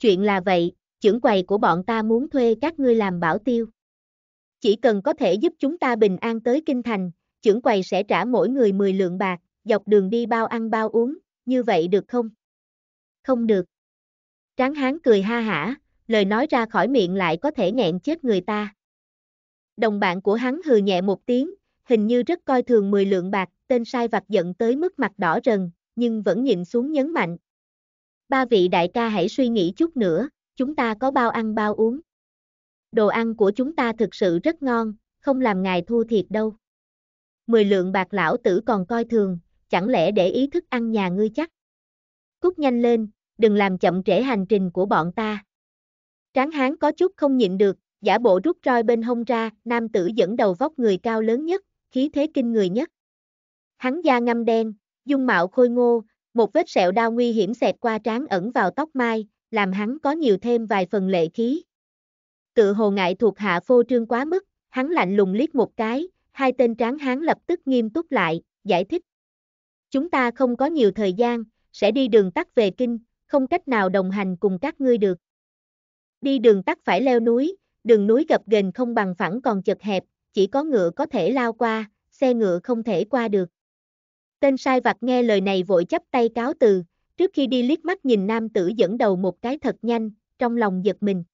Chuyện là vậy, trưởng quầy của bọn ta muốn thuê các ngươi làm bảo tiêu. Chỉ cần có thể giúp chúng ta bình an tới kinh thành, trưởng quầy sẽ trả mỗi người 10 lượng bạc, dọc đường đi bao ăn bao uống, như vậy được không? Không được. Tráng hán cười ha hả, lời nói ra khỏi miệng lại có thể nghẹn chết người ta. Đồng bạn của hắn hừ nhẹ một tiếng, hình như rất coi thường 10 lượng bạc, tên sai vặt giận tới mức mặt đỏ rần, nhưng vẫn nhịn xuống nhấn mạnh. Ba vị đại ca hãy suy nghĩ chút nữa, chúng ta có bao ăn bao uống đồ ăn của chúng ta thực sự rất ngon, không làm ngài thua thiệt đâu. Mười lượng bạc lão tử còn coi thường, chẳng lẽ để ý thức ăn nhà ngươi chắc. Cút nhanh lên, đừng làm chậm trễ hành trình của bọn ta. Tráng hán có chút không nhịn được, giả bộ rút roi bên hông ra, nam tử dẫn đầu vóc người cao lớn nhất, khí thế kinh người nhất. Hắn da ngăm đen, dung mạo khôi ngô, một vết sẹo đau nguy hiểm xẹt qua trán ẩn vào tóc mai, làm hắn có nhiều thêm vài phần lệ khí, Tự hồ ngại thuộc hạ phô trương quá mức, hắn lạnh lùng liếc một cái, hai tên tráng hán lập tức nghiêm túc lại, giải thích. Chúng ta không có nhiều thời gian, sẽ đi đường tắt về kinh, không cách nào đồng hành cùng các ngươi được. Đi đường tắt phải leo núi, đường núi gập ghềnh không bằng phẳng còn chật hẹp, chỉ có ngựa có thể lao qua, xe ngựa không thể qua được. Tên sai vặt nghe lời này vội chấp tay cáo từ, trước khi đi liếc mắt nhìn nam tử dẫn đầu một cái thật nhanh, trong lòng giật mình.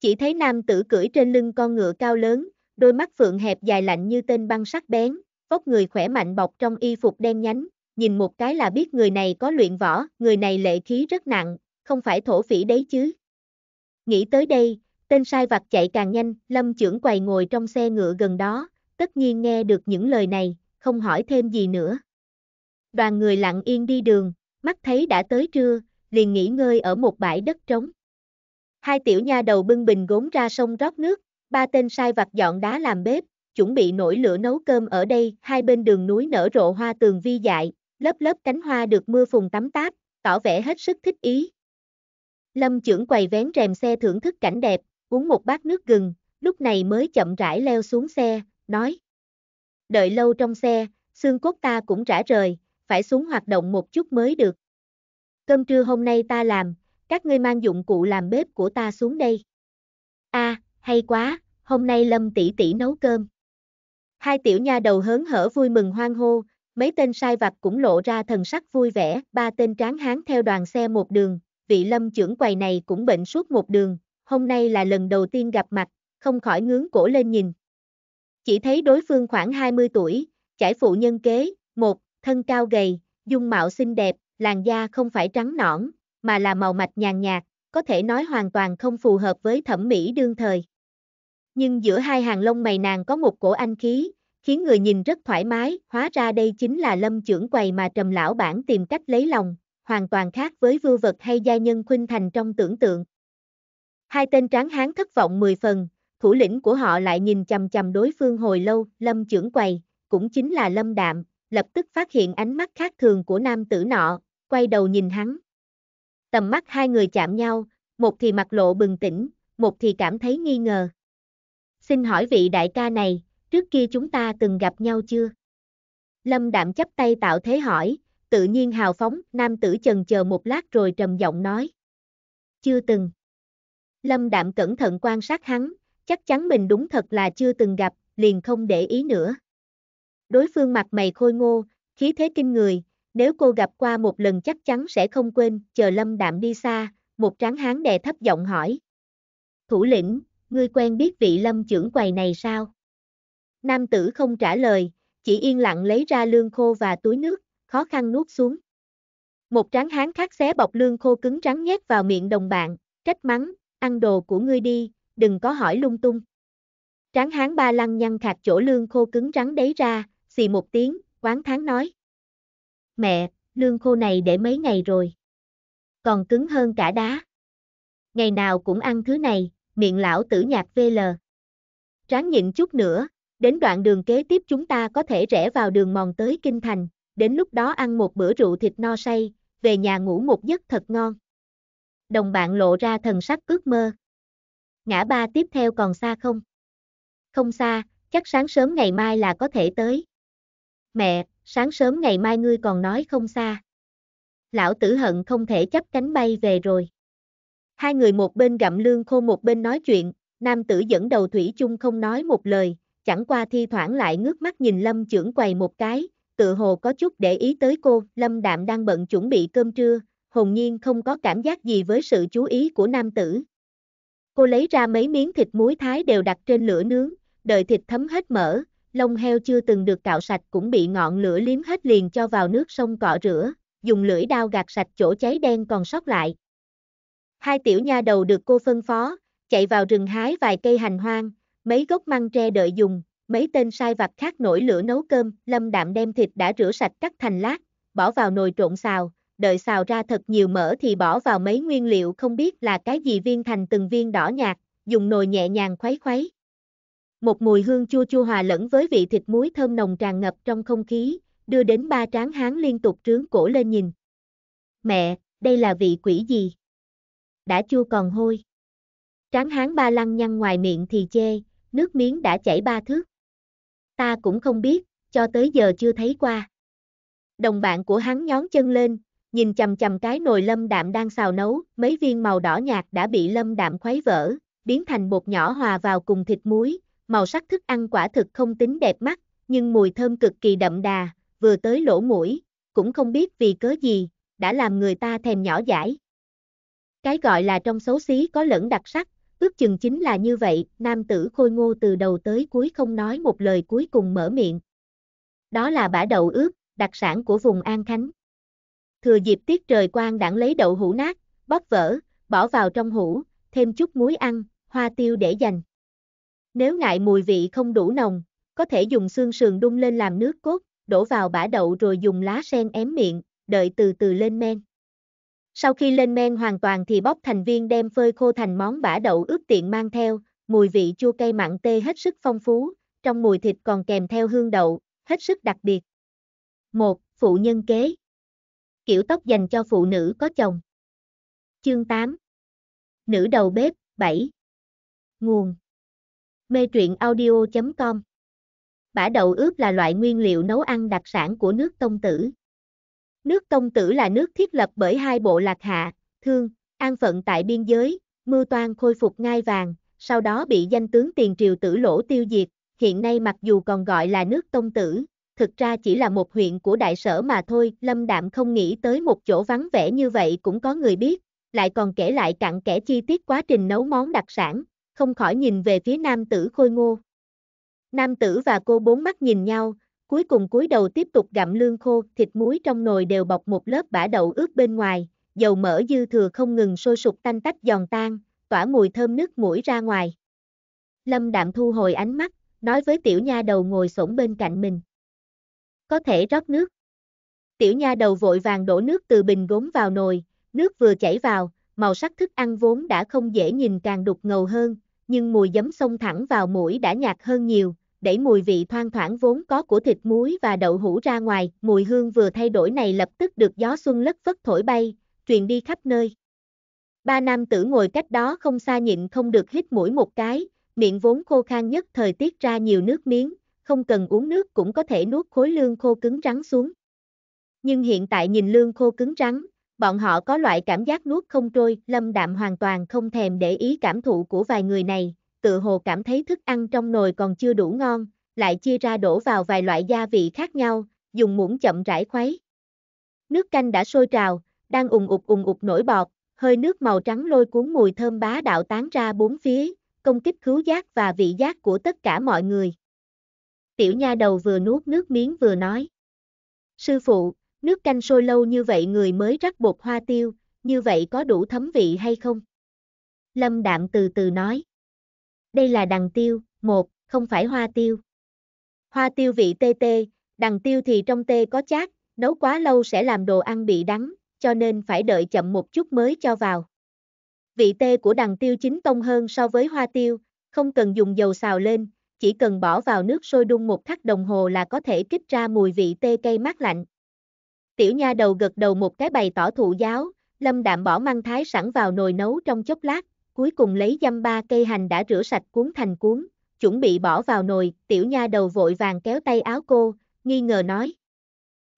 Chỉ thấy nam tử cưỡi trên lưng con ngựa cao lớn, đôi mắt phượng hẹp dài lạnh như tên băng sắc bén, vóc người khỏe mạnh bọc trong y phục đen nhánh, nhìn một cái là biết người này có luyện võ, người này lệ khí rất nặng, không phải thổ phỉ đấy chứ. Nghĩ tới đây, tên sai vặt chạy càng nhanh, lâm trưởng quầy ngồi trong xe ngựa gần đó, tất nhiên nghe được những lời này, không hỏi thêm gì nữa. Đoàn người lặng yên đi đường, mắt thấy đã tới trưa, liền nghỉ ngơi ở một bãi đất trống. Hai tiểu nha đầu bưng bình gốm ra sông rót nước, ba tên sai vặt dọn đá làm bếp, chuẩn bị nổi lửa nấu cơm ở đây, hai bên đường núi nở rộ hoa tường vi dại, lớp lớp cánh hoa được mưa phùng tắm táp, tỏ vẻ hết sức thích ý. Lâm trưởng quầy vén rèm xe thưởng thức cảnh đẹp, uống một bát nước gừng, lúc này mới chậm rãi leo xuống xe, nói. Đợi lâu trong xe, xương cốt ta cũng trả rời, phải xuống hoạt động một chút mới được. Cơm trưa hôm nay ta làm, các ngươi mang dụng cụ làm bếp của ta xuống đây. A, à, hay quá, hôm nay Lâm tỷ tỷ nấu cơm. Hai tiểu nha đầu hớn hở vui mừng hoang hô, mấy tên sai vặt cũng lộ ra thần sắc vui vẻ, ba tên tráng hán theo đoàn xe một đường, vị Lâm trưởng quầy này cũng bệnh suốt một đường, hôm nay là lần đầu tiên gặp mặt, không khỏi ngướng cổ lên nhìn. Chỉ thấy đối phương khoảng 20 tuổi, trải phụ nhân kế, một, thân cao gầy, dung mạo xinh đẹp, làn da không phải trắng nõn, mà là màu mạch nhàn nhạt, có thể nói hoàn toàn không phù hợp với thẩm mỹ đương thời. Nhưng giữa hai hàng lông mày nàng có một cổ anh khí, khiến người nhìn rất thoải mái, hóa ra đây chính là lâm trưởng quầy mà trầm lão bản tìm cách lấy lòng, hoàn toàn khác với vưu vật hay gia nhân khuynh thành trong tưởng tượng. Hai tên tráng hán thất vọng mười phần, thủ lĩnh của họ lại nhìn chầm chầm đối phương hồi lâu, lâm trưởng quầy, cũng chính là lâm đạm, lập tức phát hiện ánh mắt khác thường của nam tử nọ, quay đầu nhìn hắn tầm mắt hai người chạm nhau, một thì mặt lộ bừng tỉnh, một thì cảm thấy nghi ngờ. Xin hỏi vị đại ca này, trước kia chúng ta từng gặp nhau chưa? Lâm đạm chấp tay tạo thế hỏi, tự nhiên hào phóng, nam tử chần chờ một lát rồi trầm giọng nói. Chưa từng. Lâm đạm cẩn thận quan sát hắn, chắc chắn mình đúng thật là chưa từng gặp, liền không để ý nữa. Đối phương mặt mày khôi ngô, khí thế kinh người, nếu cô gặp qua một lần chắc chắn sẽ không quên, chờ lâm đạm đi xa, một tráng hán đè thấp giọng hỏi. Thủ lĩnh, ngươi quen biết vị lâm trưởng quầy này sao? Nam tử không trả lời, chỉ yên lặng lấy ra lương khô và túi nước, khó khăn nuốt xuống. Một tráng hán khác xé bọc lương khô cứng trắng nhét vào miệng đồng bạn, trách mắng, ăn đồ của ngươi đi, đừng có hỏi lung tung. Tráng hán ba lăng nhăn khạc chỗ lương khô cứng trắng đấy ra, xì một tiếng, quán tháng nói. Mẹ, lương khô này để mấy ngày rồi. Còn cứng hơn cả đá. Ngày nào cũng ăn thứ này, miệng lão tử nhạc VL. Ráng nhịn chút nữa, đến đoạn đường kế tiếp chúng ta có thể rẽ vào đường mòn tới Kinh Thành, đến lúc đó ăn một bữa rượu thịt no say, về nhà ngủ một giấc thật ngon. Đồng bạn lộ ra thần sắc ước mơ. Ngã ba tiếp theo còn xa không? Không xa, chắc sáng sớm ngày mai là có thể tới. Mẹ, sáng sớm ngày mai ngươi còn nói không xa. Lão tử hận không thể chấp cánh bay về rồi. Hai người một bên gặm lương khô một bên nói chuyện, nam tử dẫn đầu thủy chung không nói một lời, chẳng qua thi thoảng lại ngước mắt nhìn lâm trưởng quầy một cái, tự hồ có chút để ý tới cô, lâm đạm đang bận chuẩn bị cơm trưa, hồn nhiên không có cảm giác gì với sự chú ý của nam tử. Cô lấy ra mấy miếng thịt muối thái đều đặt trên lửa nướng, đợi thịt thấm hết mỡ, lông heo chưa từng được cạo sạch cũng bị ngọn lửa liếm hết liền cho vào nước sông cọ rửa, dùng lưỡi đao gạt sạch chỗ cháy đen còn sót lại. Hai tiểu nha đầu được cô phân phó, chạy vào rừng hái vài cây hành hoang, mấy gốc măng tre đợi dùng, mấy tên sai vặt khác nổi lửa nấu cơm, Lâm Đạm đem thịt đã rửa sạch cắt thành lát, bỏ vào nồi trộn xào, đợi xào ra thật nhiều mỡ thì bỏ vào mấy nguyên liệu không biết là cái gì viên thành từng viên đỏ nhạt, dùng nồi nhẹ nhàng khuấy khuấy một mùi hương chua chua hòa lẫn với vị thịt muối thơm nồng tràn ngập trong không khí, đưa đến ba tráng hán liên tục trướng cổ lên nhìn. Mẹ, đây là vị quỷ gì? Đã chua còn hôi. Tráng hán ba lăng nhăn ngoài miệng thì chê, nước miếng đã chảy ba thước. Ta cũng không biết, cho tới giờ chưa thấy qua. Đồng bạn của hắn nhón chân lên, nhìn chầm chầm cái nồi lâm đạm đang xào nấu, mấy viên màu đỏ nhạt đã bị lâm đạm khuấy vỡ, biến thành bột nhỏ hòa vào cùng thịt muối, màu sắc thức ăn quả thực không tính đẹp mắt, nhưng mùi thơm cực kỳ đậm đà, vừa tới lỗ mũi, cũng không biết vì cớ gì, đã làm người ta thèm nhỏ dãi. Cái gọi là trong xấu xí có lẫn đặc sắc, ước chừng chính là như vậy, nam tử khôi ngô từ đầu tới cuối không nói một lời cuối cùng mở miệng. Đó là bả đậu ướp, đặc sản của vùng An Khánh. Thừa dịp tiết trời quang đảng lấy đậu hũ nát, bóp vỡ, bỏ vào trong hũ, thêm chút muối ăn, hoa tiêu để dành. Nếu ngại mùi vị không đủ nồng, có thể dùng xương sườn đun lên làm nước cốt, đổ vào bã đậu rồi dùng lá sen ém miệng, đợi từ từ lên men. Sau khi lên men hoàn toàn thì bóc thành viên đem phơi khô thành món bã đậu ướp tiện mang theo, mùi vị chua cay mặn tê hết sức phong phú, trong mùi thịt còn kèm theo hương đậu, hết sức đặc biệt. 1. Phụ nhân kế Kiểu tóc dành cho phụ nữ có chồng Chương 8 Nữ đầu bếp 7 Nguồn mê truyện audio.com. Bả đậu ướp là loại nguyên liệu nấu ăn đặc sản của nước Tông Tử. Nước Tông Tử là nước thiết lập bởi hai bộ lạc hạ, thương, an phận tại biên giới, mưu toan khôi phục ngai vàng, sau đó bị danh tướng tiền triều tử lỗ tiêu diệt, hiện nay mặc dù còn gọi là nước Tông Tử, thực ra chỉ là một huyện của đại sở mà thôi, Lâm Đạm không nghĩ tới một chỗ vắng vẻ như vậy cũng có người biết, lại còn kể lại cặn kẽ chi tiết quá trình nấu món đặc sản, không khỏi nhìn về phía nam tử khôi ngô. Nam tử và cô bốn mắt nhìn nhau, cuối cùng cúi đầu tiếp tục gặm lương khô, thịt muối trong nồi đều bọc một lớp bã đậu ướt bên ngoài, dầu mỡ dư thừa không ngừng sôi sục tanh tách giòn tan, tỏa mùi thơm nước mũi ra ngoài. Lâm đạm thu hồi ánh mắt, nói với tiểu nha đầu ngồi xổm bên cạnh mình. Có thể rót nước. Tiểu nha đầu vội vàng đổ nước từ bình gốm vào nồi, nước vừa chảy vào, màu sắc thức ăn vốn đã không dễ nhìn càng đục ngầu hơn, nhưng mùi giấm xông thẳng vào mũi đã nhạt hơn nhiều, đẩy mùi vị thoang thoảng vốn có của thịt muối và đậu hũ ra ngoài, mùi hương vừa thay đổi này lập tức được gió xuân lất phất thổi bay, truyền đi khắp nơi. Ba nam tử ngồi cách đó không xa nhịn không được hít mũi một cái, miệng vốn khô khan nhất thời tiết ra nhiều nước miếng, không cần uống nước cũng có thể nuốt khối lương khô cứng rắn xuống. Nhưng hiện tại nhìn lương khô cứng rắn, bọn họ có loại cảm giác nuốt không trôi, lâm đạm hoàn toàn không thèm để ý cảm thụ của vài người này, tự hồ cảm thấy thức ăn trong nồi còn chưa đủ ngon, lại chia ra đổ vào vài loại gia vị khác nhau, dùng muỗng chậm rãi khuấy. Nước canh đã sôi trào, đang ùng ục ùng ục nổi bọt, hơi nước màu trắng lôi cuốn mùi thơm bá đạo tán ra bốn phía, công kích cứu giác và vị giác của tất cả mọi người. Tiểu nha đầu vừa nuốt nước miếng vừa nói. Sư phụ, Nước canh sôi lâu như vậy người mới rắc bột hoa tiêu, như vậy có đủ thấm vị hay không? Lâm Đạm từ từ nói. Đây là đằng tiêu, một, không phải hoa tiêu. Hoa tiêu vị tê tê, đằng tiêu thì trong tê có chát, nấu quá lâu sẽ làm đồ ăn bị đắng, cho nên phải đợi chậm một chút mới cho vào. Vị tê của đằng tiêu chính tông hơn so với hoa tiêu, không cần dùng dầu xào lên, chỉ cần bỏ vào nước sôi đun một khắc đồng hồ là có thể kích ra mùi vị tê cây mát lạnh. Tiểu nha đầu gật đầu một cái bày tỏ thụ giáo, lâm đạm bỏ măng thái sẵn vào nồi nấu trong chốc lát, cuối cùng lấy dăm ba cây hành đã rửa sạch cuốn thành cuốn, chuẩn bị bỏ vào nồi, tiểu nha đầu vội vàng kéo tay áo cô, nghi ngờ nói.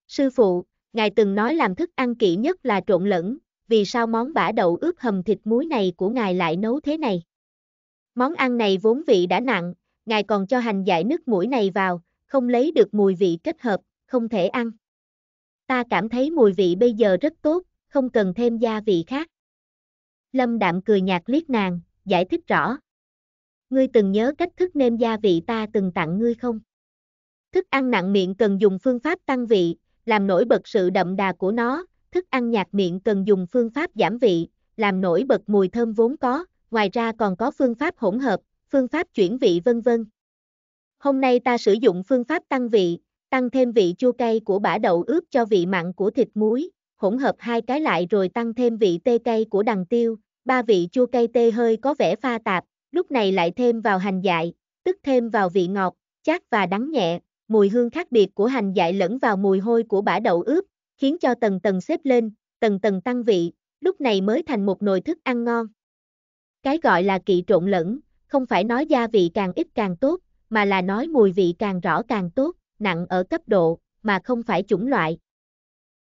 Sư phụ, ngài từng nói làm thức ăn kỹ nhất là trộn lẫn, vì sao món bả đậu ướp hầm thịt muối này của ngài lại nấu thế này? Món ăn này vốn vị đã nặng, ngài còn cho hành giải nước mũi này vào, không lấy được mùi vị kết hợp, không thể ăn. Ta cảm thấy mùi vị bây giờ rất tốt, không cần thêm gia vị khác. Lâm đạm cười nhạt liếc nàng, giải thích rõ. Ngươi từng nhớ cách thức nêm gia vị ta từng tặng ngươi không? Thức ăn nặng miệng cần dùng phương pháp tăng vị, làm nổi bật sự đậm đà của nó, thức ăn nhạt miệng cần dùng phương pháp giảm vị, làm nổi bật mùi thơm vốn có, ngoài ra còn có phương pháp hỗn hợp, phương pháp chuyển vị vân vân. Hôm nay ta sử dụng phương pháp tăng vị, Tăng thêm vị chua cay của bã đậu ướp cho vị mặn của thịt muối, hỗn hợp hai cái lại rồi tăng thêm vị tê cay của đằng tiêu, ba vị chua cay tê hơi có vẻ pha tạp, lúc này lại thêm vào hành dại, tức thêm vào vị ngọt, chát và đắng nhẹ, mùi hương khác biệt của hành dại lẫn vào mùi hôi của bã đậu ướp, khiến cho tầng tầng xếp lên, tầng tầng tăng vị, lúc này mới thành một nồi thức ăn ngon. Cái gọi là kỵ trộn lẫn, không phải nói gia vị càng ít càng tốt, mà là nói mùi vị càng rõ càng tốt nặng ở cấp độ, mà không phải chủng loại.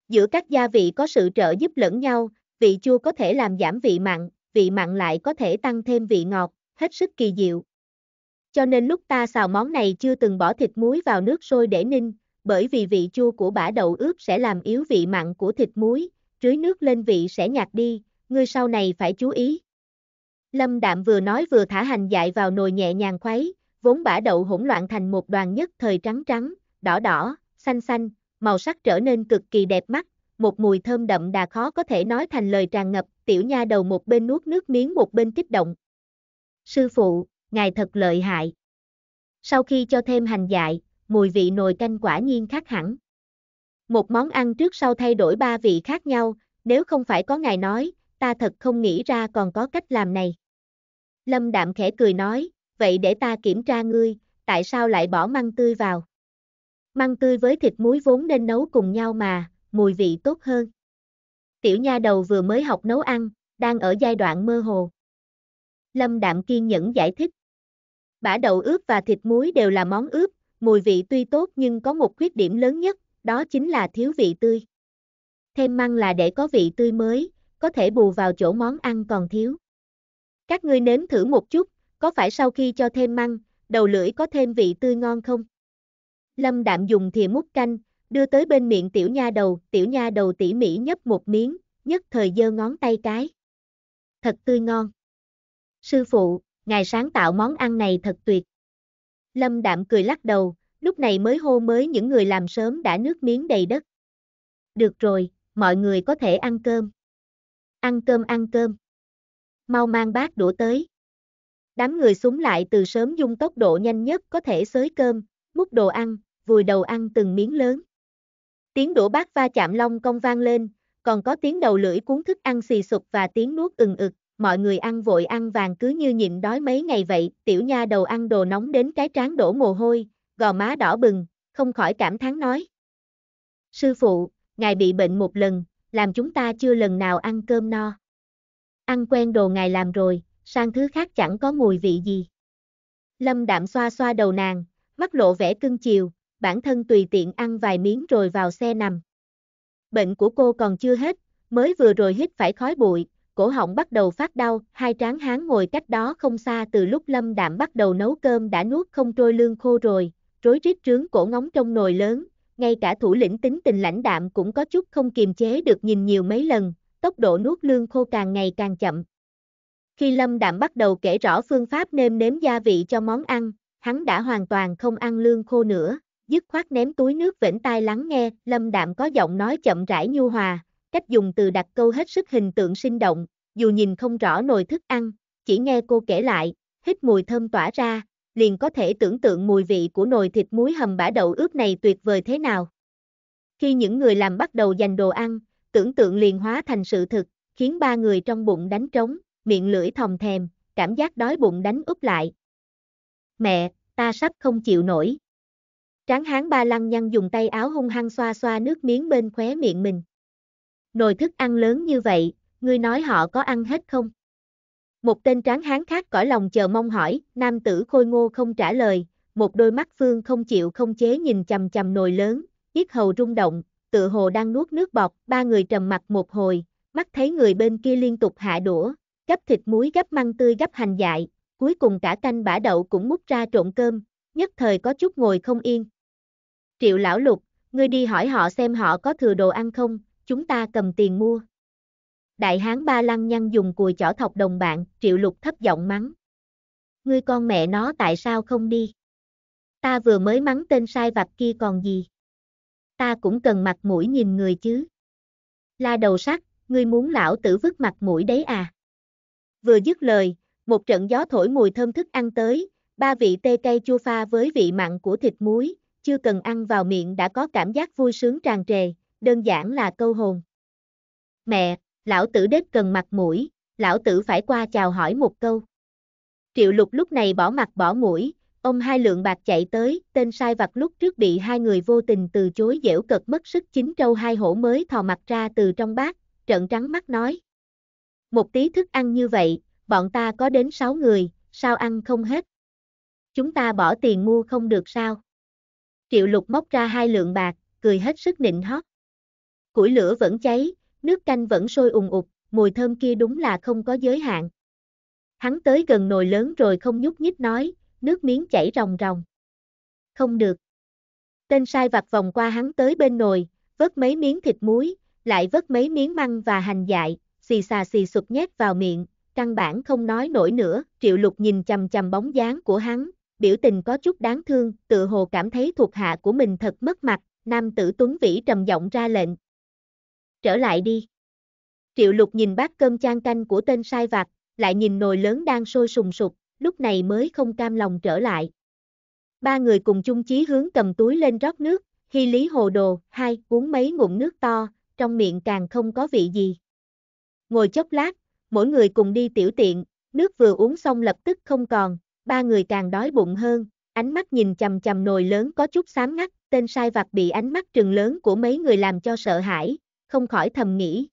Giữa các gia vị có sự trợ giúp lẫn nhau, vị chua có thể làm giảm vị mặn, vị mặn lại có thể tăng thêm vị ngọt, hết sức kỳ diệu. Cho nên lúc ta xào món này chưa từng bỏ thịt muối vào nước sôi để ninh, bởi vì vị chua của bã đậu ướp sẽ làm yếu vị mặn của thịt muối, rưới nước lên vị sẽ nhạt đi, ngươi sau này phải chú ý. Lâm Đạm vừa nói vừa thả hành dại vào nồi nhẹ nhàng khuấy, vốn bã đậu hỗn loạn thành một đoàn nhất thời trắng trắng, đỏ đỏ, xanh xanh, màu sắc trở nên cực kỳ đẹp mắt, một mùi thơm đậm đà khó có thể nói thành lời tràn ngập, tiểu nha đầu một bên nuốt nước miếng một bên kích động. Sư phụ, ngài thật lợi hại. Sau khi cho thêm hành dại, mùi vị nồi canh quả nhiên khác hẳn. Một món ăn trước sau thay đổi ba vị khác nhau, nếu không phải có ngài nói, ta thật không nghĩ ra còn có cách làm này. Lâm đạm khẽ cười nói, vậy để ta kiểm tra ngươi, tại sao lại bỏ măng tươi vào? Măng tươi với thịt muối vốn nên nấu cùng nhau mà, mùi vị tốt hơn. Tiểu nha đầu vừa mới học nấu ăn, đang ở giai đoạn mơ hồ. Lâm Đạm kiên nhẫn giải thích. Bả đậu ướp và thịt muối đều là món ướp, mùi vị tuy tốt nhưng có một khuyết điểm lớn nhất, đó chính là thiếu vị tươi. Thêm măng là để có vị tươi mới, có thể bù vào chỗ món ăn còn thiếu. Các ngươi nếm thử một chút, có phải sau khi cho thêm măng, đầu lưỡi có thêm vị tươi ngon không? Lâm Đạm dùng thìa múc canh, đưa tới bên miệng tiểu nha đầu, tiểu nha đầu tỉ mỉ nhấp một miếng, nhất thời giơ ngón tay cái. Thật tươi ngon. Sư phụ, ngài sáng tạo món ăn này thật tuyệt. Lâm Đạm cười lắc đầu, lúc này mới hô mới những người làm sớm đã nước miếng đầy đất. Được rồi, mọi người có thể ăn cơm. Ăn cơm ăn cơm. Mau mang bát đũa tới. Đám người súng lại từ sớm dung tốc độ nhanh nhất có thể xới cơm, múc đồ ăn, vùi đầu ăn từng miếng lớn. Tiếng đũa bát va chạm long công vang lên, còn có tiếng đầu lưỡi cuốn thức ăn xì sụp và tiếng nuốt ừng ực, mọi người ăn vội ăn vàng cứ như nhịn đói mấy ngày vậy, tiểu nha đầu ăn đồ nóng đến cái trán đổ mồ hôi, gò má đỏ bừng, không khỏi cảm thán nói. Sư phụ, ngài bị bệnh một lần, làm chúng ta chưa lần nào ăn cơm no. Ăn quen đồ ngài làm rồi, sang thứ khác chẳng có mùi vị gì. Lâm đạm xoa xoa đầu nàng, mắt lộ vẻ cưng chiều, bản thân tùy tiện ăn vài miếng rồi vào xe nằm. Bệnh của cô còn chưa hết, mới vừa rồi hít phải khói bụi, cổ họng bắt đầu phát đau, hai tráng hán ngồi cách đó không xa từ lúc Lâm Đạm bắt đầu nấu cơm đã nuốt không trôi lương khô rồi, rối rít trướng cổ ngóng trong nồi lớn, ngay cả thủ lĩnh tính tình lãnh đạm cũng có chút không kiềm chế được nhìn nhiều mấy lần, tốc độ nuốt lương khô càng ngày càng chậm. Khi Lâm Đạm bắt đầu kể rõ phương pháp nêm nếm gia vị cho món ăn, hắn đã hoàn toàn không ăn lương khô nữa, dứt khoát ném túi nước vĩnh tai lắng nghe, Lâm Đạm có giọng nói chậm rãi nhu hòa, cách dùng từ đặt câu hết sức hình tượng sinh động, dù nhìn không rõ nồi thức ăn, chỉ nghe cô kể lại, hít mùi thơm tỏa ra, liền có thể tưởng tượng mùi vị của nồi thịt muối hầm bả đậu ướp này tuyệt vời thế nào. Khi những người làm bắt đầu dành đồ ăn, tưởng tượng liền hóa thành sự thực, khiến ba người trong bụng đánh trống, miệng lưỡi thòng thèm, cảm giác đói bụng đánh úp lại. Mẹ, ta sắp không chịu nổi. Tráng hán ba lăng nhăn dùng tay áo hung hăng xoa xoa nước miếng bên khóe miệng mình. Nồi thức ăn lớn như vậy, ngươi nói họ có ăn hết không? Một tên tráng hán khác cõi lòng chờ mong hỏi, nam tử khôi ngô không trả lời, một đôi mắt phương không chịu không chế nhìn chầm chầm nồi lớn, yết hầu rung động, tựa hồ đang nuốt nước bọt, ba người trầm mặt một hồi, mắt thấy người bên kia liên tục hạ đũa, gấp thịt muối gấp măng tươi gấp hành dại, cuối cùng cả canh bã đậu cũng múc ra trộn cơm, nhất thời có chút ngồi không yên. Triệu lão lục, ngươi đi hỏi họ xem họ có thừa đồ ăn không, chúng ta cầm tiền mua. Đại hán ba lăng nhăn dùng cùi chỏ thọc đồng bạn, triệu lục thấp giọng mắng. Ngươi con mẹ nó tại sao không đi? Ta vừa mới mắng tên sai vặt kia còn gì? Ta cũng cần mặt mũi nhìn người chứ. La đầu sắt, ngươi muốn lão tử vứt mặt mũi đấy à? Vừa dứt lời, một trận gió thổi mùi thơm thức ăn tới, ba vị tê cay chua pha với vị mặn của thịt muối, chưa cần ăn vào miệng đã có cảm giác vui sướng tràn trề, đơn giản là câu hồn. Mẹ, lão tử đếp cần mặt mũi, lão tử phải qua chào hỏi một câu. Triệu lục lúc này bỏ mặt bỏ mũi, ông hai lượng bạc chạy tới, tên sai vặt lúc trước bị hai người vô tình từ chối dễu cợt mất sức chính trâu hai hổ mới thò mặt ra từ trong bát, trợn trắng mắt nói. Một tí thức ăn như vậy, bọn ta có đến 6 người, sao ăn không hết? Chúng ta bỏ tiền mua không được sao? Triệu lục móc ra hai lượng bạc, cười hết sức nịnh hót. Củi lửa vẫn cháy, nước canh vẫn sôi ùng ục, mùi thơm kia đúng là không có giới hạn. Hắn tới gần nồi lớn rồi không nhúc nhích nói, nước miếng chảy ròng ròng. Không được. Tên sai vặt vòng qua hắn tới bên nồi, vớt mấy miếng thịt muối, lại vớt mấy miếng măng và hành dại, xì xà xì sụt nhét vào miệng, căn bản không nói nổi nữa, triệu lục nhìn chầm chầm bóng dáng của hắn, biểu tình có chút đáng thương, tự hồ cảm thấy thuộc hạ của mình thật mất mặt, nam tử tuấn vĩ trầm giọng ra lệnh. Trở lại đi. Triệu lục nhìn bát cơm chan canh của tên sai vặt, lại nhìn nồi lớn đang sôi sùng sục, lúc này mới không cam lòng trở lại. Ba người cùng chung chí hướng cầm túi lên rót nước, khi lý hồ đồ, hai uống mấy ngụm nước to, trong miệng càng không có vị gì ngồi chốc lát, mỗi người cùng đi tiểu tiện, nước vừa uống xong lập tức không còn, ba người càng đói bụng hơn, ánh mắt nhìn chầm chầm nồi lớn có chút xám ngắt, tên sai vặt bị ánh mắt trừng lớn của mấy người làm cho sợ hãi, không khỏi thầm nghĩ.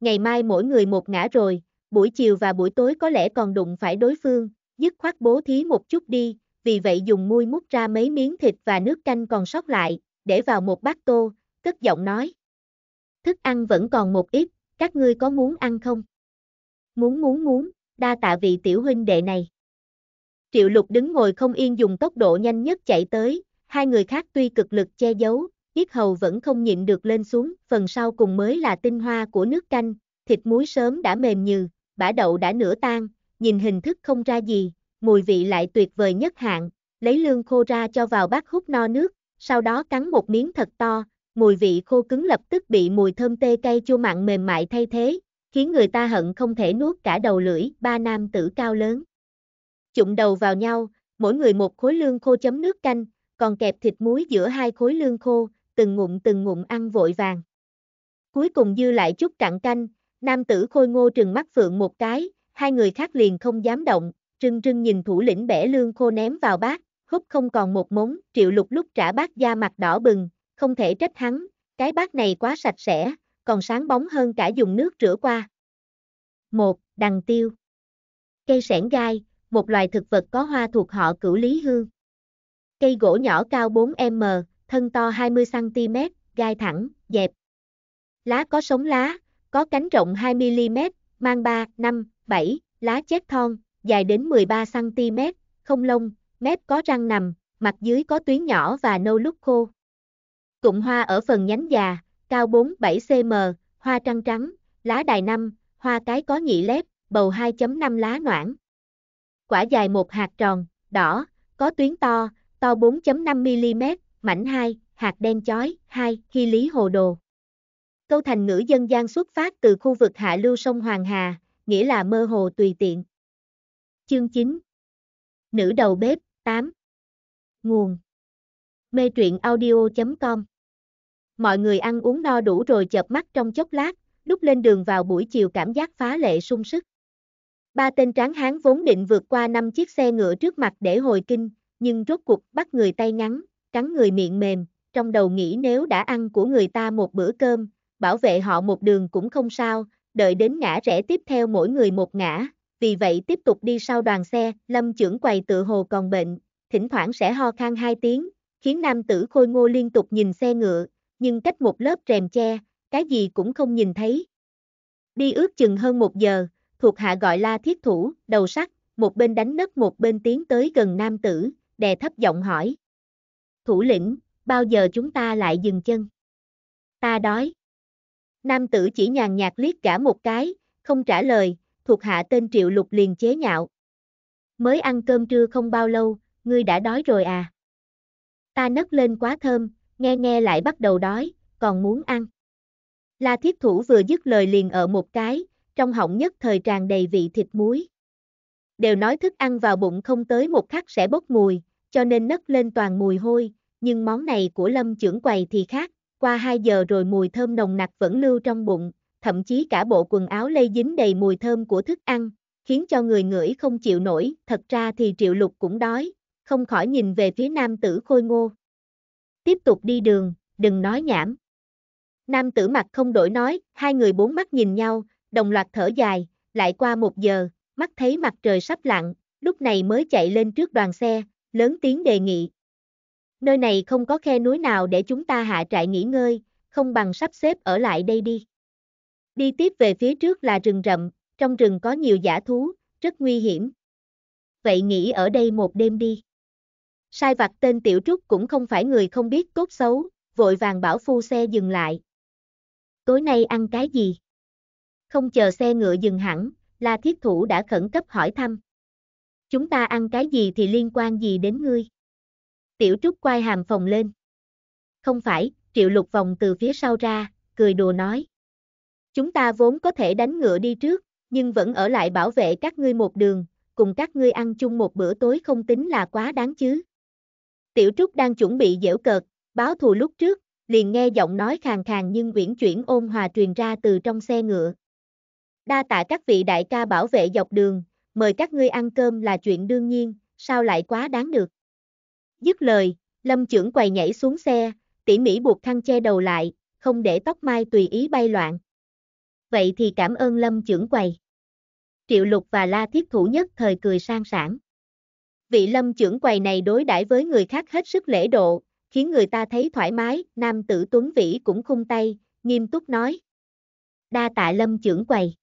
Ngày mai mỗi người một ngã rồi, buổi chiều và buổi tối có lẽ còn đụng phải đối phương, dứt khoát bố thí một chút đi, vì vậy dùng muôi mút ra mấy miếng thịt và nước canh còn sót lại, để vào một bát tô, cất giọng nói. Thức ăn vẫn còn một ít, các ngươi có muốn ăn không? Muốn muốn muốn, đa tạ vị tiểu huynh đệ này. Triệu lục đứng ngồi không yên dùng tốc độ nhanh nhất chạy tới, hai người khác tuy cực lực che giấu, yết hầu vẫn không nhịn được lên xuống, phần sau cùng mới là tinh hoa của nước canh, thịt muối sớm đã mềm nhừ, bã đậu đã nửa tan, nhìn hình thức không ra gì, mùi vị lại tuyệt vời nhất hạng, lấy lương khô ra cho vào bát hút no nước, sau đó cắn một miếng thật to, mùi vị khô cứng lập tức bị mùi thơm tê cay chua mặn mềm mại thay thế, khiến người ta hận không thể nuốt cả đầu lưỡi, ba nam tử cao lớn. Chụm đầu vào nhau, mỗi người một khối lương khô chấm nước canh, còn kẹp thịt muối giữa hai khối lương khô, từng ngụm từng ngụm ăn vội vàng. Cuối cùng dư lại chút cạn canh, nam tử khôi ngô trừng mắt phượng một cái, hai người khác liền không dám động, trưng trưng nhìn thủ lĩnh bẻ lương khô ném vào bát, hút không còn một mống, triệu lục lúc trả bát da mặt đỏ bừng, không thể trách hắn, cái bát này quá sạch sẽ, còn sáng bóng hơn cả dùng nước rửa qua. 1. Đằng tiêu Cây sẻn gai, một loài thực vật có hoa thuộc họ cửu lý hương. Cây gỗ nhỏ cao 4m, thân to 20cm, gai thẳng, dẹp. Lá có sống lá, có cánh rộng 2mm, mang 3, 5, 7, lá chét thon, dài đến 13cm, không lông, mép có răng nằm, mặt dưới có tuyến nhỏ và nâu lúc khô. Cụm hoa ở phần nhánh già, cao 4-7 cm, hoa trăng trắng, lá đài năm, hoa cái có nhị lép, bầu 2.5 lá noãn. Quả dài một hạt tròn, đỏ, có tuyến to, to 4.5 mm, mảnh 2, hạt đen chói, 2, khi lý hồ đồ. Câu thành ngữ dân gian xuất phát từ khu vực hạ lưu sông Hoàng Hà, nghĩa là mơ hồ tùy tiện. Chương 9 Nữ đầu bếp, 8 Nguồn Mê truyện audio.com Mọi người ăn uống no đủ rồi chợp mắt trong chốc lát, lúc lên đường vào buổi chiều cảm giác phá lệ sung sức. Ba tên tráng hán vốn định vượt qua năm chiếc xe ngựa trước mặt để hồi kinh, nhưng rốt cuộc bắt người tay ngắn, cắn người miệng mềm, trong đầu nghĩ nếu đã ăn của người ta một bữa cơm, bảo vệ họ một đường cũng không sao, đợi đến ngã rẽ tiếp theo mỗi người một ngã, vì vậy tiếp tục đi sau đoàn xe, lâm trưởng quầy tự hồ còn bệnh, thỉnh thoảng sẽ ho khan hai tiếng, khiến nam tử khôi ngô liên tục nhìn xe ngựa, nhưng cách một lớp rèm che, cái gì cũng không nhìn thấy. Đi ước chừng hơn một giờ, thuộc hạ gọi la thiết thủ, đầu sắt, một bên đánh nấc một bên tiến tới gần nam tử, đè thấp giọng hỏi. Thủ lĩnh, bao giờ chúng ta lại dừng chân? Ta đói. Nam tử chỉ nhàn nhạt liếc cả một cái, không trả lời, thuộc hạ tên triệu lục liền chế nhạo. Mới ăn cơm trưa không bao lâu, ngươi đã đói rồi à? Ta nấc lên quá thơm, nghe nghe lại bắt đầu đói, còn muốn ăn. La thiết thủ vừa dứt lời liền ở một cái, trong họng nhất thời tràn đầy vị thịt muối. Đều nói thức ăn vào bụng không tới một khắc sẽ bốc mùi, cho nên nấc lên toàn mùi hôi, nhưng món này của lâm trưởng quầy thì khác, qua 2 giờ rồi mùi thơm nồng nặc vẫn lưu trong bụng, thậm chí cả bộ quần áo lây dính đầy mùi thơm của thức ăn, khiến cho người ngửi không chịu nổi, thật ra thì triệu lục cũng đói, không khỏi nhìn về phía nam tử khôi ngô tiếp tục đi đường, đừng nói nhảm. Nam tử mặt không đổi nói, hai người bốn mắt nhìn nhau, đồng loạt thở dài, lại qua một giờ, mắt thấy mặt trời sắp lặn, lúc này mới chạy lên trước đoàn xe, lớn tiếng đề nghị. Nơi này không có khe núi nào để chúng ta hạ trại nghỉ ngơi, không bằng sắp xếp ở lại đây đi. Đi tiếp về phía trước là rừng rậm, trong rừng có nhiều giả thú, rất nguy hiểm. Vậy nghỉ ở đây một đêm đi. Sai vặt tên tiểu trúc cũng không phải người không biết tốt xấu, vội vàng bảo phu xe dừng lại. Tối nay ăn cái gì? Không chờ xe ngựa dừng hẳn, La Thiết Thủ đã khẩn cấp hỏi thăm. Chúng ta ăn cái gì thì liên quan gì đến ngươi? Tiểu Trúc quay hàm phòng lên. Không phải, Triệu Lục vòng từ phía sau ra, cười đùa nói. Chúng ta vốn có thể đánh ngựa đi trước, nhưng vẫn ở lại bảo vệ các ngươi một đường, cùng các ngươi ăn chung một bữa tối không tính là quá đáng chứ. Tiểu Trúc đang chuẩn bị dễu cợt, báo thù lúc trước, liền nghe giọng nói khàn khàn nhưng uyển chuyển ôn hòa truyền ra từ trong xe ngựa. Đa tạ các vị đại ca bảo vệ dọc đường, mời các ngươi ăn cơm là chuyện đương nhiên, sao lại quá đáng được. Dứt lời, Lâm trưởng quầy nhảy xuống xe, tỉ mỉ buộc khăn che đầu lại, không để tóc mai tùy ý bay loạn. Vậy thì cảm ơn Lâm trưởng quầy. Triệu Lục và La Thiết Thủ nhất thời cười sang sảng vị lâm trưởng quầy này đối đãi với người khác hết sức lễ độ, khiến người ta thấy thoải mái, nam tử Tuấn Vĩ cũng khung tay, nghiêm túc nói. Đa tạ lâm trưởng quầy.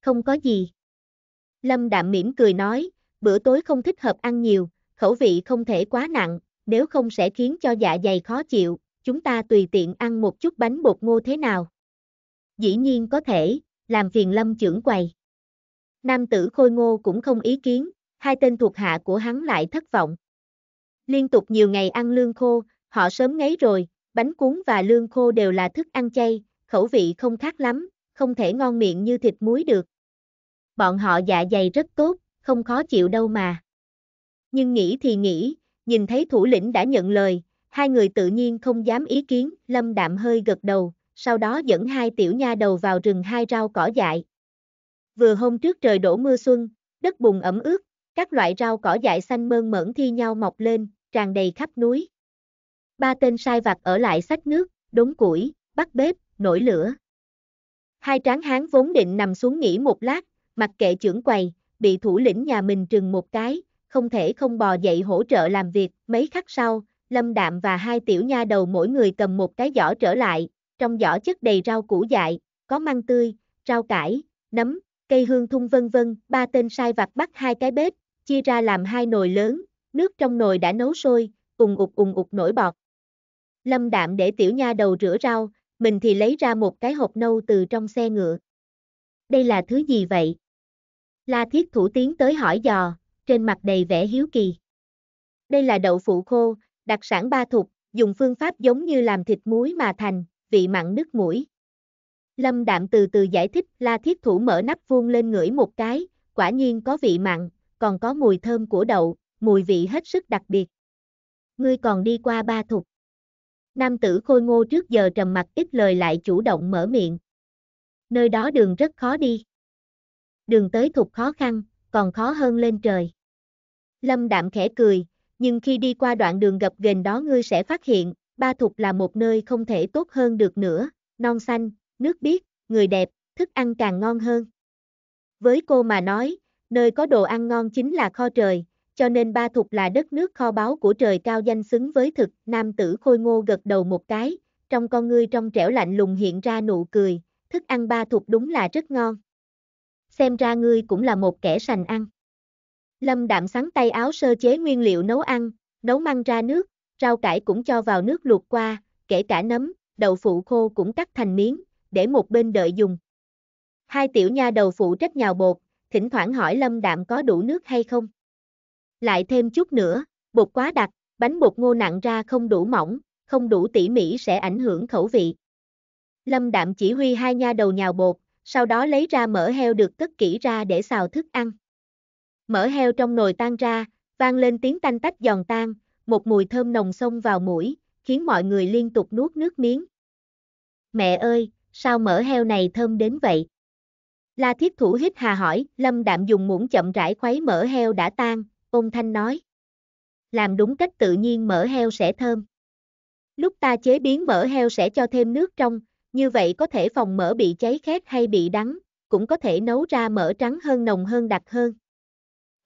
Không có gì. Lâm đạm mỉm cười nói, bữa tối không thích hợp ăn nhiều, khẩu vị không thể quá nặng, nếu không sẽ khiến cho dạ dày khó chịu, chúng ta tùy tiện ăn một chút bánh bột ngô thế nào. Dĩ nhiên có thể, làm phiền lâm trưởng quầy. Nam tử khôi ngô cũng không ý kiến, hai tên thuộc hạ của hắn lại thất vọng. Liên tục nhiều ngày ăn lương khô, họ sớm ngấy rồi, bánh cuốn và lương khô đều là thức ăn chay, khẩu vị không khác lắm, không thể ngon miệng như thịt muối được. Bọn họ dạ dày rất tốt, không khó chịu đâu mà. Nhưng nghĩ thì nghĩ, nhìn thấy thủ lĩnh đã nhận lời, hai người tự nhiên không dám ý kiến, lâm đạm hơi gật đầu, sau đó dẫn hai tiểu nha đầu vào rừng hai rau cỏ dại. Vừa hôm trước trời đổ mưa xuân, đất bùn ẩm ướt, các loại rau cỏ dại xanh mơn mởn thi nhau mọc lên, tràn đầy khắp núi. Ba tên sai vặt ở lại sách nước, đống củi, bắt bếp, nổi lửa. Hai tráng hán vốn định nằm xuống nghỉ một lát, mặc kệ trưởng quầy, bị thủ lĩnh nhà mình trừng một cái, không thể không bò dậy hỗ trợ làm việc. Mấy khắc sau, Lâm Đạm và hai tiểu nha đầu mỗi người cầm một cái giỏ trở lại, trong giỏ chất đầy rau củ dại, có măng tươi, rau cải, nấm, cây hương thung vân vân, ba tên sai vặt bắt hai cái bếp, chia ra làm hai nồi lớn, nước trong nồi đã nấu sôi, ùng ục ùng ục nổi bọt. Lâm đạm để tiểu nha đầu rửa rau, mình thì lấy ra một cái hộp nâu từ trong xe ngựa. Đây là thứ gì vậy? La thiết thủ tiến tới hỏi dò, trên mặt đầy vẻ hiếu kỳ. Đây là đậu phụ khô, đặc sản ba thục, dùng phương pháp giống như làm thịt muối mà thành, vị mặn nước mũi. Lâm đạm từ từ giải thích, la thiết thủ mở nắp vuông lên ngửi một cái, quả nhiên có vị mặn, còn có mùi thơm của đậu, mùi vị hết sức đặc biệt. Ngươi còn đi qua ba thục. Nam tử khôi ngô trước giờ trầm mặt ít lời lại chủ động mở miệng. Nơi đó đường rất khó đi. Đường tới thục khó khăn, còn khó hơn lên trời. Lâm đạm khẽ cười, nhưng khi đi qua đoạn đường gập ghềnh đó ngươi sẽ phát hiện, ba thục là một nơi không thể tốt hơn được nữa, non xanh, nước biếc, người đẹp, thức ăn càng ngon hơn. Với cô mà nói, nơi có đồ ăn ngon chính là kho trời, cho nên ba thục là đất nước kho báu của trời cao danh xứng với thực, nam tử khôi ngô gật đầu một cái, trong con ngươi trong trẻo lạnh lùng hiện ra nụ cười, thức ăn ba thục đúng là rất ngon. Xem ra ngươi cũng là một kẻ sành ăn. Lâm đạm sắn tay áo sơ chế nguyên liệu nấu ăn, nấu măng ra nước, rau cải cũng cho vào nước luộc qua, kể cả nấm, đậu phụ khô cũng cắt thành miếng, để một bên đợi dùng. Hai tiểu nha đầu phụ trách nhào bột, thỉnh thoảng hỏi Lâm Đạm có đủ nước hay không. Lại thêm chút nữa, bột quá đặc, bánh bột ngô nặng ra không đủ mỏng, không đủ tỉ mỉ sẽ ảnh hưởng khẩu vị. Lâm Đạm chỉ huy hai nha đầu nhào bột, sau đó lấy ra mỡ heo được cất kỹ ra để xào thức ăn. Mỡ heo trong nồi tan ra, vang lên tiếng tanh tách giòn tan, một mùi thơm nồng xông vào mũi, khiến mọi người liên tục nuốt nước miếng. Mẹ ơi, sao mỡ heo này thơm đến vậy? La thiết thủ hít hà hỏi, lâm đạm dùng muỗng chậm rãi khuấy mỡ heo đã tan, Ông thanh nói. Làm đúng cách tự nhiên mỡ heo sẽ thơm. Lúc ta chế biến mỡ heo sẽ cho thêm nước trong, như vậy có thể phòng mỡ bị cháy khét hay bị đắng, cũng có thể nấu ra mỡ trắng hơn nồng hơn đặc hơn.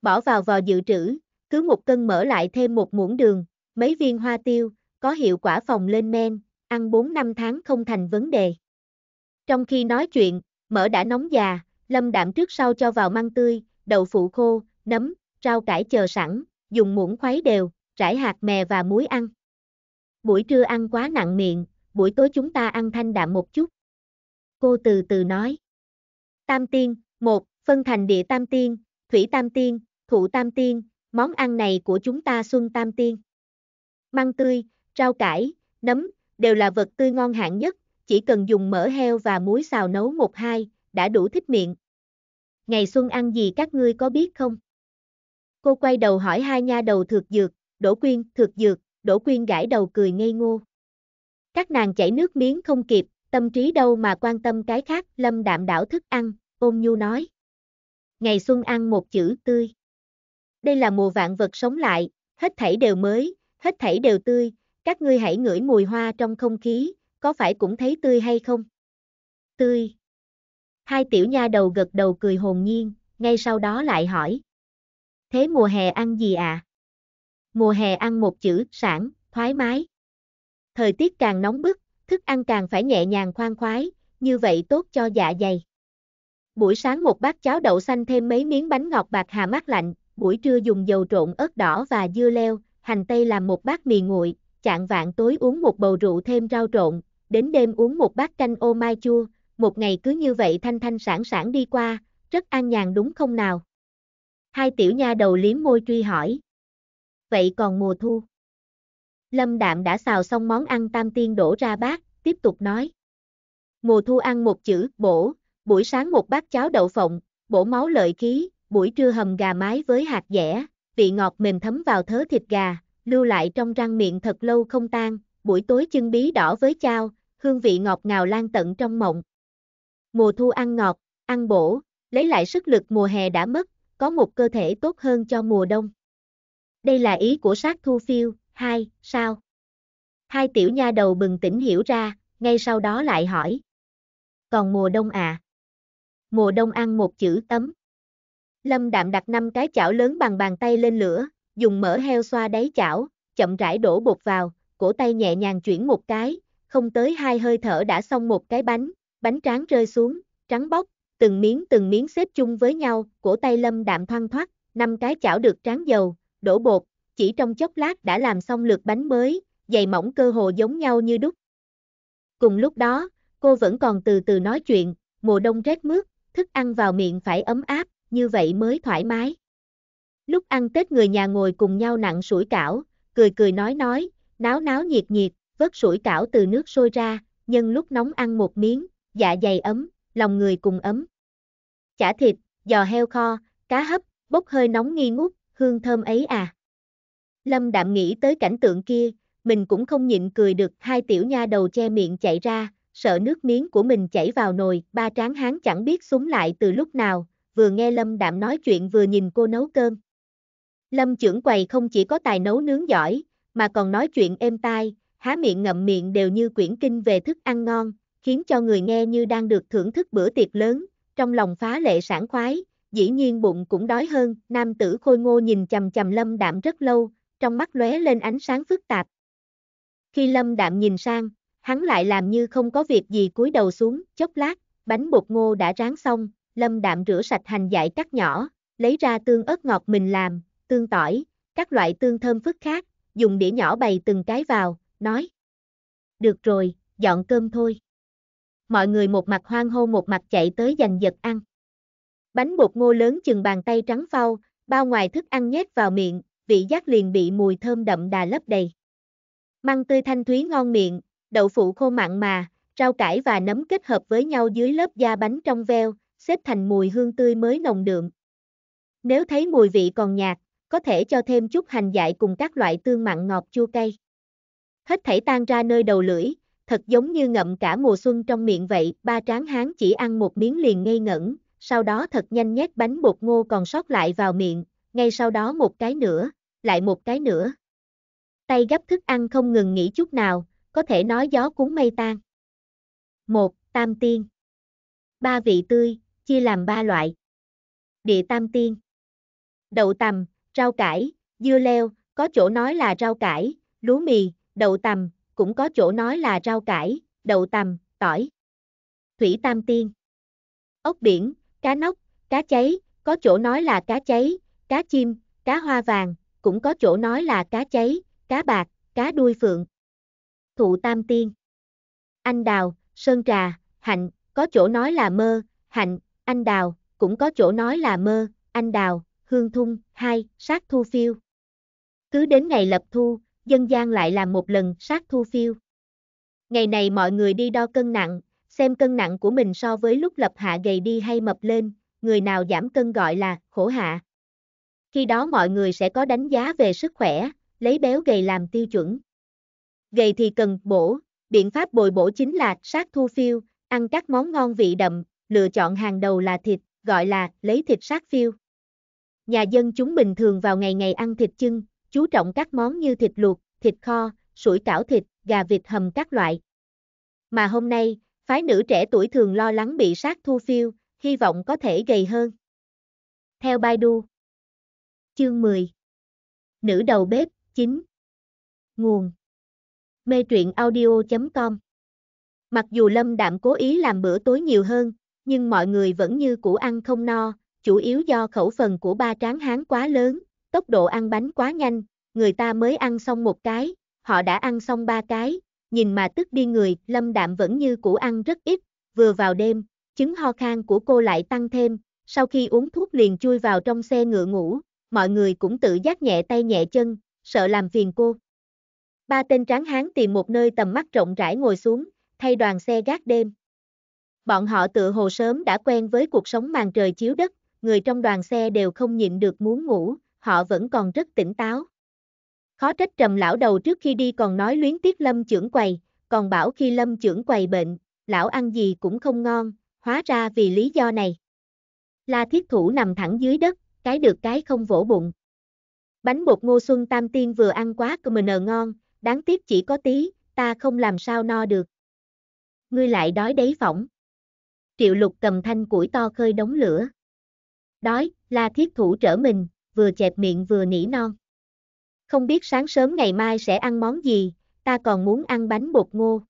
Bỏ vào vò dự trữ, cứ một cân mỡ lại thêm một muỗng đường, mấy viên hoa tiêu, có hiệu quả phòng lên men, ăn 4 năm tháng không thành vấn đề. Trong khi nói chuyện, Mỡ đã nóng già, lâm đạm trước sau cho vào măng tươi, đậu phụ khô, nấm, rau cải chờ sẵn, dùng muỗng khuấy đều, rải hạt mè và muối ăn. Buổi trưa ăn quá nặng miệng, buổi tối chúng ta ăn thanh đạm một chút. Cô từ từ nói. Tam tiên, một, phân thành địa tam tiên, thủy tam tiên, thụ tam tiên, món ăn này của chúng ta xuân tam tiên. Măng tươi, rau cải, nấm, đều là vật tươi ngon hạng nhất, chỉ cần dùng mỡ heo và muối xào nấu một hai, đã đủ thích miệng. Ngày xuân ăn gì các ngươi có biết không? Cô quay đầu hỏi hai nha đầu thược dược, Đỗ Quyên, thược dược, Đỗ Quyên gãi đầu cười ngây ngô. Các nàng chảy nước miếng không kịp, tâm trí đâu mà quan tâm cái khác, lâm đạm đảo thức ăn, ôm nhu nói. Ngày xuân ăn một chữ tươi. Đây là mùa vạn vật sống lại, hết thảy đều mới, hết thảy đều tươi, các ngươi hãy ngửi mùi hoa trong không khí, có phải cũng thấy tươi hay không? Tươi. Hai tiểu nha đầu gật đầu cười hồn nhiên, ngay sau đó lại hỏi. Thế mùa hè ăn gì ạ? À? Mùa hè ăn một chữ, sản, thoải mái. Thời tiết càng nóng bức, thức ăn càng phải nhẹ nhàng khoan khoái, như vậy tốt cho dạ dày. Buổi sáng một bát cháo đậu xanh thêm mấy miếng bánh ngọt bạc hà mát lạnh, buổi trưa dùng dầu trộn ớt đỏ và dưa leo, hành tây làm một bát mì nguội, chạng vạn tối uống một bầu rượu thêm rau trộn, đến đêm uống một bát canh ô mai chua, một ngày cứ như vậy thanh thanh sản sản đi qua, rất an nhàn đúng không nào? Hai tiểu nha đầu liếm môi truy hỏi. Vậy còn mùa thu? Lâm Đạm đã xào xong món ăn tam tiên đổ ra bát, tiếp tục nói. Mùa thu ăn một chữ, bổ, buổi sáng một bát cháo đậu phộng, bổ máu lợi khí, buổi trưa hầm gà mái với hạt dẻ, vị ngọt mềm thấm vào thớ thịt gà, lưu lại trong răng miệng thật lâu không tan, buổi tối chân bí đỏ với chao, hương vị ngọt ngào lan tận trong mộng. Mùa thu ăn ngọt, ăn bổ, lấy lại sức lực mùa hè đã mất, có một cơ thể tốt hơn cho mùa đông. Đây là ý của sát thu phiêu, hai, sao? Hai tiểu nha đầu bừng tỉnh hiểu ra, ngay sau đó lại hỏi. Còn mùa đông à? Mùa đông ăn một chữ tấm. Lâm đạm đặt năm cái chảo lớn bằng bàn tay lên lửa, dùng mỡ heo xoa đáy chảo, chậm rãi đổ bột vào, cổ tay nhẹ nhàng chuyển một cái, không tới hai hơi thở đã xong một cái bánh, bánh tráng rơi xuống, trắng bóc, từng miếng từng miếng xếp chung với nhau, cổ tay lâm đạm thoang thoát, năm cái chảo được tráng dầu, đổ bột, chỉ trong chốc lát đã làm xong lượt bánh mới, dày mỏng cơ hồ giống nhau như đúc. Cùng lúc đó, cô vẫn còn từ từ nói chuyện, mùa đông rét mướt, thức ăn vào miệng phải ấm áp, như vậy mới thoải mái. Lúc ăn Tết người nhà ngồi cùng nhau nặng sủi cảo, cười cười nói nói, náo náo nhiệt nhiệt, vớt sủi cảo từ nước sôi ra, nhân lúc nóng ăn một miếng, dạ dày ấm, lòng người cùng ấm. Chả thịt, giò heo kho, cá hấp, bốc hơi nóng nghi ngút, hương thơm ấy à. Lâm đạm nghĩ tới cảnh tượng kia, mình cũng không nhịn cười được hai tiểu nha đầu che miệng chạy ra, sợ nước miếng của mình chảy vào nồi, ba tráng hán chẳng biết súng lại từ lúc nào, vừa nghe Lâm đạm nói chuyện vừa nhìn cô nấu cơm. Lâm trưởng quầy không chỉ có tài nấu nướng giỏi, mà còn nói chuyện êm tai, há miệng ngậm miệng đều như quyển kinh về thức ăn ngon, khiến cho người nghe như đang được thưởng thức bữa tiệc lớn, trong lòng phá lệ sảng khoái, dĩ nhiên bụng cũng đói hơn, nam tử khôi ngô nhìn chầm chầm lâm đạm rất lâu, trong mắt lóe lên ánh sáng phức tạp. Khi lâm đạm nhìn sang, hắn lại làm như không có việc gì cúi đầu xuống, chốc lát, bánh bột ngô đã rán xong, lâm đạm rửa sạch hành dại cắt nhỏ, lấy ra tương ớt ngọt mình làm, tương tỏi, các loại tương thơm phức khác, dùng đĩa nhỏ bày từng cái vào, nói. Được rồi, dọn cơm thôi. Mọi người một mặt hoang hô một mặt chạy tới giành giật ăn. Bánh bột ngô lớn chừng bàn tay trắng phau, bao ngoài thức ăn nhét vào miệng, vị giác liền bị mùi thơm đậm đà lấp đầy. Măng tươi thanh thúy ngon miệng, đậu phụ khô mặn mà, rau cải và nấm kết hợp với nhau dưới lớp da bánh trong veo, xếp thành mùi hương tươi mới nồng đượm. Nếu thấy mùi vị còn nhạt, có thể cho thêm chút hành dại cùng các loại tương mặn ngọt chua cay hết thảy tan ra nơi đầu lưỡi, thật giống như ngậm cả mùa xuân trong miệng vậy, ba tráng hán chỉ ăn một miếng liền ngây ngẩn, sau đó thật nhanh nhét bánh bột ngô còn sót lại vào miệng, ngay sau đó một cái nữa, lại một cái nữa. Tay gấp thức ăn không ngừng nghỉ chút nào, có thể nói gió cuốn mây tan. một Tam tiên. Ba vị tươi, chia làm ba loại. Địa tam tiên. Đậu tằm, rau cải, dưa leo, có chỗ nói là rau cải, lúa mì, đậu tằm, cũng có chỗ nói là rau cải, đậu tằm, tỏi. Thủy tam tiên. Ốc biển, cá nóc, cá cháy, có chỗ nói là cá cháy, cá chim, cá hoa vàng, cũng có chỗ nói là cá cháy, cá bạc, cá đuôi phượng. Thụ tam tiên. Anh đào, sơn trà, hạnh, có chỗ nói là mơ, hạnh, anh đào, cũng có chỗ nói là mơ, anh đào, hương thung, hai, sát thu phiêu. Cứ đến ngày lập thu, dân gian lại làm một lần sát thu phiêu. Ngày này mọi người đi đo cân nặng, xem cân nặng của mình so với lúc lập hạ gầy đi hay mập lên, người nào giảm cân gọi là khổ hạ. Khi đó mọi người sẽ có đánh giá về sức khỏe, lấy béo gầy làm tiêu chuẩn. Gầy thì cần bổ, biện pháp bồi bổ chính là sát thu phiêu, ăn các món ngon vị đậm, lựa chọn hàng đầu là thịt, gọi là lấy thịt sát phiêu. Nhà dân chúng bình thường vào ngày ngày ăn thịt chưng, chú trọng các món như thịt luộc, thịt kho, sủi cảo thịt, gà vịt hầm các loại. Mà hôm nay, phái nữ trẻ tuổi thường lo lắng bị sát thu phiêu, hy vọng có thể gầy hơn. Theo Baidu Chương 10 Nữ đầu bếp, 9 Nguồn Mê truyện audio.com Mặc dù Lâm Đạm cố ý làm bữa tối nhiều hơn, nhưng mọi người vẫn như cũ ăn không no, chủ yếu do khẩu phần của ba tráng hán quá lớn, tốc độ ăn bánh quá nhanh, người ta mới ăn xong một cái, họ đã ăn xong ba cái, nhìn mà tức đi người, lâm đạm vẫn như cũ ăn rất ít, vừa vào đêm, chứng ho khan của cô lại tăng thêm, sau khi uống thuốc liền chui vào trong xe ngựa ngủ, mọi người cũng tự giác nhẹ tay nhẹ chân, sợ làm phiền cô. Ba tên tráng hán tìm một nơi tầm mắt rộng rãi ngồi xuống, thay đoàn xe gác đêm. Bọn họ tự hồ sớm đã quen với cuộc sống màn trời chiếu đất, người trong đoàn xe đều không nhịn được muốn ngủ, họ vẫn còn rất tỉnh táo. Khó trách trầm lão đầu trước khi đi còn nói luyến tiếc lâm trưởng quầy, còn bảo khi lâm trưởng quầy bệnh, lão ăn gì cũng không ngon, hóa ra vì lý do này. La thiết thủ nằm thẳng dưới đất, cái được cái không vỗ bụng. Bánh bột ngô xuân tam tiên vừa ăn quá cơm mình ngon, đáng tiếc chỉ có tí, ta không làm sao no được. Ngươi lại đói đấy phỏng. Triệu lục cầm thanh củi to khơi đống lửa. Đói, la thiết thủ trở mình, vừa chẹp miệng vừa nỉ non. Không biết sáng sớm ngày mai sẽ ăn món gì, ta còn muốn ăn bánh bột ngô.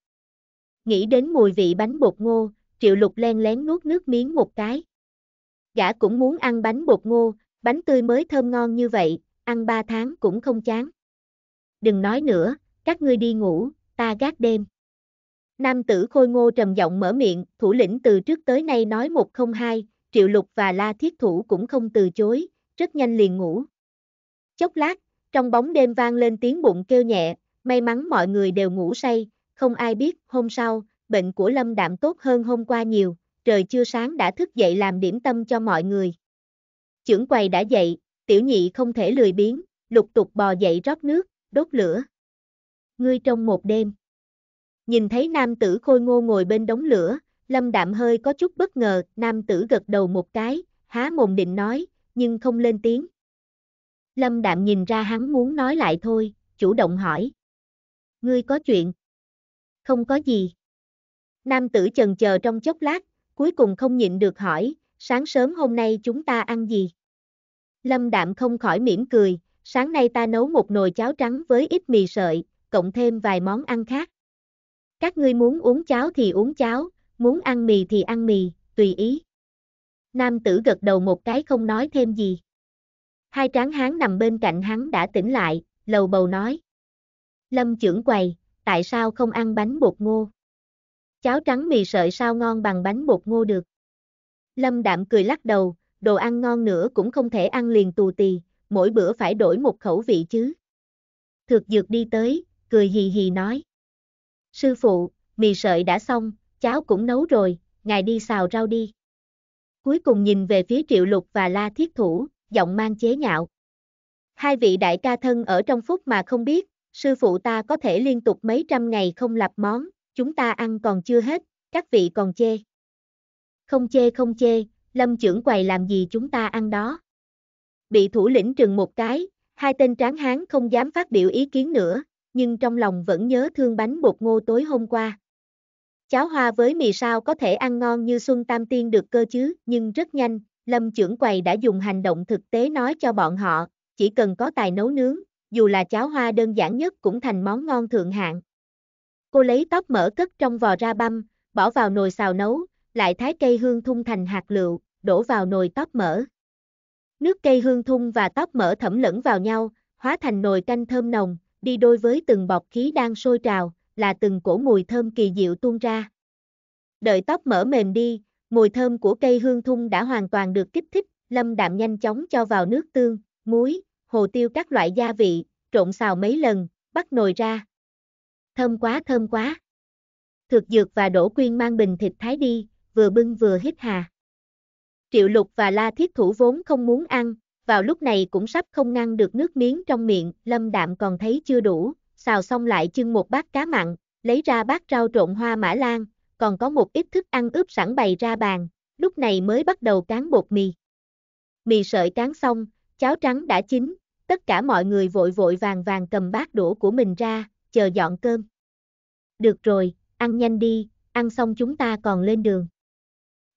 Nghĩ đến mùi vị bánh bột ngô, triệu lục len lén nuốt nước miếng một cái. Gã cũng muốn ăn bánh bột ngô, bánh tươi mới thơm ngon như vậy, ăn ba tháng cũng không chán. Đừng nói nữa, các ngươi đi ngủ, ta gác đêm. Nam tử khôi ngô trầm giọng mở miệng, thủ lĩnh từ trước tới nay nói một không hai, triệu lục và la thiết thủ cũng không từ chối, rất nhanh liền ngủ. Chốc lát, trong bóng đêm vang lên tiếng bụng kêu nhẹ, may mắn mọi người đều ngủ say, không ai biết, hôm sau, bệnh của Lâm Đạm tốt hơn hôm qua nhiều, trời chưa sáng đã thức dậy làm điểm tâm cho mọi người. Chưởng quầy đã dậy, tiểu nhị không thể lười biếng, lục tục bò dậy rót nước, đốt lửa. Ngươi trong một đêm. Nhìn thấy nam tử khôi ngô ngồi bên đống lửa, Lâm Đạm hơi có chút bất ngờ, nam tử gật đầu một cái, há mồm định nói, nhưng không lên tiếng. Lâm Đạm nhìn ra hắn muốn nói lại thôi, chủ động hỏi. Ngươi có chuyện? Không có gì. Nam tử chần chờ trong chốc lát, cuối cùng không nhịn được hỏi, sáng sớm hôm nay chúng ta ăn gì? Lâm Đạm không khỏi mỉm cười, sáng nay ta nấu một nồi cháo trắng với ít mì sợi, cộng thêm vài món ăn khác. Các ngươi muốn uống cháo thì uống cháo, muốn ăn mì thì ăn mì, tùy ý nam tử gật đầu một cái không nói thêm gì. Hai tráng hán nằm bên cạnh hắn đã tỉnh lại, lầu bầu nói. Lâm trưởng quầy, tại sao không ăn bánh bột ngô? Cháo trắng mì sợi sao ngon bằng bánh bột ngô được? Lâm đạm cười lắc đầu, đồ ăn ngon nữa cũng không thể ăn liền tù tì, mỗi bữa phải đổi một khẩu vị chứ. Thực dược đi tới, cười hì hì nói. Sư phụ, mì sợi đã xong, cháo cũng nấu rồi, ngài đi xào rau đi cuối cùng nhìn về phía Triệu Lục và La Thiết Thủ, giọng mang chế nhạo. Hai vị đại ca thân ở trong phút mà không biết, sư phụ ta có thể liên tục mấy trăm ngày không lặp món, chúng ta ăn còn chưa hết, các vị còn chê. Không chê không chê, lâm trưởng quầy làm gì chúng ta ăn đó. Bị thủ lĩnh trừng một cái, hai tên tráng hán không dám phát biểu ý kiến nữa, nhưng trong lòng vẫn nhớ thương bánh bột ngô tối hôm qua. Cháo hoa với mì sao có thể ăn ngon như Xuân Tam Tiên được cơ chứ, nhưng rất nhanh, Lâm trưởng quầy đã dùng hành động thực tế nói cho bọn họ, chỉ cần có tài nấu nướng, dù là cháo hoa đơn giản nhất cũng thành món ngon thượng hạng. Cô lấy tóc mỡ cất trong vò ra băm, bỏ vào nồi xào nấu, lại thái cây hương thung thành hạt lựu, đổ vào nồi tóc mỡ. Nước cây hương thung và tóc mỡ thẩm lẫn vào nhau, hóa thành nồi canh thơm nồng, đi đôi với từng bọc khí đang sôi trào, là từng cổ mùi thơm kỳ diệu tuôn ra. Đợi tóc mở mềm đi, mùi thơm của cây hương thung đã hoàn toàn được kích thích, Lâm Đạm nhanh chóng cho vào nước tương, muối, hồ tiêu các loại gia vị, trộn xào mấy lần, bắt nồi ra. Thơm quá thơm quá. Thực dược và đổ quyên mang bình thịt thái đi, vừa bưng vừa hít hà. Triệu lục và la thiết thủ vốn không muốn ăn, vào lúc này cũng sắp không ngăn được nước miếng trong miệng, lâm đạm còn thấy chưa đủ, xào xong lại chưng một bát cá mặn, lấy ra bát rau trộn hoa mã lan, còn có một ít thức ăn ướp sẵn bày ra bàn, lúc này mới bắt đầu cán bột mì. Mì sợi cán xong, cháo trắng đã chín, tất cả mọi người vội vội vàng vàng cầm bát đũa của mình ra, chờ dọn cơm. Được rồi, ăn nhanh đi, ăn xong chúng ta còn lên đường.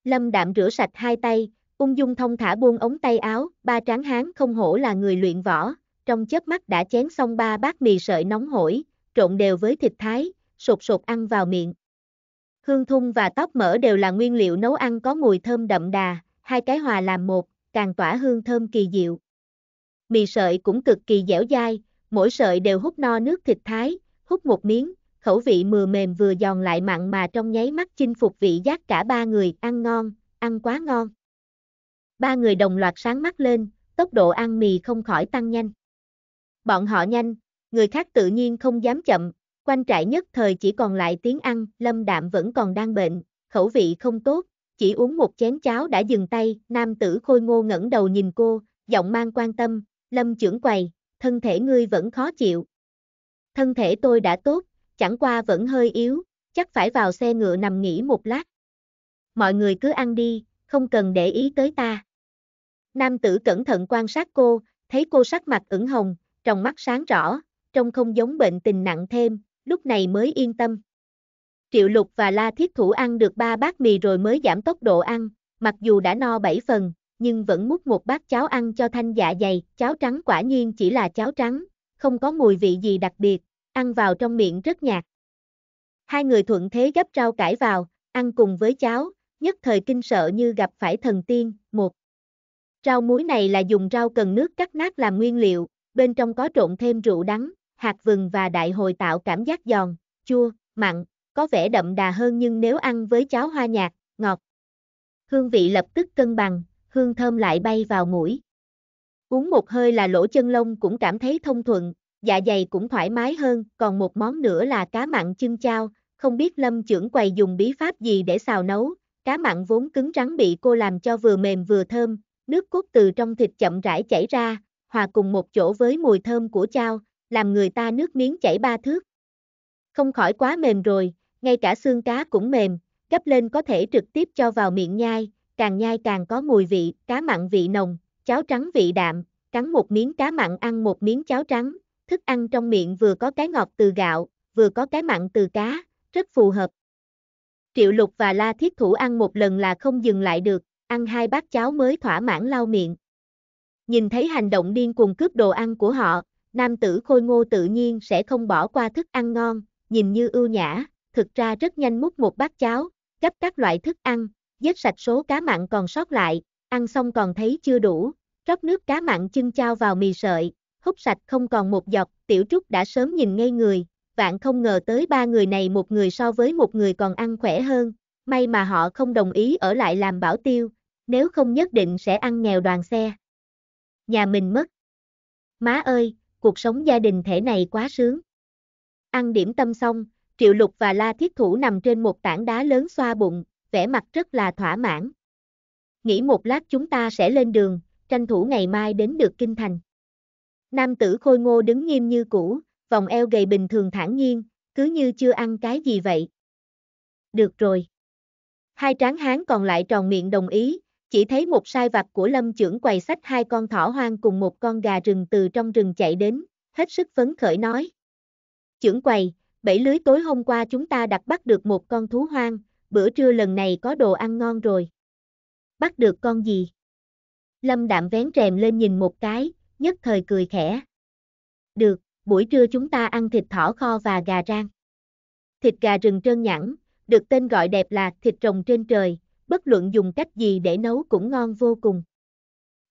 Lâm đạm rửa sạch hai tay, ung dung thông thả buông ống tay áo, ba tráng hán không hổ là người luyện võ, trong chớp mắt đã chén xong ba bát mì sợi nóng hổi, trộn đều với thịt thái, sột sột ăn vào miệng. Hương thung và tóc mỡ đều là nguyên liệu nấu ăn có mùi thơm đậm đà, hai cái hòa làm một, càng tỏa hương thơm kỳ diệu. Mì sợi cũng cực kỳ dẻo dai, mỗi sợi đều hút no nước thịt thái, hút một miếng, khẩu vị mvừa mềm vừa giòn lại mặn mà trong nháy mắt chinh phục vị giác cả ba người, ăn ngon, ăn quá ngon. Ba người đồng loạt sáng mắt lên, tốc độ ăn mì không khỏi tăng nhanh. Bọn họ nhanh, người khác tự nhiên không dám chậm, quanh trại nhất thời chỉ còn lại tiếng ăn, lâm đạm vẫn còn đang bệnh, khẩu vị không tốt, chỉ uống một chén cháo đã dừng tay, nam tử khôi ngô ngẩng đầu nhìn cô, giọng mang quan tâm, lâm trưởng quầy, thân thể ngươi vẫn khó chịu. Thân thể tôi đã tốt, chẳng qua vẫn hơi yếu, chắc phải vào xe ngựa nằm nghỉ một lát. Mọi người cứ ăn đi, không cần để ý tới ta. Nam tử cẩn thận quan sát cô, thấy cô sắc mặt ửng hồng, trong mắt sáng rõ, trông không giống bệnh tình nặng thêm, lúc này mới yên tâm. Triệu Lục và La Thiết Thủ ăn được ba bát mì rồi mới giảm tốc độ ăn, mặc dù đã no bảy phần, nhưng vẫn múc một bát cháo ăn cho thanh dạ dày, cháo trắng quả nhiên chỉ là cháo trắng, không có mùi vị gì đặc biệt, ăn vào trong miệng rất nhạt. Hai người thuận thế gấp rau cải vào, ăn cùng với cháo, nhất thời kinh sợ như gặp phải thần tiên, một. Rau muối này là dùng rau cần nước cắt nát làm nguyên liệu, bên trong có trộn thêm rượu đắng, hạt vừng và đại hồi tạo cảm giác giòn, chua, mặn, có vẻ đậm đà hơn nhưng nếu ăn với cháo hoa nhạt, ngọt. Hương vị lập tức cân bằng, hương thơm lại bay vào mũi. Uống một hơi là lỗ chân lông cũng cảm thấy thông thuận, dạ dày cũng thoải mái hơn, còn một món nữa là cá mặn chân chao, không biết Lâm trưởng quầy dùng bí pháp gì để xào nấu, cá mặn vốn cứng rắn bị cô làm cho vừa mềm vừa thơm, nước cốt từ trong thịt chậm rãi chảy ra, hòa cùng một chỗ với mùi thơm của chao, làm người ta nước miếng chảy ba thước. Không khỏi quá mềm rồi, ngay cả xương cá cũng mềm, gấp lên có thể trực tiếp cho vào miệng nhai, càng nhai càng có mùi vị, cá mặn vị nồng, cháo trắng vị đạm, cắn một miếng cá mặn ăn một miếng cháo trắng, thức ăn trong miệng vừa có cái ngọt từ gạo, vừa có cái mặn từ cá, rất phù hợp. Triệu Lục và La Thiết Thủ ăn một lần là không dừng lại được, ăn hai bát cháo mới thỏa mãn lau miệng. Nhìn thấy hành động điên cuồng cướp đồ ăn của họ, nam tử khôi ngô tự nhiên sẽ không bỏ qua thức ăn ngon, nhìn như ưu nhã, thực ra rất nhanh múc một bát cháo, gấp các loại thức ăn, giết sạch số cá mặn còn sót lại, ăn xong còn thấy chưa đủ, rót nước cá mặn chưng chao vào mì sợi, hút sạch không còn một giọt, tiểu trúc đã sớm nhìn ngây người, vạn không ngờ tới ba người này một người so với một người còn ăn khỏe hơn, may mà họ không đồng ý ở lại làm bảo tiêu, nếu không nhất định sẽ ăn nghèo đoàn xe nhà mình mất. Má ơi, cuộc sống gia đình thể này quá sướng. Ăn điểm tâm xong, Triệu Lục và La Thiết Thủ nằm trên một tảng đá lớn xoa bụng, vẻ mặt rất là thỏa mãn. Nghĩ một lát chúng ta sẽ lên đường, tranh thủ ngày mai đến được kinh thành. Nam tử khôi ngô đứng nghiêm như cũ, vòng eo gầy bình thường thản nhiên, cứ như chưa ăn cái gì vậy. Được rồi. Hai tráng hán còn lại tròn miệng đồng ý, chỉ thấy một sai vặt của lâm trưởng quầy sách hai con thỏ hoang cùng một con gà rừng từ trong rừng chạy đến, hết sức phấn khởi nói. Trưởng quầy, bảy lưới tối hôm qua chúng ta đặt bắt được một con thú hoang, bữa trưa lần này có đồ ăn ngon rồi. Bắt được con gì? Lâm đạm vén rèm lên nhìn một cái, nhất thời cười khẽ. Được, buổi trưa chúng ta ăn thịt thỏ kho và gà rang. Thịt gà rừng trơn nhẵn, được tên gọi đẹp là thịt rồng trên trời, bất luận dùng cách gì để nấu cũng ngon vô cùng.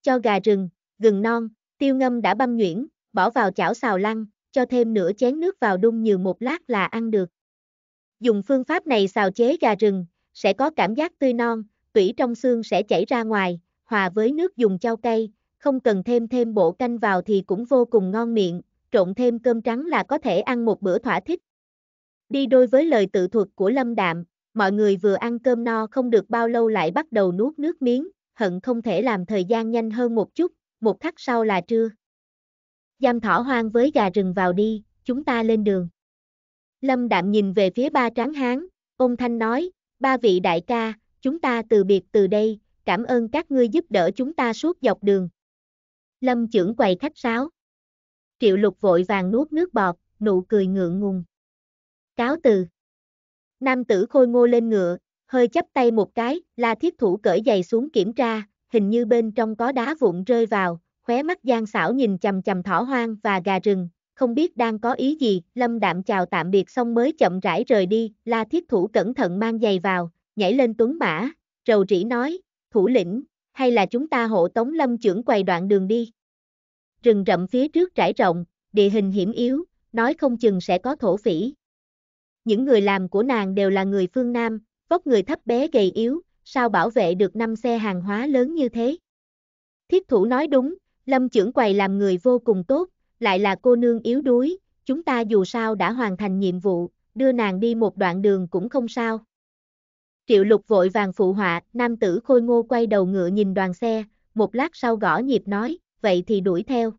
Cho gà rừng, gừng non, tiêu ngâm đã băm nhuyễn, bỏ vào chảo xào lăn, cho thêm nửa chén nước vào đun nhiều một lát là ăn được. Dùng phương pháp này xào chế gà rừng, sẽ có cảm giác tươi non, tủy trong xương sẽ chảy ra ngoài, hòa với nước dùng chao cây, không cần thêm thêm bộ canh vào thì cũng vô cùng ngon miệng, trộn thêm cơm trắng là có thể ăn một bữa thỏa thích. Đi đôi với lời tự thuật của Lâm Đạm, mọi người vừa ăn cơm no không được bao lâu lại bắt đầu nuốt nước miếng, hận không thể làm thời gian nhanh hơn một chút, một khắc sau là trưa. Giam thỏ hoang với gà rừng vào đi, chúng ta lên đường. Lâm đạm nhìn về phía ba tráng hán, ông thanh nói, ba vị đại ca, chúng ta từ biệt từ đây, cảm ơn các ngươi giúp đỡ chúng ta suốt dọc đường. Lâm trưởng quầy khách sáo. Triệu lục vội vàng nuốt nước bọt, nụ cười ngượng ngùng. Cáo từ. Nam tử khôi ngô lên ngựa, hơi chắp tay một cái, la thiết thủ cởi giày xuống kiểm tra, hình như bên trong có đá vụn rơi vào, khóe mắt gian xảo nhìn chầm chầm thỏ hoang và gà rừng, không biết đang có ý gì, lâm đạm chào tạm biệt xong mới chậm rãi rời đi, la thiết thủ cẩn thận mang giày vào, nhảy lên tuấn mã, rầu rĩ nói, thủ lĩnh, hay là chúng ta hộ tống lâm trưởng quầy đoạn đường đi. Rừng rậm phía trước trải rộng, địa hình hiểm yếu, nói không chừng sẽ có thổ phỉ, những người làm của nàng đều là người phương Nam, vóc người thấp bé gầy yếu, sao bảo vệ được năm xe hàng hóa lớn như thế. Thiết thủ nói đúng, Lâm trưởng quầy làm người vô cùng tốt, lại là cô nương yếu đuối, chúng ta dù sao đã hoàn thành nhiệm vụ, đưa nàng đi một đoạn đường cũng không sao. Triệu lục vội vàng phụ họa, nam tử khôi ngô quay đầu ngựa nhìn đoàn xe, một lát sau gõ nhịp nói, vậy thì đuổi theo.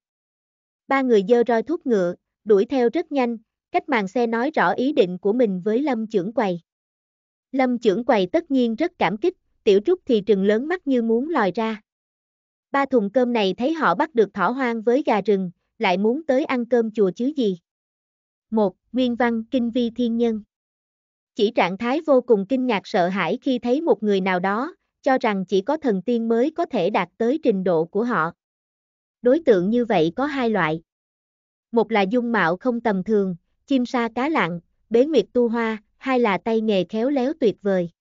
Ba người dơ roi thúc ngựa, đuổi theo rất nhanh, cách màn xe nói rõ ý định của mình với Lâm trưởng quầy. Lâm trưởng quầy tất nhiên rất cảm kích, tiểu trúc thì trừng lớn mắt như muốn lòi ra. Ba thùng cơm này thấy họ bắt được thỏ hoang với gà rừng, lại muốn tới ăn cơm chùa chứ gì. Một, Nguyên văn kinh vi thiên nhân. Chỉ trạng thái vô cùng kinh ngạc sợ hãi khi thấy một người nào đó, cho rằng chỉ có thần tiên mới có thể đạt tới trình độ của họ. Đối tượng như vậy có hai loại. Một là dung mạo không tầm thường, chim sa cá lặng, bế nguyệt tu hoa, hai là tay nghề khéo léo tuyệt vời.